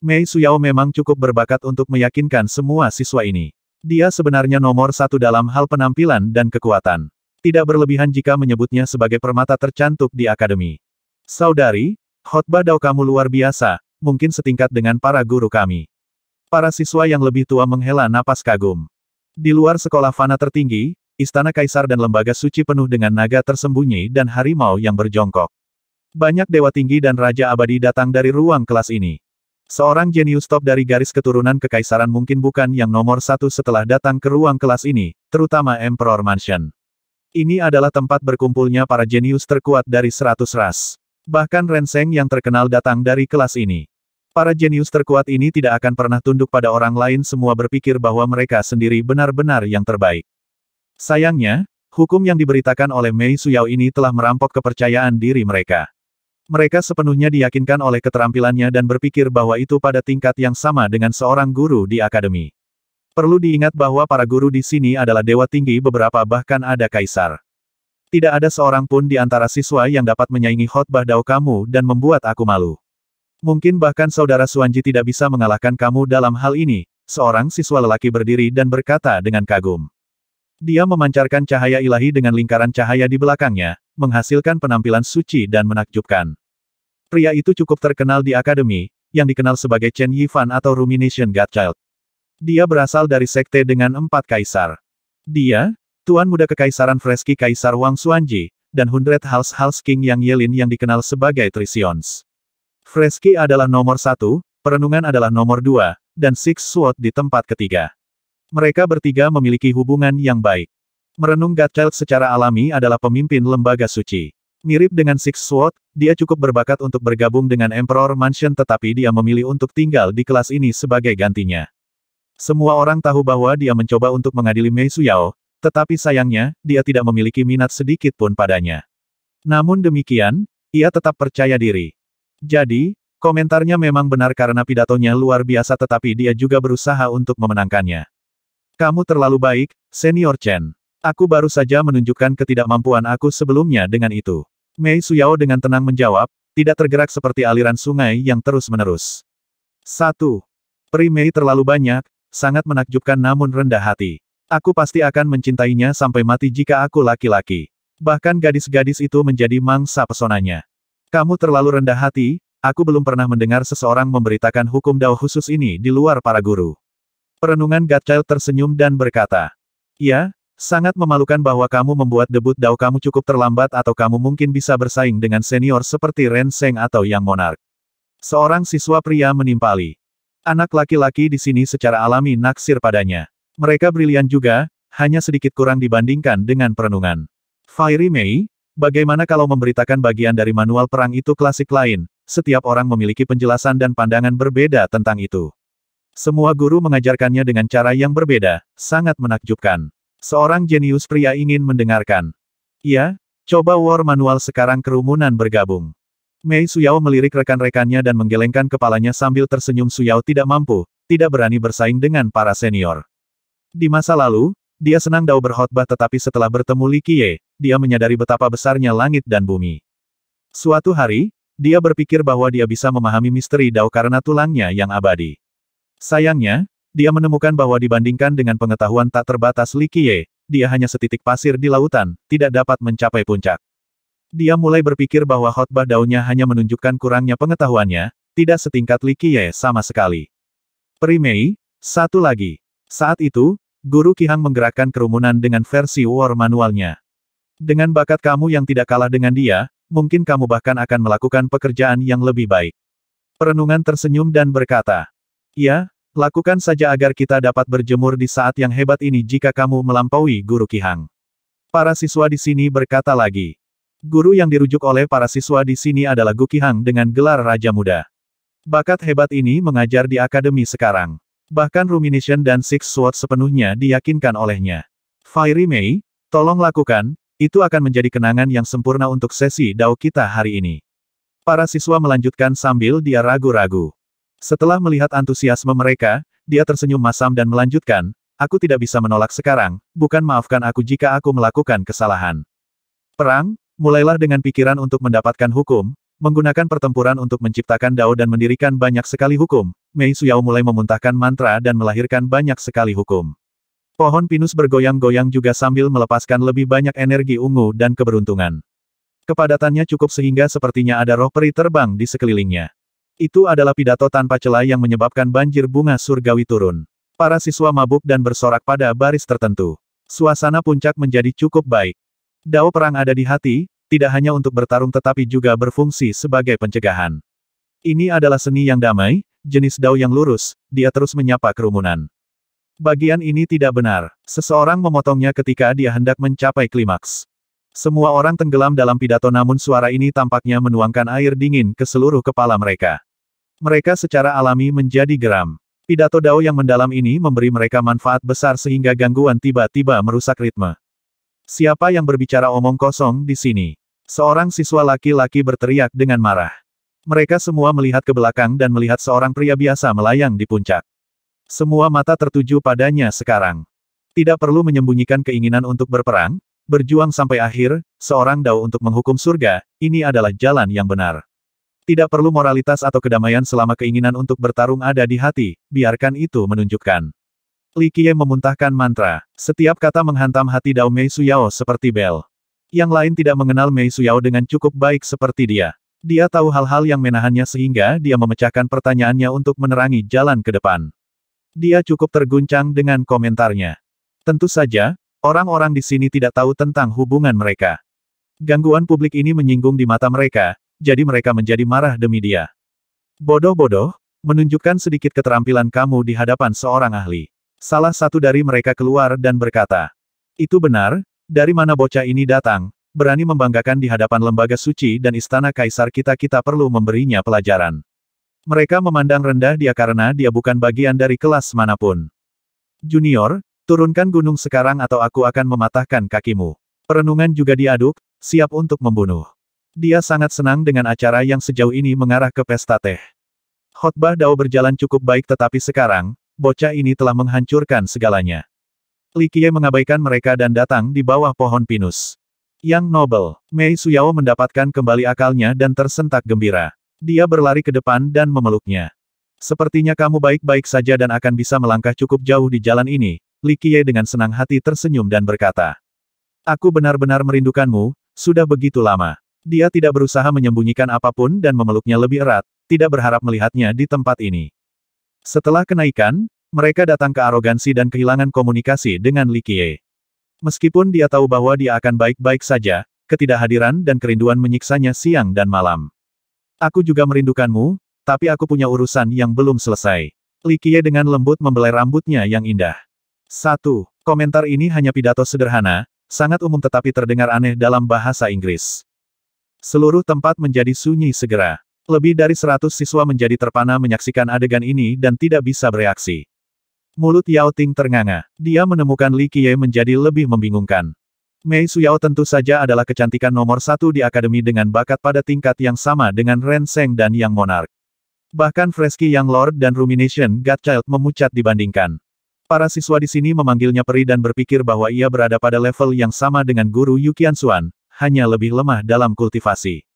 Mei Suyao memang cukup berbakat untuk meyakinkan semua siswa ini. Dia sebenarnya nomor satu dalam hal penampilan dan kekuatan. Tidak berlebihan jika menyebutnya sebagai permata tercantik di akademi. Saudari, khotbah dao kamu luar biasa, mungkin setingkat dengan para guru kami. Para siswa yang lebih tua menghela napas kagum. Di luar sekolah fana tertinggi, istana kaisar dan lembaga suci penuh dengan naga tersembunyi dan harimau yang berjongkok. Banyak dewa tinggi dan raja abadi datang dari ruang kelas ini. Seorang jenius top dari garis keturunan kekaisaran mungkin bukan yang nomor satu setelah datang ke ruang kelas ini, terutama Emperor Mansion. Ini adalah tempat berkumpulnya para jenius terkuat dari seratus ras. Bahkan Renseng yang terkenal datang dari kelas ini. Para jenius terkuat ini tidak akan pernah tunduk pada orang lain semua berpikir bahwa mereka sendiri benar-benar yang terbaik. Sayangnya, hukum yang diberitakan oleh Mei Suyao ini telah merampok kepercayaan diri mereka. Mereka sepenuhnya diyakinkan oleh keterampilannya dan berpikir bahwa itu pada tingkat yang sama dengan seorang guru di akademi. Perlu diingat bahwa para guru di sini adalah dewa tinggi beberapa bahkan ada kaisar. Tidak ada seorang pun di antara siswa yang dapat menyaingi khotbah dao kamu dan membuat aku malu. Mungkin bahkan saudara Suanji tidak bisa mengalahkan kamu dalam hal ini, seorang siswa lelaki berdiri dan berkata dengan kagum. Dia memancarkan cahaya ilahi dengan lingkaran cahaya di belakangnya, menghasilkan penampilan suci dan menakjubkan. Pria itu cukup terkenal di akademi, yang dikenal sebagai Chen Yifan atau Rumination Godchild. Dia berasal dari sekte dengan empat kaisar. Dia, Tuan Muda Kekaisaran Freski Kaisar Wang Xuanji, dan Hundred Hals Hals King Yang Yelin yang dikenal sebagai Trisions. Freski adalah nomor satu, Perenungan adalah nomor dua, dan Six Sword di tempat ketiga. Mereka bertiga memiliki hubungan yang baik. Merenung Gatchild secara alami adalah pemimpin lembaga suci. Mirip dengan Six Sword, dia cukup berbakat untuk bergabung dengan Emperor Mansion tetapi dia memilih untuk tinggal di kelas ini sebagai gantinya. Semua orang tahu bahwa dia mencoba untuk mengadili Mei Suyao, tetapi sayangnya, dia tidak memiliki minat sedikit pun padanya. Namun demikian, ia tetap percaya diri. Jadi, komentarnya memang benar karena pidatonya luar biasa tetapi dia juga berusaha untuk memenangkannya. Kamu terlalu baik, Senior Chen. Aku baru saja menunjukkan ketidakmampuan aku sebelumnya dengan itu. Mei Suyao dengan tenang menjawab, tidak tergerak seperti aliran sungai yang terus-menerus. 1. Pri Mei terlalu banyak, sangat menakjubkan namun rendah hati. Aku pasti akan mencintainya sampai mati jika aku laki-laki. Bahkan gadis-gadis itu menjadi mangsa pesonanya. Kamu terlalu rendah hati, aku belum pernah mendengar seseorang memberitakan hukum dao khusus ini di luar para guru. Perenungan Godchild tersenyum dan berkata, Ya, sangat memalukan bahwa kamu membuat debut Dao kamu cukup terlambat atau kamu mungkin bisa bersaing dengan senior seperti Ren Seng atau Yang Monark. Seorang siswa pria menimpali. Anak laki-laki di sini secara alami naksir padanya. Mereka brilian juga, hanya sedikit kurang dibandingkan dengan perenungan. Fairy Mei, bagaimana kalau memberitakan bagian dari manual perang itu klasik lain, setiap orang memiliki penjelasan dan pandangan berbeda tentang itu. Semua guru mengajarkannya dengan cara yang berbeda, sangat menakjubkan. Seorang jenius pria ingin mendengarkan. Iya, coba war manual sekarang kerumunan bergabung. Mei Suyao melirik rekan-rekannya dan menggelengkan kepalanya sambil tersenyum Suyao tidak mampu, tidak berani bersaing dengan para senior. Di masa lalu, dia senang Dao berkhotbah tetapi setelah bertemu Li Qiye, dia menyadari betapa besarnya langit dan bumi. Suatu hari, dia berpikir bahwa dia bisa memahami misteri Dao karena tulangnya yang abadi. Sayangnya, dia menemukan bahwa dibandingkan dengan pengetahuan tak terbatas Li Qiye, dia hanya setitik pasir di lautan, tidak dapat mencapai puncak. Dia mulai berpikir bahwa khotbah daunnya hanya menunjukkan kurangnya pengetahuannya, tidak setingkat Li Qiye sama sekali. Primei, satu lagi. Saat itu, Guru Kihang menggerakkan kerumunan dengan versi war manualnya. Dengan bakat kamu yang tidak kalah dengan dia, mungkin kamu bahkan akan melakukan pekerjaan yang lebih baik. Perenungan tersenyum dan berkata, Ya, Lakukan saja agar kita dapat berjemur di saat yang hebat ini jika kamu melampaui guru Kihang. Para siswa di sini berkata lagi. Guru yang dirujuk oleh para siswa di sini adalah Gu Kihang dengan gelar Raja Muda. Bakat hebat ini mengajar di akademi sekarang. Bahkan Rumination dan Six Sword sepenuhnya diyakinkan olehnya. Fairy Mei, tolong lakukan, itu akan menjadi kenangan yang sempurna untuk sesi Dao kita hari ini. Para siswa melanjutkan sambil dia ragu-ragu. Setelah melihat antusiasme mereka, dia tersenyum masam dan melanjutkan, aku tidak bisa menolak sekarang, bukan maafkan aku jika aku melakukan kesalahan. Perang, mulailah dengan pikiran untuk mendapatkan hukum, menggunakan pertempuran untuk menciptakan dao dan mendirikan banyak sekali hukum, Mei Suyao mulai memuntahkan mantra dan melahirkan banyak sekali hukum. Pohon pinus bergoyang-goyang juga sambil melepaskan lebih banyak energi ungu dan keberuntungan. Kepadatannya cukup sehingga sepertinya ada roh peri terbang di sekelilingnya. Itu adalah pidato tanpa celah yang menyebabkan banjir bunga surgawi turun. Para siswa mabuk dan bersorak pada baris tertentu. Suasana puncak menjadi cukup baik. Dao perang ada di hati, tidak hanya untuk bertarung tetapi juga berfungsi sebagai pencegahan. Ini adalah seni yang damai, jenis dao yang lurus, dia terus menyapa kerumunan. Bagian ini tidak benar. Seseorang memotongnya ketika dia hendak mencapai klimaks. Semua orang tenggelam dalam pidato namun suara ini tampaknya menuangkan air dingin ke seluruh kepala mereka. Mereka secara alami menjadi geram. Pidato Dao yang mendalam ini memberi mereka manfaat besar sehingga gangguan tiba-tiba merusak ritme. Siapa yang berbicara omong kosong di sini? Seorang siswa laki-laki berteriak dengan marah. Mereka semua melihat ke belakang dan melihat seorang pria biasa melayang di puncak. Semua mata tertuju padanya sekarang. Tidak perlu menyembunyikan keinginan untuk berperang, berjuang sampai akhir, seorang dao untuk menghukum surga, ini adalah jalan yang benar. Tidak perlu moralitas atau kedamaian selama keinginan untuk bertarung ada di hati, biarkan itu menunjukkan. Li Qiye memuntahkan mantra. Setiap kata menghantam hati Dao Mei Suyao seperti bel. Yang lain tidak mengenal Mei Suyao dengan cukup baik seperti dia. Dia tahu hal-hal yang menahannya sehingga dia memecahkan pertanyaannya untuk menerangi jalan ke depan. Dia cukup terguncang dengan komentarnya. Tentu saja, orang-orang di sini tidak tahu tentang hubungan mereka. Gangguan publik ini menyinggung di mata mereka, jadi mereka menjadi marah demi dia. Bodoh-bodoh, menunjukkan sedikit keterampilan kamu di hadapan seorang ahli. Salah satu dari mereka keluar dan berkata, Itu benar, dari mana bocah ini datang, berani membanggakan di hadapan lembaga suci dan istana kaisar kita kita perlu memberinya pelajaran. Mereka memandang rendah dia karena dia bukan bagian dari kelas manapun. Junior, turunkan gunung sekarang atau aku akan mematahkan kakimu. Perenungan juga diaduk, siap untuk membunuh. Dia sangat senang dengan acara yang sejauh ini mengarah ke pesta teh. Khotbah Dao berjalan cukup baik tetapi sekarang, bocah ini telah menghancurkan segalanya. Li Likie mengabaikan mereka dan datang di bawah pohon pinus. Yang Nobel, Mei Suyao mendapatkan kembali akalnya dan tersentak gembira. Dia berlari ke depan dan memeluknya. Sepertinya kamu baik-baik saja dan akan bisa melangkah cukup jauh di jalan ini, Li Likie dengan senang hati tersenyum dan berkata. Aku benar-benar merindukanmu, sudah begitu lama. Dia tidak berusaha menyembunyikan apapun dan memeluknya lebih erat, tidak berharap melihatnya di tempat ini. Setelah kenaikan, mereka datang ke arogansi dan kehilangan komunikasi dengan Li Qie. Meskipun dia tahu bahwa dia akan baik-baik saja, ketidakhadiran dan kerinduan menyiksanya siang dan malam. Aku juga merindukanmu, tapi aku punya urusan yang belum selesai. Li Qie dengan lembut membelai rambutnya yang indah. Satu Komentar ini hanya pidato sederhana, sangat umum tetapi terdengar aneh dalam bahasa Inggris. Seluruh tempat menjadi sunyi segera. Lebih dari seratus siswa menjadi terpana menyaksikan adegan ini dan tidak bisa bereaksi. Mulut Yao Ting ternganga. Dia menemukan Li Qiye menjadi lebih membingungkan. Mei Suyao tentu saja adalah kecantikan nomor satu di akademi dengan bakat pada tingkat yang sama dengan Ren Seng dan Yang Monarch. Bahkan freski Yang Lord dan Rumination Godchild memucat dibandingkan. Para siswa di sini memanggilnya peri dan berpikir bahwa ia berada pada level yang sama dengan guru Yu Qian Xuan hanya lebih lemah dalam kultivasi.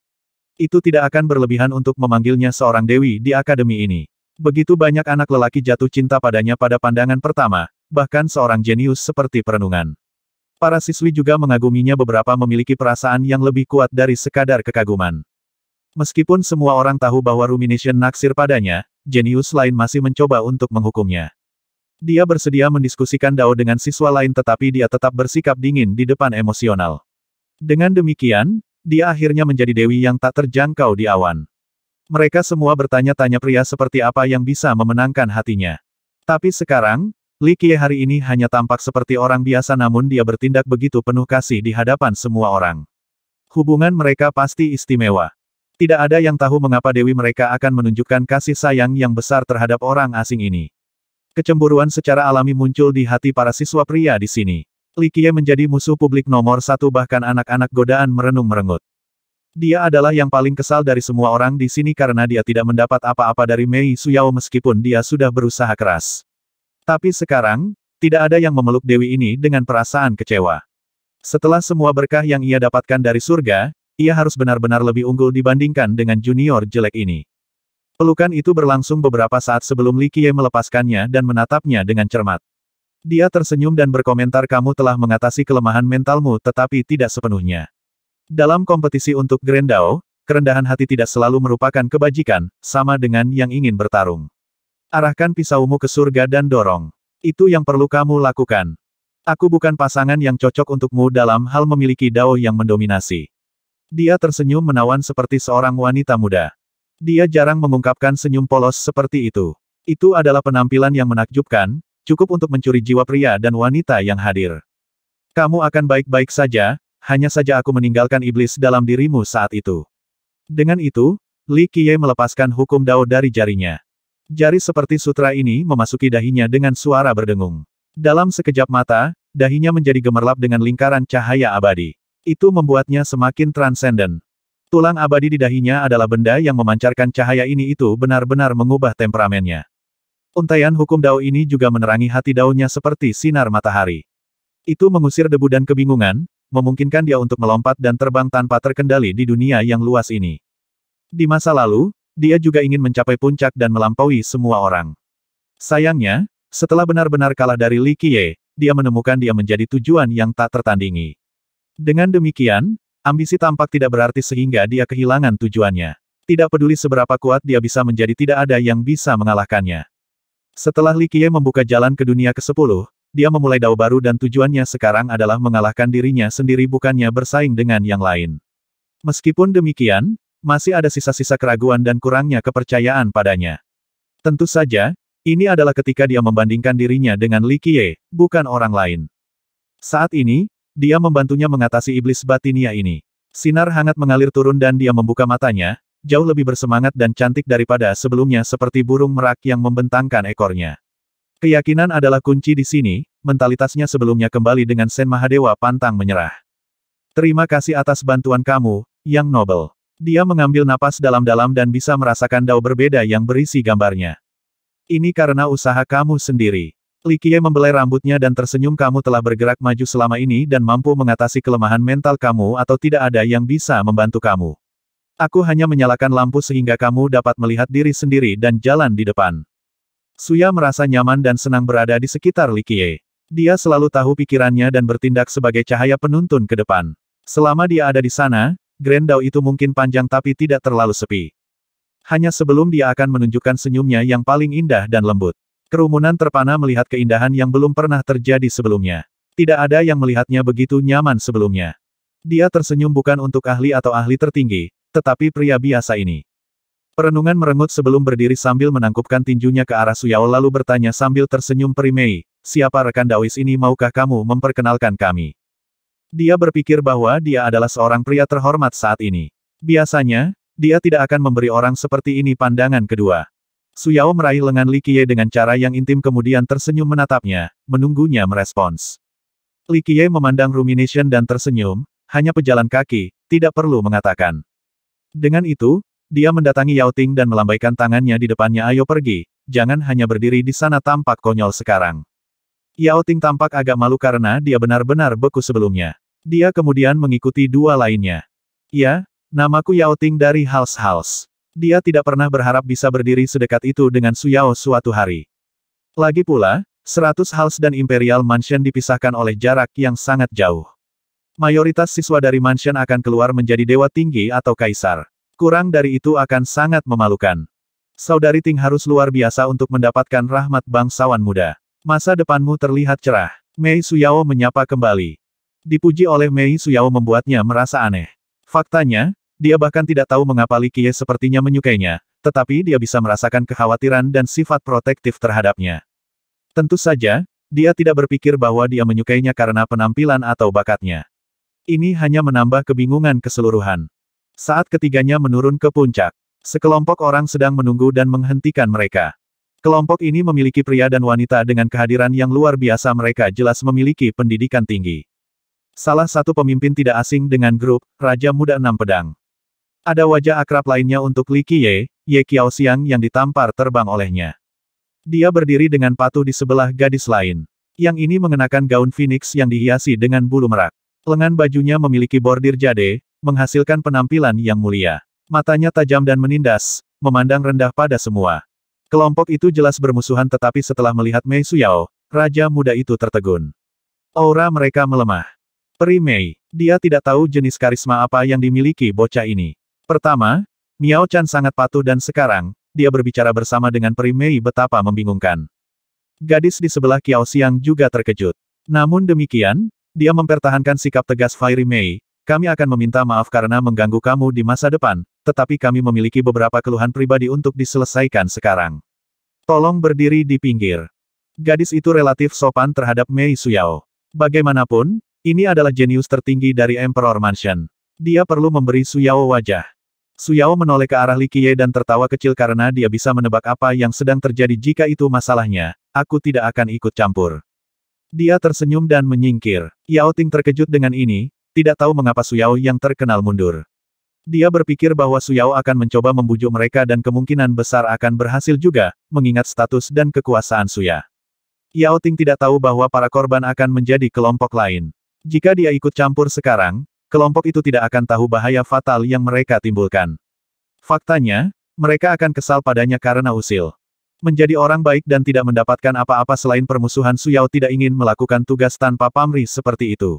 Itu tidak akan berlebihan untuk memanggilnya seorang dewi di akademi ini. Begitu banyak anak lelaki jatuh cinta padanya pada pandangan pertama, bahkan seorang jenius seperti perenungan. Para siswi juga mengaguminya beberapa memiliki perasaan yang lebih kuat dari sekadar kekaguman. Meskipun semua orang tahu bahwa Rumination naksir padanya, jenius lain masih mencoba untuk menghukumnya. Dia bersedia mendiskusikan Dao dengan siswa lain tetapi dia tetap bersikap dingin di depan emosional. Dengan demikian, dia akhirnya menjadi dewi yang tak terjangkau di awan. Mereka semua bertanya-tanya pria seperti apa yang bisa memenangkan hatinya. Tapi sekarang, Li Qie hari ini hanya tampak seperti orang biasa namun dia bertindak begitu penuh kasih di hadapan semua orang. Hubungan mereka pasti istimewa. Tidak ada yang tahu mengapa dewi mereka akan menunjukkan kasih sayang yang besar terhadap orang asing ini. Kecemburuan secara alami muncul di hati para siswa pria di sini. Li Qiye menjadi musuh publik nomor satu bahkan anak-anak godaan merenung-merengut. Dia adalah yang paling kesal dari semua orang di sini karena dia tidak mendapat apa-apa dari Mei Suyao meskipun dia sudah berusaha keras. Tapi sekarang, tidak ada yang memeluk Dewi ini dengan perasaan kecewa. Setelah semua berkah yang ia dapatkan dari surga, ia harus benar-benar lebih unggul dibandingkan dengan junior jelek ini. Pelukan itu berlangsung beberapa saat sebelum Li Qiye melepaskannya dan menatapnya dengan cermat. Dia tersenyum dan berkomentar kamu telah mengatasi kelemahan mentalmu tetapi tidak sepenuhnya. Dalam kompetisi untuk Grendao, kerendahan hati tidak selalu merupakan kebajikan, sama dengan yang ingin bertarung. Arahkan pisaumu ke surga dan dorong. Itu yang perlu kamu lakukan. Aku bukan pasangan yang cocok untukmu dalam hal memiliki dao yang mendominasi. Dia tersenyum menawan seperti seorang wanita muda. Dia jarang mengungkapkan senyum polos seperti itu. Itu adalah penampilan yang menakjubkan, cukup untuk mencuri jiwa pria dan wanita yang hadir. Kamu akan baik-baik saja, hanya saja aku meninggalkan iblis dalam dirimu saat itu. Dengan itu, Li Qiye melepaskan hukum Dao dari jarinya. Jari seperti sutra ini memasuki dahinya dengan suara berdengung. Dalam sekejap mata, dahinya menjadi gemerlap dengan lingkaran cahaya abadi. Itu membuatnya semakin transenden. Tulang abadi di dahinya adalah benda yang memancarkan cahaya ini itu benar-benar mengubah temperamennya. Untaian hukum Dao ini juga menerangi hati daunnya seperti sinar matahari. Itu mengusir debu dan kebingungan, memungkinkan dia untuk melompat dan terbang tanpa terkendali di dunia yang luas ini. Di masa lalu, dia juga ingin mencapai puncak dan melampaui semua orang. Sayangnya, setelah benar-benar kalah dari Li Qiye, dia menemukan dia menjadi tujuan yang tak tertandingi. Dengan demikian, ambisi tampak tidak berarti sehingga dia kehilangan tujuannya. Tidak peduli seberapa kuat dia bisa menjadi tidak ada yang bisa mengalahkannya. Setelah Li Qiye membuka jalan ke dunia ke-10, dia memulai dao baru dan tujuannya sekarang adalah mengalahkan dirinya sendiri bukannya bersaing dengan yang lain. Meskipun demikian, masih ada sisa-sisa keraguan dan kurangnya kepercayaan padanya. Tentu saja, ini adalah ketika dia membandingkan dirinya dengan Li Qiye, bukan orang lain. Saat ini, dia membantunya mengatasi iblis batinia ini. Sinar hangat mengalir turun dan dia membuka matanya, jauh lebih bersemangat dan cantik daripada sebelumnya seperti burung merak yang membentangkan ekornya. Keyakinan adalah kunci di sini, mentalitasnya sebelumnya kembali dengan Sen Mahadewa pantang menyerah. Terima kasih atas bantuan kamu, Yang Nobel. Dia mengambil napas dalam-dalam dan bisa merasakan dao berbeda yang berisi gambarnya. Ini karena usaha kamu sendiri. Likie membelai rambutnya dan tersenyum kamu telah bergerak maju selama ini dan mampu mengatasi kelemahan mental kamu atau tidak ada yang bisa membantu kamu. Aku hanya menyalakan lampu sehingga kamu dapat melihat diri sendiri dan jalan di depan. Suya merasa nyaman dan senang berada di sekitar Likie. Dia selalu tahu pikirannya dan bertindak sebagai cahaya penuntun ke depan. Selama dia ada di sana, Grendau itu mungkin panjang tapi tidak terlalu sepi. Hanya sebelum dia akan menunjukkan senyumnya yang paling indah dan lembut. Kerumunan terpana melihat keindahan yang belum pernah terjadi sebelumnya. Tidak ada yang melihatnya begitu nyaman sebelumnya. Dia tersenyum bukan untuk ahli atau ahli tertinggi, tetapi pria biasa ini. Perenungan merengut sebelum berdiri sambil menangkupkan tinjunya ke arah Suyao lalu bertanya sambil tersenyum Perimei, siapa rekan Dawis ini maukah kamu memperkenalkan kami? Dia berpikir bahwa dia adalah seorang pria terhormat saat ini. Biasanya, dia tidak akan memberi orang seperti ini pandangan kedua. Suyao meraih lengan Li Qiye dengan cara yang intim kemudian tersenyum menatapnya, menunggunya merespons. Li Qiye memandang Rumination dan tersenyum, hanya pejalan kaki, tidak perlu mengatakan. Dengan itu, dia mendatangi Yao Ting dan melambaikan tangannya di depannya ayo pergi, jangan hanya berdiri di sana tampak konyol sekarang. Yao Ting tampak agak malu karena dia benar-benar beku sebelumnya. Dia kemudian mengikuti dua lainnya. Ya, namaku Yao Ting dari Hals Hals. Dia tidak pernah berharap bisa berdiri sedekat itu dengan Su Yao suatu hari. Lagi pula, seratus Hals dan Imperial Mansion dipisahkan oleh jarak yang sangat jauh. Mayoritas siswa dari mansion akan keluar menjadi dewa tinggi atau kaisar. Kurang dari itu akan sangat memalukan. Saudari Ting harus luar biasa untuk mendapatkan rahmat bangsawan muda. Masa depanmu terlihat cerah. Mei Suyao menyapa kembali. Dipuji oleh Mei Suyao membuatnya merasa aneh. Faktanya, dia bahkan tidak tahu mengapa Li Qiye sepertinya menyukainya, tetapi dia bisa merasakan kekhawatiran dan sifat protektif terhadapnya. Tentu saja, dia tidak berpikir bahwa dia menyukainya karena penampilan atau bakatnya. Ini hanya menambah kebingungan keseluruhan. Saat ketiganya menurun ke puncak, sekelompok orang sedang menunggu dan menghentikan mereka. Kelompok ini memiliki pria dan wanita dengan kehadiran yang luar biasa mereka jelas memiliki pendidikan tinggi. Salah satu pemimpin tidak asing dengan grup, Raja Muda Enam Pedang. Ada wajah akrab lainnya untuk Li Qiye, Ye Qiaoxiang yang ditampar terbang olehnya. Dia berdiri dengan patuh di sebelah gadis lain. Yang ini mengenakan gaun phoenix yang dihiasi dengan bulu merak. Lengan bajunya memiliki bordir jade, menghasilkan penampilan yang mulia. Matanya tajam dan menindas, memandang rendah pada semua. Kelompok itu jelas bermusuhan tetapi setelah melihat Mei Suyao, raja muda itu tertegun. Aura mereka melemah. Peri Mei, dia tidak tahu jenis karisma apa yang dimiliki bocah ini. Pertama, Miao Chan sangat patuh dan sekarang, dia berbicara bersama dengan Peri Mei betapa membingungkan. Gadis di sebelah Qiao Xiang juga terkejut. Namun demikian, dia mempertahankan sikap tegas Fairy Mei, kami akan meminta maaf karena mengganggu kamu di masa depan, tetapi kami memiliki beberapa keluhan pribadi untuk diselesaikan sekarang. Tolong berdiri di pinggir. Gadis itu relatif sopan terhadap Mei Suyao. Bagaimanapun, ini adalah jenius tertinggi dari Emperor Mansion. Dia perlu memberi Suyao wajah. Suyao menoleh ke arah Likie dan tertawa kecil karena dia bisa menebak apa yang sedang terjadi jika itu masalahnya, aku tidak akan ikut campur. Dia tersenyum dan menyingkir. Yao Ting terkejut dengan ini, tidak tahu mengapa Suyao yang terkenal mundur. Dia berpikir bahwa Suyao akan mencoba membujuk mereka dan kemungkinan besar akan berhasil juga, mengingat status dan kekuasaan Suya. Yao Ting tidak tahu bahwa para korban akan menjadi kelompok lain. Jika dia ikut campur sekarang, kelompok itu tidak akan tahu bahaya fatal yang mereka timbulkan. Faktanya, mereka akan kesal padanya karena usil. Menjadi orang baik dan tidak mendapatkan apa-apa selain permusuhan Suyao tidak ingin melakukan tugas tanpa pamrih seperti itu.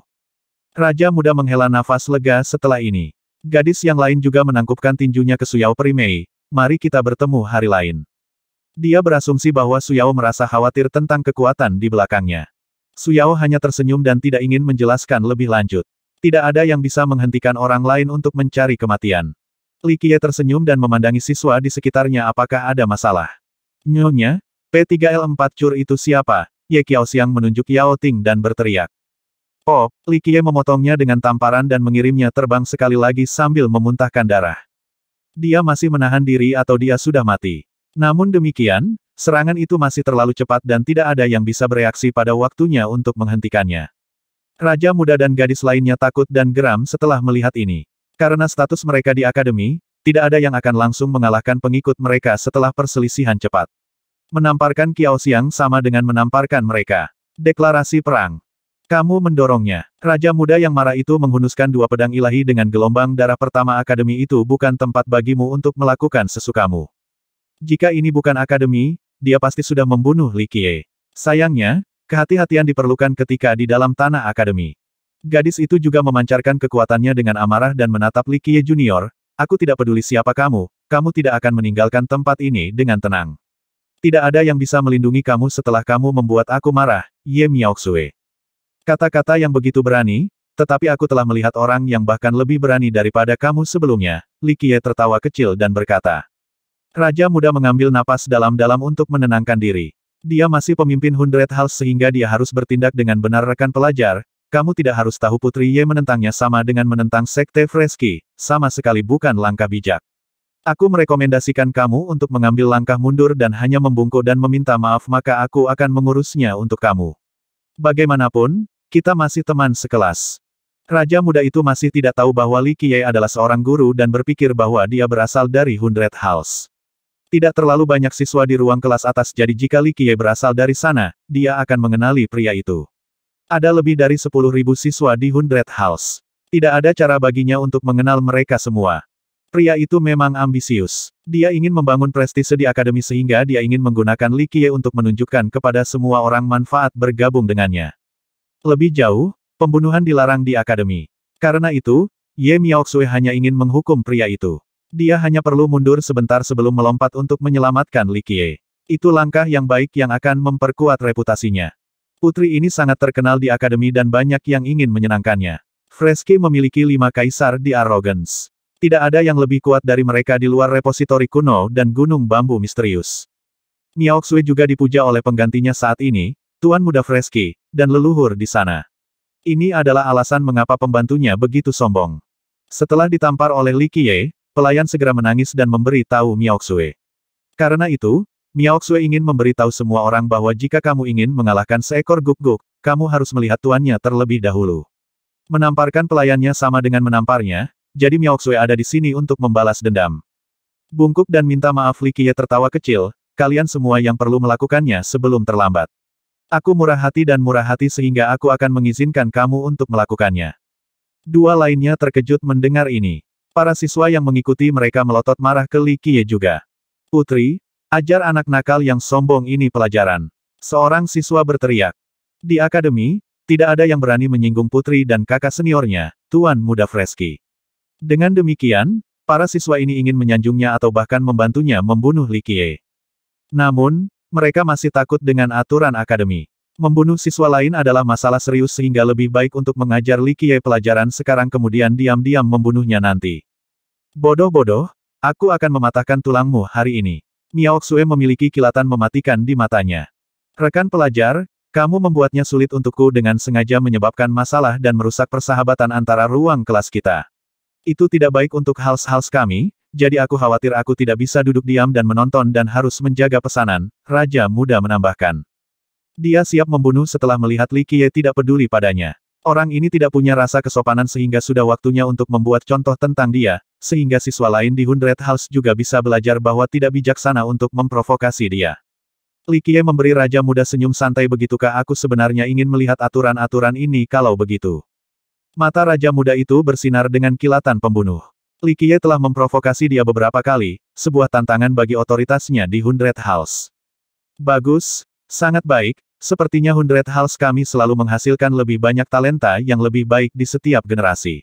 Raja muda menghela nafas lega setelah ini. Gadis yang lain juga menangkupkan tinjunya ke Suyao Primei, mari kita bertemu hari lain. Dia berasumsi bahwa Suyao merasa khawatir tentang kekuatan di belakangnya. Suyao hanya tersenyum dan tidak ingin menjelaskan lebih lanjut. Tidak ada yang bisa menghentikan orang lain untuk mencari kematian. Li Qiye tersenyum dan memandangi siswa di sekitarnya apakah ada masalah. Nyonya, P3L4 Cur itu siapa? Ye Qiao Xiang menunjuk Yao Ting dan berteriak. Oh, Li Kie memotongnya dengan tamparan dan mengirimnya terbang sekali lagi sambil memuntahkan darah. Dia masih menahan diri atau dia sudah mati. Namun demikian, serangan itu masih terlalu cepat dan tidak ada yang bisa bereaksi pada waktunya untuk menghentikannya. Raja muda dan gadis lainnya takut dan geram setelah melihat ini. Karena status mereka di akademi, tidak ada yang akan langsung mengalahkan pengikut mereka setelah perselisihan cepat. Menamparkan Kiao Xiang sama dengan menamparkan mereka. Deklarasi perang. Kamu mendorongnya. Raja muda yang marah itu menghunuskan dua pedang ilahi dengan gelombang darah pertama akademi itu bukan tempat bagimu untuk melakukan sesukamu. Jika ini bukan akademi, dia pasti sudah membunuh Li Qie. Sayangnya, kehati-hatian diperlukan ketika di dalam tanah akademi. Gadis itu juga memancarkan kekuatannya dengan amarah dan menatap Li Qie Junior, Aku tidak peduli siapa kamu, kamu tidak akan meninggalkan tempat ini dengan tenang. Tidak ada yang bisa melindungi kamu setelah kamu membuat aku marah, Ye Miaoxue. Kata-kata yang begitu berani, tetapi aku telah melihat orang yang bahkan lebih berani daripada kamu sebelumnya, Li Qiye tertawa kecil dan berkata. Raja muda mengambil napas dalam-dalam untuk menenangkan diri. Dia masih pemimpin Hundred House sehingga dia harus bertindak dengan benar rekan pelajar, kamu tidak harus tahu Putri Ye menentangnya sama dengan menentang Sekte Freski, sama sekali bukan langkah bijak. Aku merekomendasikan kamu untuk mengambil langkah mundur dan hanya membungkuk dan meminta maaf maka aku akan mengurusnya untuk kamu. Bagaimanapun, kita masih teman sekelas. Raja muda itu masih tidak tahu bahwa Li Qiye adalah seorang guru dan berpikir bahwa dia berasal dari Hundred House. Tidak terlalu banyak siswa di ruang kelas atas jadi jika Li Qiye berasal dari sana, dia akan mengenali pria itu. Ada lebih dari 10.000 siswa di Hundred House. Tidak ada cara baginya untuk mengenal mereka semua. Pria itu memang ambisius. Dia ingin membangun prestise di akademi sehingga dia ingin menggunakan Li Qiye untuk menunjukkan kepada semua orang manfaat bergabung dengannya. Lebih jauh, pembunuhan dilarang di akademi. Karena itu, Ye Miaoxue hanya ingin menghukum pria itu. Dia hanya perlu mundur sebentar sebelum melompat untuk menyelamatkan Li Qiye. Itu langkah yang baik yang akan memperkuat reputasinya. Putri ini sangat terkenal di akademi dan banyak yang ingin menyenangkannya. Freski memiliki lima kaisar di Arrogance. Tidak ada yang lebih kuat dari mereka di luar repositori kuno dan gunung bambu misterius. Miao Xue juga dipuja oleh penggantinya saat ini, Tuan Muda Freski, dan leluhur di sana. Ini adalah alasan mengapa pembantunya begitu sombong. Setelah ditampar oleh Li Qiye, pelayan segera menangis dan memberi tahu Miao Xue. Karena itu, Miao Xue ingin memberi tahu semua orang bahwa jika kamu ingin mengalahkan seekor guk-guk, kamu harus melihat tuannya terlebih dahulu. Menamparkan pelayannya sama dengan menamparnya, jadi Miao ada di sini untuk membalas dendam. Bungkuk dan minta maaf Li Qiye tertawa kecil, kalian semua yang perlu melakukannya sebelum terlambat. Aku murah hati dan murah hati sehingga aku akan mengizinkan kamu untuk melakukannya. Dua lainnya terkejut mendengar ini. Para siswa yang mengikuti mereka melotot marah ke Li Qiye juga. Putri, ajar anak nakal yang sombong ini pelajaran. Seorang siswa berteriak. Di akademi, tidak ada yang berani menyinggung putri dan kakak seniornya, Tuan Muda Freski. Dengan demikian, para siswa ini ingin menyanjungnya atau bahkan membantunya membunuh Li Qie. Namun, mereka masih takut dengan aturan akademi. Membunuh siswa lain adalah masalah serius sehingga lebih baik untuk mengajar Li Qie pelajaran sekarang kemudian diam-diam membunuhnya nanti. Bodoh-bodoh, aku akan mematahkan tulangmu hari ini. Miao Xue memiliki kilatan mematikan di matanya. Rekan pelajar, kamu membuatnya sulit untukku dengan sengaja menyebabkan masalah dan merusak persahabatan antara ruang kelas kita. Itu tidak baik untuk hals-hals kami, jadi aku khawatir aku tidak bisa duduk diam dan menonton dan harus menjaga pesanan, Raja Muda menambahkan. Dia siap membunuh setelah melihat Li Qiye tidak peduli padanya. Orang ini tidak punya rasa kesopanan sehingga sudah waktunya untuk membuat contoh tentang dia, sehingga siswa lain di Hundred House juga bisa belajar bahwa tidak bijaksana untuk memprovokasi dia. Li Qiye memberi Raja Muda senyum santai begitukah aku sebenarnya ingin melihat aturan-aturan ini kalau begitu. Mata raja muda itu bersinar dengan kilatan pembunuh. Li Qiye telah memprovokasi dia beberapa kali, sebuah tantangan bagi otoritasnya di Hundred House. Bagus, sangat baik, sepertinya Hundred House kami selalu menghasilkan lebih banyak talenta yang lebih baik di setiap generasi.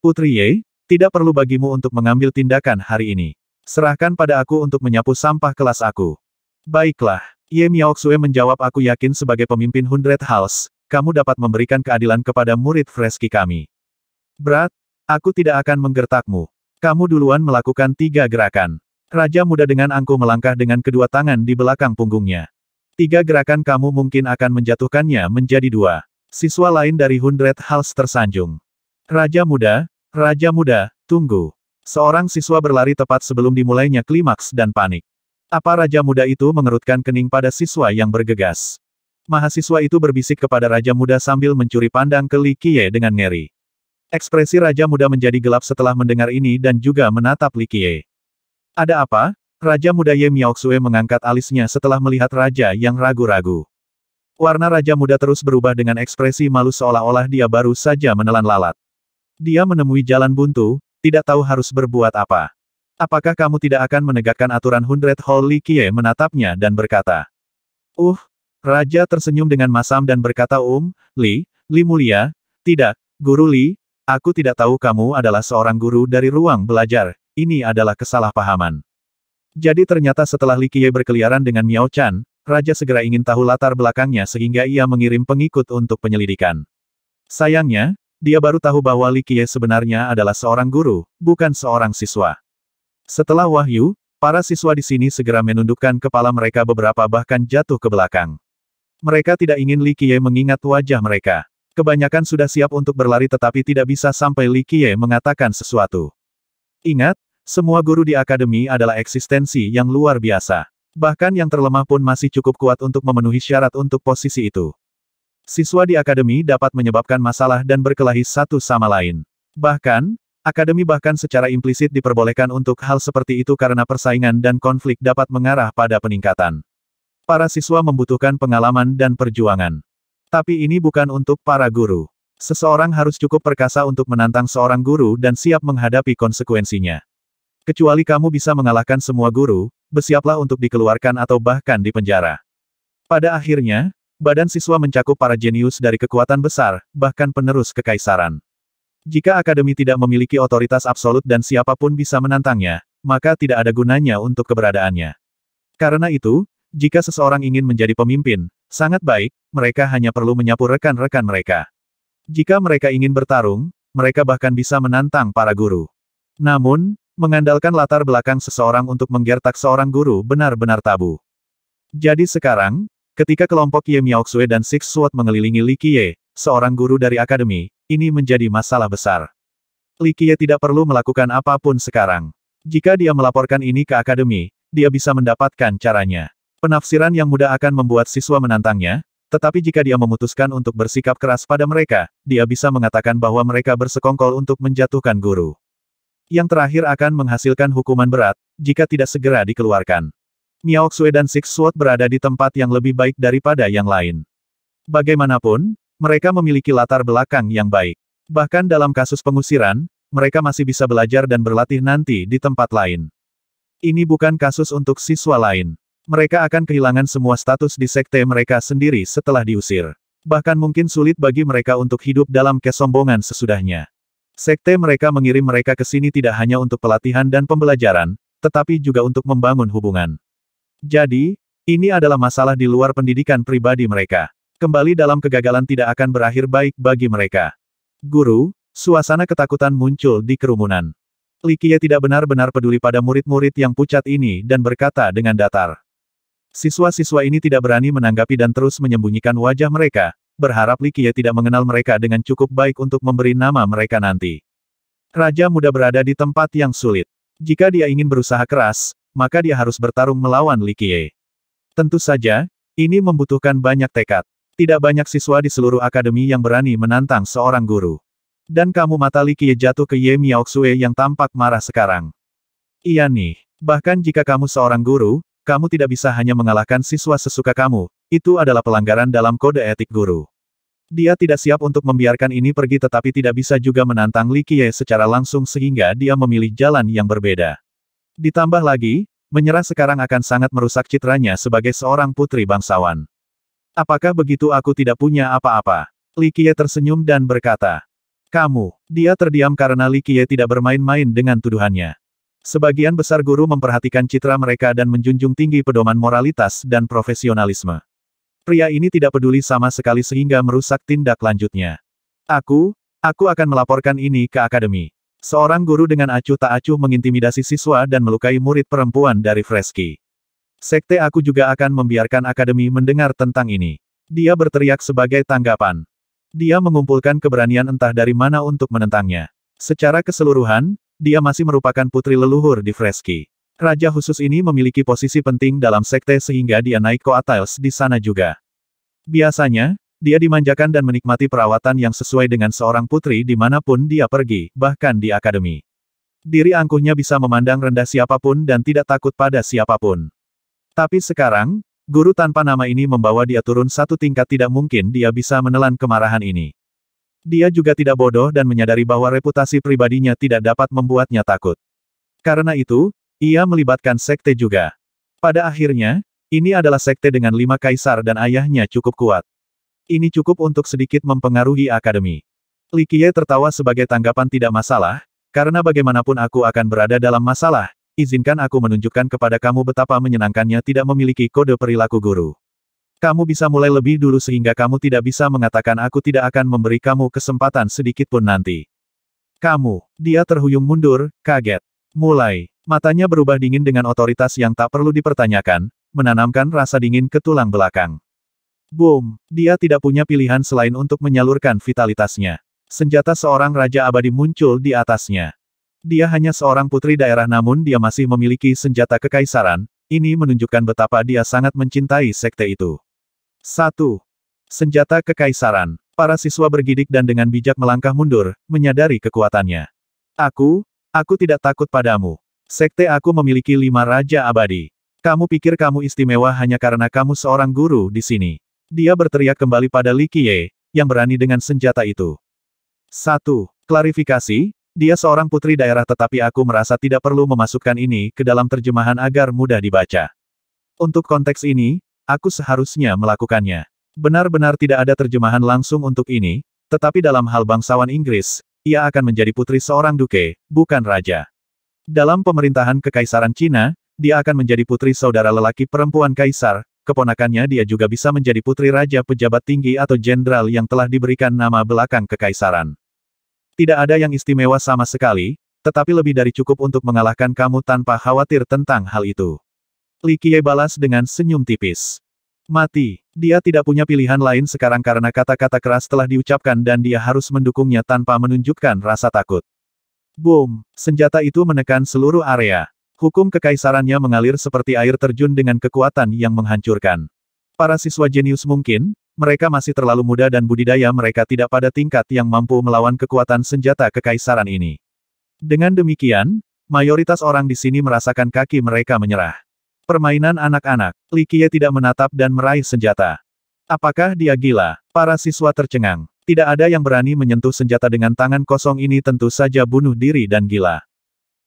Putri Ye, tidak perlu bagimu untuk mengambil tindakan hari ini. Serahkan pada aku untuk menyapu sampah kelas aku. Baiklah, Ye Miaoxue menjawab aku yakin sebagai pemimpin Hundred House, kamu dapat memberikan keadilan kepada murid freski kami. Berat, aku tidak akan menggertakmu. Kamu duluan melakukan tiga gerakan. Raja muda dengan angku melangkah dengan kedua tangan di belakang punggungnya. Tiga gerakan kamu mungkin akan menjatuhkannya menjadi dua. Siswa lain dari Hundred Hals tersanjung. Raja muda, Raja muda, tunggu. Seorang siswa berlari tepat sebelum dimulainya klimaks dan panik. Apa Raja muda itu mengerutkan kening pada siswa yang bergegas? Mahasiswa itu berbisik kepada Raja Muda sambil mencuri pandang ke Li Qiye dengan ngeri. Ekspresi Raja Muda menjadi gelap setelah mendengar ini dan juga menatap Li Qiye. Ada apa? Raja Muda Ye Miaoxue mengangkat alisnya setelah melihat Raja yang ragu-ragu. Warna Raja Muda terus berubah dengan ekspresi malu seolah-olah dia baru saja menelan lalat. Dia menemui jalan buntu, tidak tahu harus berbuat apa. Apakah kamu tidak akan menegakkan aturan Hundred Hall Li Qiye menatapnya dan berkata, Uh, Raja tersenyum dengan masam dan berkata Um, Li, Li mulia, tidak, Guru Li, aku tidak tahu kamu adalah seorang guru dari ruang belajar, ini adalah kesalahpahaman. Jadi ternyata setelah Li Qiye berkeliaran dengan Miao Chan, Raja segera ingin tahu latar belakangnya sehingga ia mengirim pengikut untuk penyelidikan. Sayangnya, dia baru tahu bahwa Li Qiye sebenarnya adalah seorang guru, bukan seorang siswa. Setelah wahyu, para siswa di sini segera menundukkan kepala mereka beberapa bahkan jatuh ke belakang. Mereka tidak ingin Li Qiye mengingat wajah mereka. Kebanyakan sudah siap untuk berlari tetapi tidak bisa sampai Li Qiye mengatakan sesuatu. Ingat, semua guru di akademi adalah eksistensi yang luar biasa. Bahkan yang terlemah pun masih cukup kuat untuk memenuhi syarat untuk posisi itu. Siswa di akademi dapat menyebabkan masalah dan berkelahi satu sama lain. Bahkan, akademi bahkan secara implisit diperbolehkan untuk hal seperti itu karena persaingan dan konflik dapat mengarah pada peningkatan. Para siswa membutuhkan pengalaman dan perjuangan. Tapi ini bukan untuk para guru. Seseorang harus cukup perkasa untuk menantang seorang guru dan siap menghadapi konsekuensinya. Kecuali kamu bisa mengalahkan semua guru, bersiaplah untuk dikeluarkan atau bahkan dipenjara. Pada akhirnya, badan siswa mencakup para jenius dari kekuatan besar, bahkan penerus kekaisaran. Jika akademi tidak memiliki otoritas absolut dan siapapun bisa menantangnya, maka tidak ada gunanya untuk keberadaannya. Karena itu, jika seseorang ingin menjadi pemimpin, sangat baik, mereka hanya perlu menyapu rekan-rekan mereka. Jika mereka ingin bertarung, mereka bahkan bisa menantang para guru. Namun, mengandalkan latar belakang seseorang untuk menggertak seorang guru benar-benar tabu. Jadi sekarang, ketika kelompok Ye Miaoxue dan Six Sword mengelilingi Li Qiye, seorang guru dari akademi, ini menjadi masalah besar. Li Qiye tidak perlu melakukan apapun sekarang. Jika dia melaporkan ini ke akademi, dia bisa mendapatkan caranya. Penafsiran yang mudah akan membuat siswa menantangnya, tetapi jika dia memutuskan untuk bersikap keras pada mereka, dia bisa mengatakan bahwa mereka bersekongkol untuk menjatuhkan guru. Yang terakhir akan menghasilkan hukuman berat, jika tidak segera dikeluarkan. Miao Xue dan Six Sword berada di tempat yang lebih baik daripada yang lain. Bagaimanapun, mereka memiliki latar belakang yang baik. Bahkan dalam kasus pengusiran, mereka masih bisa belajar dan berlatih nanti di tempat lain. Ini bukan kasus untuk siswa lain. Mereka akan kehilangan semua status di sekte mereka sendiri setelah diusir. Bahkan mungkin sulit bagi mereka untuk hidup dalam kesombongan sesudahnya. Sekte mereka mengirim mereka ke sini tidak hanya untuk pelatihan dan pembelajaran, tetapi juga untuk membangun hubungan. Jadi, ini adalah masalah di luar pendidikan pribadi mereka. Kembali dalam kegagalan tidak akan berakhir baik bagi mereka. Guru, suasana ketakutan muncul di kerumunan. Likie tidak benar-benar peduli pada murid-murid yang pucat ini dan berkata dengan datar. Siswa-siswa ini tidak berani menanggapi dan terus menyembunyikan wajah mereka, berharap Qiye tidak mengenal mereka dengan cukup baik untuk memberi nama mereka nanti. Raja muda berada di tempat yang sulit. Jika dia ingin berusaha keras, maka dia harus bertarung melawan Likie. Tentu saja, ini membutuhkan banyak tekad. Tidak banyak siswa di seluruh akademi yang berani menantang seorang guru. Dan kamu mata Likie jatuh ke Ye Miaoxue yang tampak marah sekarang. Iya nih, bahkan jika kamu seorang guru, kamu tidak bisa hanya mengalahkan siswa sesuka kamu, itu adalah pelanggaran dalam kode etik guru. Dia tidak siap untuk membiarkan ini pergi tetapi tidak bisa juga menantang Li Qiye secara langsung sehingga dia memilih jalan yang berbeda. Ditambah lagi, menyerah sekarang akan sangat merusak citranya sebagai seorang putri bangsawan. Apakah begitu aku tidak punya apa-apa? Li Qiye tersenyum dan berkata. Kamu, dia terdiam karena Li Qiye tidak bermain-main dengan tuduhannya. Sebagian besar guru memperhatikan citra mereka dan menjunjung tinggi pedoman moralitas dan profesionalisme. Pria ini tidak peduli sama sekali sehingga merusak tindak lanjutnya. Aku, aku akan melaporkan ini ke akademi. Seorang guru dengan acuh tak acuh mengintimidasi siswa dan melukai murid perempuan dari Freski. Sekte aku juga akan membiarkan akademi mendengar tentang ini. Dia berteriak sebagai tanggapan. Dia mengumpulkan keberanian entah dari mana untuk menentangnya. Secara keseluruhan, dia masih merupakan putri leluhur di Freski. Raja khusus ini memiliki posisi penting dalam sekte sehingga dia naik koatiles di sana juga. Biasanya, dia dimanjakan dan menikmati perawatan yang sesuai dengan seorang putri dimanapun dia pergi, bahkan di akademi. Diri angkuhnya bisa memandang rendah siapapun dan tidak takut pada siapapun. Tapi sekarang, guru tanpa nama ini membawa dia turun satu tingkat tidak mungkin dia bisa menelan kemarahan ini. Dia juga tidak bodoh dan menyadari bahwa reputasi pribadinya tidak dapat membuatnya takut. Karena itu, ia melibatkan sekte juga. Pada akhirnya, ini adalah sekte dengan lima kaisar dan ayahnya cukup kuat. Ini cukup untuk sedikit mempengaruhi akademi. Li Likie tertawa sebagai tanggapan tidak masalah, karena bagaimanapun aku akan berada dalam masalah, izinkan aku menunjukkan kepada kamu betapa menyenangkannya tidak memiliki kode perilaku guru. Kamu bisa mulai lebih dulu sehingga kamu tidak bisa mengatakan aku tidak akan memberi kamu kesempatan sedikit pun nanti. Kamu, dia terhuyung mundur, kaget. Mulai, matanya berubah dingin dengan otoritas yang tak perlu dipertanyakan, menanamkan rasa dingin ke tulang belakang. Boom, dia tidak punya pilihan selain untuk menyalurkan vitalitasnya. Senjata seorang raja abadi muncul di atasnya. Dia hanya seorang putri daerah namun dia masih memiliki senjata kekaisaran, ini menunjukkan betapa dia sangat mencintai sekte itu. 1. Senjata Kekaisaran. Para siswa bergidik dan dengan bijak melangkah mundur, menyadari kekuatannya. Aku, aku tidak takut padamu. Sekte aku memiliki lima raja abadi. Kamu pikir kamu istimewa hanya karena kamu seorang guru di sini. Dia berteriak kembali pada Li Qiye, yang berani dengan senjata itu. 1. Klarifikasi, dia seorang putri daerah tetapi aku merasa tidak perlu memasukkan ini ke dalam terjemahan agar mudah dibaca. Untuk konteks ini, Aku seharusnya melakukannya. Benar-benar tidak ada terjemahan langsung untuk ini, tetapi dalam hal bangsawan Inggris, ia akan menjadi putri seorang duke, bukan raja. Dalam pemerintahan kekaisaran Cina, dia akan menjadi putri saudara lelaki perempuan kaisar, keponakannya dia juga bisa menjadi putri raja pejabat tinggi atau jenderal yang telah diberikan nama belakang kekaisaran. Tidak ada yang istimewa sama sekali, tetapi lebih dari cukup untuk mengalahkan kamu tanpa khawatir tentang hal itu. Li Kie balas dengan senyum tipis. Mati. Dia tidak punya pilihan lain sekarang karena kata-kata keras telah diucapkan dan dia harus mendukungnya tanpa menunjukkan rasa takut. Boom! Senjata itu menekan seluruh area. Hukum kekaisarannya mengalir seperti air terjun dengan kekuatan yang menghancurkan. Para siswa jenius mungkin, mereka masih terlalu muda dan budidaya mereka tidak pada tingkat yang mampu melawan kekuatan senjata kekaisaran ini. Dengan demikian, mayoritas orang di sini merasakan kaki mereka menyerah. Permainan anak-anak, Li Qiye tidak menatap dan meraih senjata. Apakah dia gila? Para siswa tercengang. Tidak ada yang berani menyentuh senjata dengan tangan kosong ini tentu saja bunuh diri dan gila.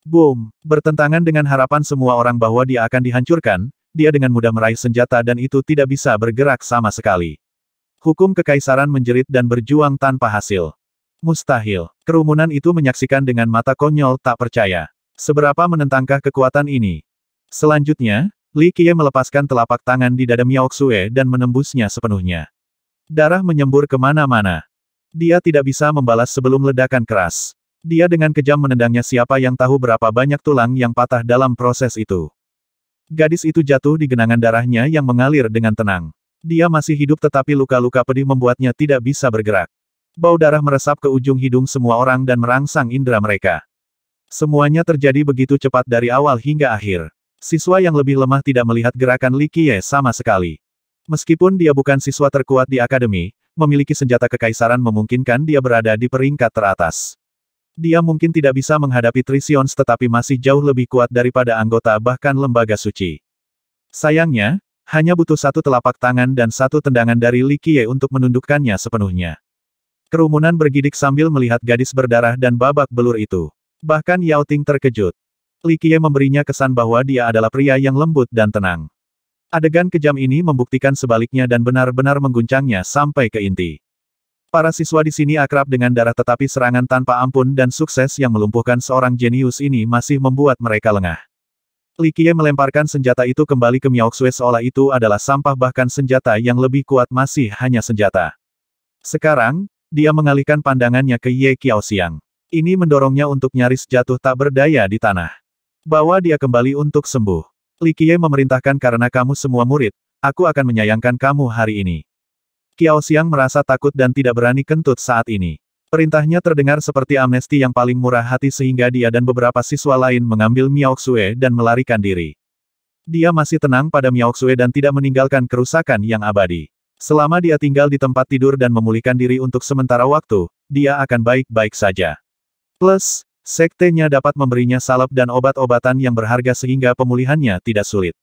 Boom! Bertentangan dengan harapan semua orang bahwa dia akan dihancurkan, dia dengan mudah meraih senjata dan itu tidak bisa bergerak sama sekali. Hukum kekaisaran menjerit dan berjuang tanpa hasil. Mustahil. Kerumunan itu menyaksikan dengan mata konyol tak percaya. Seberapa menentangkah kekuatan ini? Selanjutnya, Li Qiye melepaskan telapak tangan di dada Miao Xue dan menembusnya sepenuhnya. Darah menyembur kemana-mana. Dia tidak bisa membalas sebelum ledakan keras. Dia dengan kejam menendangnya siapa yang tahu berapa banyak tulang yang patah dalam proses itu. Gadis itu jatuh di genangan darahnya yang mengalir dengan tenang. Dia masih hidup tetapi luka-luka pedih membuatnya tidak bisa bergerak. Bau darah meresap ke ujung hidung semua orang dan merangsang indera mereka. Semuanya terjadi begitu cepat dari awal hingga akhir. Siswa yang lebih lemah tidak melihat gerakan Li Qiye sama sekali. Meskipun dia bukan siswa terkuat di akademi, memiliki senjata kekaisaran memungkinkan dia berada di peringkat teratas. Dia mungkin tidak bisa menghadapi Trisions tetapi masih jauh lebih kuat daripada anggota bahkan lembaga suci. Sayangnya, hanya butuh satu telapak tangan dan satu tendangan dari Li Qiye untuk menundukkannya sepenuhnya. Kerumunan bergidik sambil melihat gadis berdarah dan babak belur itu. Bahkan Yao Ting terkejut. Li Qiye memberinya kesan bahwa dia adalah pria yang lembut dan tenang. Adegan kejam ini membuktikan sebaliknya dan benar-benar mengguncangnya sampai ke inti. Para siswa di sini akrab dengan darah tetapi serangan tanpa ampun dan sukses yang melumpuhkan seorang jenius ini masih membuat mereka lengah. Li Qiye melemparkan senjata itu kembali ke Miao Xue seolah itu adalah sampah bahkan senjata yang lebih kuat masih hanya senjata. Sekarang, dia mengalihkan pandangannya ke Ye Qiao Xiang. Ini mendorongnya untuk nyaris jatuh tak berdaya di tanah. Bawa dia kembali untuk sembuh. Likie memerintahkan karena kamu semua murid, aku akan menyayangkan kamu hari ini. Kiao Xiang merasa takut dan tidak berani kentut saat ini. Perintahnya terdengar seperti amnesti yang paling murah hati sehingga dia dan beberapa siswa lain mengambil Miao Xue dan melarikan diri. Dia masih tenang pada Miao Xue dan tidak meninggalkan kerusakan yang abadi. Selama dia tinggal di tempat tidur dan memulihkan diri untuk sementara waktu, dia akan baik-baik saja. Plus, Sektenya dapat memberinya salep dan obat-obatan yang berharga sehingga pemulihannya tidak sulit.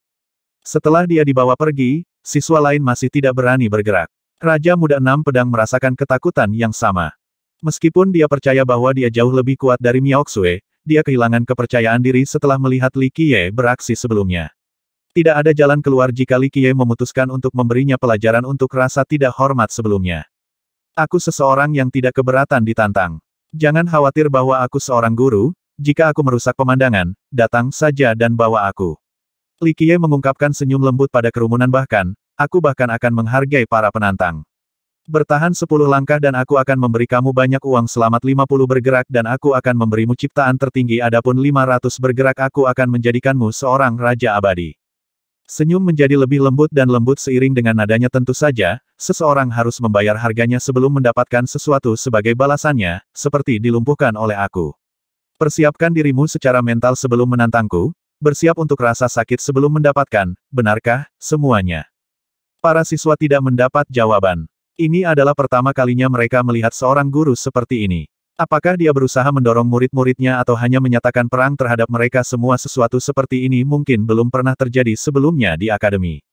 Setelah dia dibawa pergi, siswa lain masih tidak berani bergerak. Raja Muda Enam Pedang merasakan ketakutan yang sama. Meskipun dia percaya bahwa dia jauh lebih kuat dari Miaoxue, dia kehilangan kepercayaan diri setelah melihat Li Qiye beraksi sebelumnya. Tidak ada jalan keluar jika Li Qiye memutuskan untuk memberinya pelajaran untuk rasa tidak hormat sebelumnya. Aku seseorang yang tidak keberatan ditantang. Jangan khawatir bahwa aku seorang guru, jika aku merusak pemandangan, datang saja dan bawa aku. Li Qiye mengungkapkan senyum lembut pada kerumunan bahkan, aku bahkan akan menghargai para penantang. Bertahan sepuluh langkah dan aku akan memberi kamu banyak uang selamat lima puluh bergerak dan aku akan memberimu ciptaan tertinggi adapun lima ratus bergerak aku akan menjadikanmu seorang raja abadi. Senyum menjadi lebih lembut dan lembut seiring dengan nadanya tentu saja, seseorang harus membayar harganya sebelum mendapatkan sesuatu sebagai balasannya, seperti dilumpuhkan oleh aku. Persiapkan dirimu secara mental sebelum menantangku, bersiap untuk rasa sakit sebelum mendapatkan, benarkah, semuanya. Para siswa tidak mendapat jawaban. Ini adalah pertama kalinya mereka melihat seorang guru seperti ini. Apakah dia berusaha mendorong murid-muridnya atau hanya menyatakan perang terhadap mereka semua sesuatu seperti ini mungkin belum pernah terjadi sebelumnya di akademi.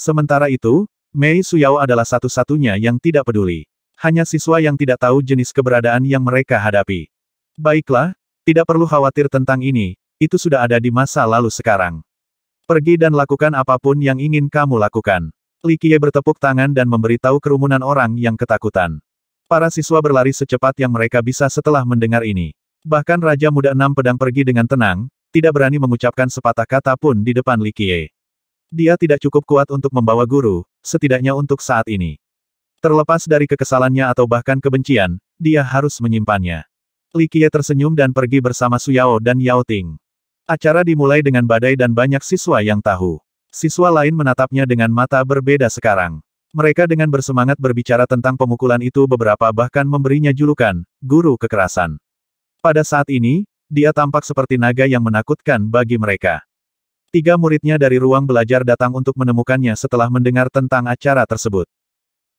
Sementara itu, Mei Suyao adalah satu-satunya yang tidak peduli. Hanya siswa yang tidak tahu jenis keberadaan yang mereka hadapi. Baiklah, tidak perlu khawatir tentang ini, itu sudah ada di masa lalu sekarang. Pergi dan lakukan apapun yang ingin kamu lakukan. Likie bertepuk tangan dan memberitahu kerumunan orang yang ketakutan. Para siswa berlari secepat yang mereka bisa setelah mendengar ini. Bahkan Raja Muda Enam Pedang pergi dengan tenang, tidak berani mengucapkan sepatah kata pun di depan Likie. Dia tidak cukup kuat untuk membawa guru, setidaknya untuk saat ini. Terlepas dari kekesalannya atau bahkan kebencian, dia harus menyimpannya. Likie tersenyum dan pergi bersama Suyao dan Yao Ting. Acara dimulai dengan badai dan banyak siswa yang tahu. Siswa lain menatapnya dengan mata berbeda sekarang. Mereka dengan bersemangat berbicara tentang pemukulan itu beberapa bahkan memberinya julukan, guru kekerasan. Pada saat ini, dia tampak seperti naga yang menakutkan bagi mereka. Tiga muridnya dari ruang belajar datang untuk menemukannya setelah mendengar tentang acara tersebut.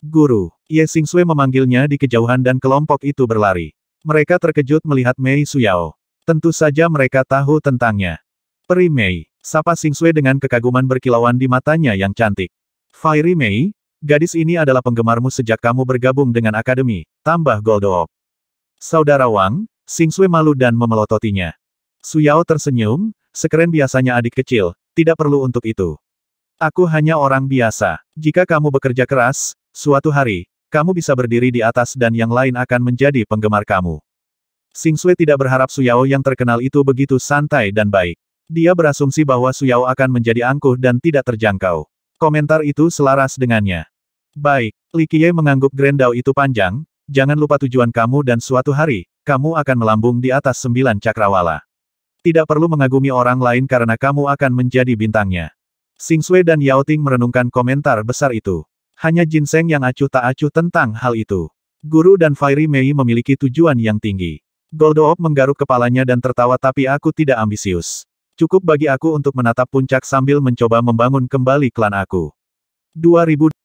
Guru, Ye Sui memanggilnya di kejauhan dan kelompok itu berlari. Mereka terkejut melihat Mei Suyao. Tentu saja mereka tahu tentangnya. Peri Mei, sapa Sing Sui dengan kekaguman berkilauan di matanya yang cantik. Fairy Mei, Gadis ini adalah penggemarmu sejak kamu bergabung dengan akademi, tambah Goldoop. Saudara Wang, Sing Sui malu dan memelototinya. Suyao tersenyum, sekeren biasanya adik kecil, tidak perlu untuk itu. Aku hanya orang biasa. Jika kamu bekerja keras, suatu hari, kamu bisa berdiri di atas dan yang lain akan menjadi penggemar kamu. Sing Sui tidak berharap Suyao yang terkenal itu begitu santai dan baik. Dia berasumsi bahwa Suyao akan menjadi angkuh dan tidak terjangkau. Komentar itu selaras dengannya. Baik, Li Qiye mengangguk Grendau itu panjang, jangan lupa tujuan kamu dan suatu hari, kamu akan melambung di atas sembilan cakrawala. Tidak perlu mengagumi orang lain karena kamu akan menjadi bintangnya. Sing Sui dan Yao Ting merenungkan komentar besar itu. Hanya Jin Seng yang acuh tak acuh tentang hal itu. Guru dan Fairy Mei memiliki tujuan yang tinggi. Goldoop menggaruk kepalanya dan tertawa tapi aku tidak ambisius. Cukup bagi aku untuk menatap puncak sambil mencoba membangun kembali klan aku. 2000